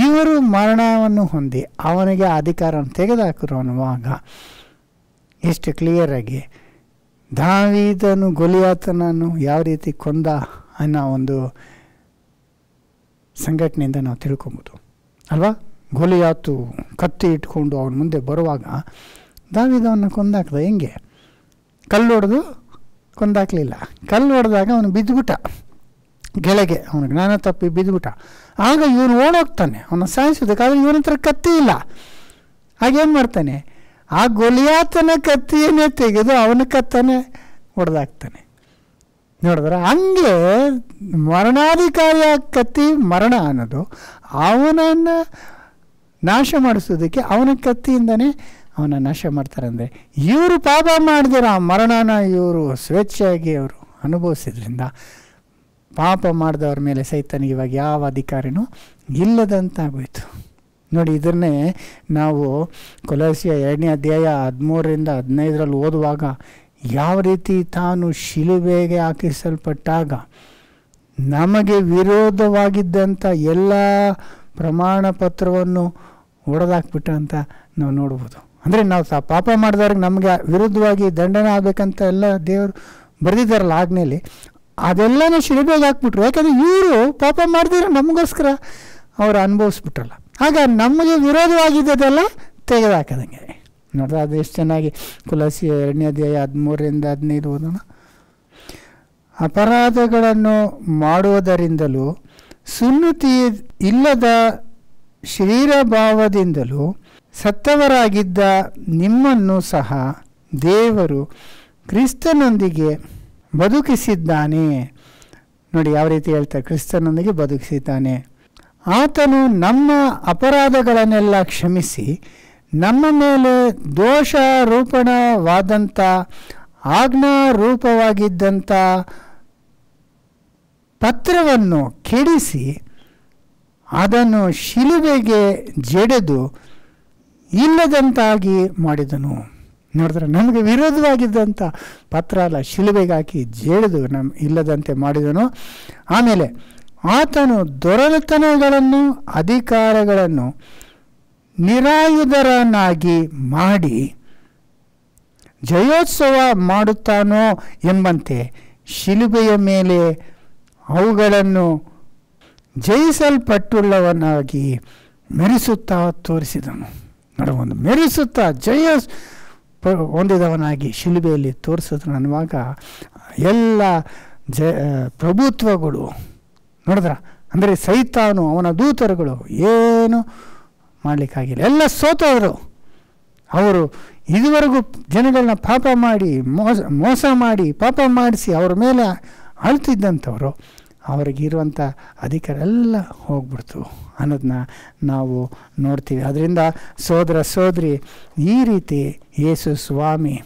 ಇವರು ಮರಣವನ್ನು ಹೊಂದಿ ಅವನಿಗೆ ಅಧಿಕಾರವನ್ನು ತೆಗೆದುಹಾಕರು ಅನ್ನುವಾಗ ಎಷ್ಟು ಕ್ಲಿಯರಾಗಿ ದಾವಿದನು ಗೊಲಿಯಾತನನ್ನು ಯಾವ ರೀತಿ ಕೊಂದ ಅನ್ನೋ ಒಂದು ಸಂಘಟನೆಯಿಂದ ನಾವು ತಿಳ್ಕೊಬೋದು ಅಲ್ವಾ ಗೋಲಿಯಾತು ಕತ್ತಿ ಇಟ್ಕೊಂಡು ಅವನ ಮುಂದೆ ಬರುವಾಗ ದಾವಿದವನ್ನು ಕೊಂದಾಕ್ದ ಹೆಂಗೆ ಕಲ್ಲು ಹೊಡೆದು ಕೊಂದಾಕಲಿಲ್ಲ ಕಲ್ಲು ಹೊಡೆದಾಗ ಅವನು ಬಿದ್ದುಬಿಟ್ಟ ಗೆಳೆಗೆ ಅವನ ಜ್ಞಾನ ತಪ್ಪಿ ಬಿದ್ದುಬಿಟ್ಟ ಆಗ ಇವನು ಓಡೋಗ್ತಾನೆ ಅವನ ಸಾಯಿಸೋದಕ್ಕಾದ್ರೆ ಇವನ ಹತ್ರ ಕತ್ತಿ ಇಲ್ಲ ಹಾಗೇನು ಮಾಡ್ತಾನೆ ಆ ಗೊಲಿಯಾತನ ಕತ್ತಿಯನ್ನೇ ತೆಗೆದು ಅವನ ಕತ್ತನೆ ಹೊಡೆದಾಕ್ತಾನೆ ನೋಡಿದ್ರೆ ಹಂಗೆ ಮರಣಾಧಿಕಾರಿಯ ಕತ್ತಿ ಮರಣ ಅನ್ನೋದು ಅವನನ್ನು ನಾಶ ಮಾಡಿಸೋದಕ್ಕೆ ಅವನ ಕತ್ತಿಯಿಂದನೇ ಅವನ ನಾಶ ಮಾಡ್ತಾರೆ ಅಂದರೆ ಇವರು ಪಾಪ ಮಾಡಿದಿರ ಆ ಮರಣನ ಇವರು ಸ್ವೇಚ್ಛೆಯಾಗಿ ಅವರು ಅನುಭವಿಸಿದ್ರಿಂದ ಪಾಪ ಮಾಡಿದವ್ರ ಮೇಲೆ ಸೈತನಿಗೆ ಇವಾಗ ಯಾವ ಅಧಿಕಾರಿನೂ ಇಲ್ಲದಂತಾಗೋಯಿತು ನೋಡಿ ಇದನ್ನೇ ನಾವು ಕೊಲಸಿಯ ಎರಡನೇ ಅಧ್ಯಾಯ ಹದಿಮೂರರಿಂದ ಹದಿನೈದರಲ್ಲಿ ಓದುವಾಗ ಯಾವ ರೀತಿ ತಾನು ಶಿಲುಬೆಗೆ ಹಾಕಿಸಲ್ಪಟ್ಟಾಗ ನಮಗೆ ವಿರೋಧವಾಗಿದ್ದಂಥ ಎಲ್ಲ ಪ್ರಮಾಣ ಪತ್ರವನ್ನು ಅಂತ ನಾವು ನೋಡ್ಬೋದು ಅಂದರೆ ನಾವು ಪಾಪ ಮಾಡಿದವ್ರಿಗೆ ನಮಗೆ ವಿರುದ್ಧವಾಗಿ ದಂಡನೆ ಆಗಬೇಕಂತ ಎಲ್ಲ ದೇವರು ಬರೆದಿದ್ದಾರಲ್ಲ ಆಗ್ನೇಲಿ ಅದೆಲ್ಲನೂ ಶಿಲುಬೆಗೆ ಹಾಕ್ಬಿಟ್ರು ಯಾಕಂದರೆ ಇವರು ಪಾಪ ಮಾಡಿದ್ರೆ ನಮಗೋಸ್ಕರ ಅವರು ಅನುಭವಿಸ್ಬಿಟ್ರಲ್ಲ ಆಗ ನಮಗೆ ವಿರೋಧವಾಗಿದ್ದದೆಲ್ಲ ತೆಗೆದಾಕದಂಗೆ ನೋಡ್ರಿ ಅದು ಎಷ್ಟು ಚೆನ್ನಾಗಿ ಕುಲಸಿ ಎರಡನೇ ಅಧ್ಯಾಯ ಹದಿಮೂರರಿಂದ ಹದಿನೈದು ಓದೋಣ ಅಪರಾಧಗಳನ್ನು ಮಾಡುವುದರಿಂದಲೂ ಸುನ್ನತಿ ಇಲ್ಲದ ಶರೀರಭಾವದಿಂದಲೂ ಸತ್ತವರಾಗಿದ್ದ ನಿಮ್ಮನ್ನು ಸಹ ದೇವರು ಕ್ರಿಸ್ತನೊಂದಿಗೆ ಬದುಕಿಸಿದ್ದಾನೆ ನೋಡಿ ಯಾವ ರೀತಿ ಹೇಳ್ತಾರೆ ಕ್ರಿಸ್ತನೊಂದಿಗೆ ಬದುಕಿಸಿದ್ದಾನೆ ಆತನು ನಮ್ಮ ಅಪರಾಧಗಳನ್ನೆಲ್ಲ ಕ್ಷಮಿಸಿ ನಮ್ಮ ಮೇಲೆ ದೋಷಾರೋಪಣವಾದಂಥ ರೂಪವಾಗಿದ್ದಂಥ ಪತ್ರವನ್ನು ಕೆಡಿಸಿ ಅದನ್ನು ಶಿಲುಬೆಗೆ ಜಡೆದು ಇಲ್ಲದಂತಾಗಿ ಮಾಡಿದನು ನೋಡಿದ್ರೆ ನಮಗೆ ವಿರೋಧವಾಗಿದ್ದಂಥ ಪತ್ರ ಅಲ್ಲ ಶಿಲುಬೆಗೆ ಹಾಕಿ ನಮ್ಮ ಇಲ್ಲದಂತೆ ಮಾಡಿದನು ಆಮೇಲೆ ಆತನು ದೊರೆತನಗಳನ್ನು ಅಧಿಕಾರಗಳನ್ನು ನಿರಾಯುಧರನ್ನಾಗಿ ಮಾಡಿ ಜಯೋತ್ಸವ ಮಾಡುತ್ತಾನೋ ಎಂಬಂತೆ ಶಿಲುಬೆಯ ಮೇಲೆ ಅವುಗಳನ್ನು ಜಯಿಸಲ್ಪಟ್ಟುಳ್ಳವನಾಗಿ ಮೆರೆಸುತ್ತಾ ತೋರಿಸಿದನು ನಡುವೊಂದು ಮೆರೆಸುತ್ತಾ ಜಯ ಹೊಂದಿದವನಾಗಿ ಶಿಲುಬೆಯಲ್ಲಿ ತೋರಿಸಿದ್ರು ಅನ್ನುವಾಗ ಎಲ್ಲ ಜ ಪ್ರಭುತ್ವಗಳು ನೋಡಿದ್ರ ಅಂದರೆ ಸೈತಾನು ಅವನ ದೂತರುಗಳು ಏನು ಮಾಡಲಿಕ್ಕಾಗಿಲ್ಲ ಎಲ್ಲ ಸೋತವರು ಅವರು ಇದುವರೆಗೂ ಜನಗಳನ್ನ ಪಾಪ ಮಾಡಿ ಮೋಸ ಮೋಸ ಮಾಡಿ ಪಾಪ ಮಾಡಿಸಿ ಅವ್ರ ಮೇಲೆ ಅಳ್ತಿದ್ದಂಥವರು ಅವರಿಗಿರುವಂಥ ಅಧಿಕಾರ ಎಲ್ಲ ಹೋಗ್ಬಿಡ್ತು ಅನ್ನೋದನ್ನ ನಾವು ನೋಡ್ತೀವಿ ಅದರಿಂದ ಸೋದರ ಸೋದರಿ ಈ ರೀತಿ ಯೇಸು ಸ್ವಾಮಿ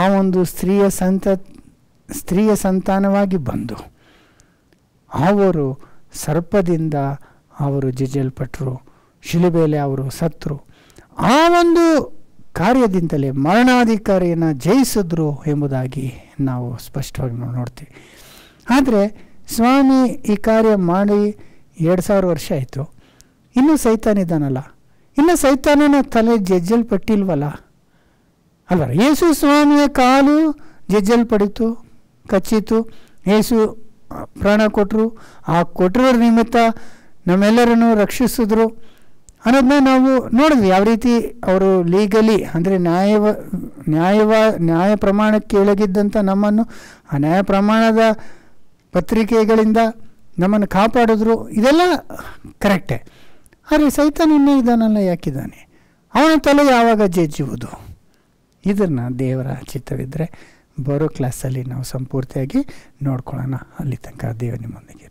ಆ ಒಂದು ಸ್ತ್ರೀಯ ಸಂತ ಸ್ತ್ರೀಯ ಸಂತಾನವಾಗಿ ಬಂದು ಅವರು ಸರ್ಪದಿಂದ ಅವರು ಜಜಲ್ಪಟ್ಟರು ಶಿಲುಬೆಲೆ ಅವರು ಸತ್ರು ಆ ಒಂದು ಕಾರ್ಯದಿಂದಲೇ ಮರಣಾಧಿಕಾರಿಯನ್ನು ಜಯಿಸಿದ್ರು ಎಂಬುದಾಗಿ ನಾವು ಸ್ಪಷ್ಟವಾಗಿ ನೋಡ್ತೀವಿ ಆದರೆ ಸ್ವಾಮಿ ಈ ಕಾರ್ಯ ಮಾಡಿ ಎರಡು ಸಾವಿರ ವರ್ಷ ಆಯಿತು ಇನ್ನೂ ಸೈತಾನಿದ್ದಾನಲ್ಲ ಇನ್ನು ಸೈತಾನನ ತಲೆ ಜಜ್ಜಲ್ಪಟ್ಟಿಲ್ವಲ್ಲ ಅಲ್ಲ ಯೇಸು ಸ್ವಾಮಿಯ ಕಾಲು ಜಜ್ಜಲ್ಪಡಿತು ಕಚ್ಚಿತು ಯೇಸು ಪ್ರಾಣ ಕೊಟ್ಟರು ಆ ಕೊಟ್ಟಿರೋ ನಿಮಿತ್ತ ನಮ್ಮೆಲ್ಲರನ್ನು ರಕ್ಷಿಸಿದ್ರು ಅನ್ನೋದನ್ನ ನಾವು ನೋಡಿದ್ವಿ ಯಾವ ರೀತಿ ಅವರು ಲೀಗಲಿ ಅಂದರೆ ನ್ಯಾಯವ ನ್ಯಾಯವ ನ್ಯಾಯ ಪ್ರಮಾಣಕ್ಕೆ ಇಳಗಿದ್ದಂಥ ನಮ್ಮನ್ನು ಆ ನ್ಯಾಯ ಪ್ರಮಾಣದ ಪತ್ರಿಕೆಗಳಿಂದ ನಮ್ಮನ್ನು ಕಾಪಾಡಿದ್ರು ಇದೆಲ್ಲ ಕರೆಕ್ಟೇ ಆದರೆ ಸಹಿತ ನಿನ್ನೆ ಇದನ್ನೆಲ್ಲ ಯಾಕಿದ್ದಾನೆ ಅವನ ತಲೆ ಯಾವಾಗ ಜಜ್ಜುವುದು ಇದನ್ನು ದೇವರ ಚಿತ್ತವಿದ್ದರೆ ಬರೋ ಕ್ಲಾಸಲ್ಲಿ ನಾವು ಸಂಪೂರ್ತಿಯಾಗಿ ನೋಡ್ಕೊಳ್ಳೋಣ ಅಲ್ಲಿ ತನಕ ದೇವರು ನಿಮ್ಮೊಂದಿಗೆ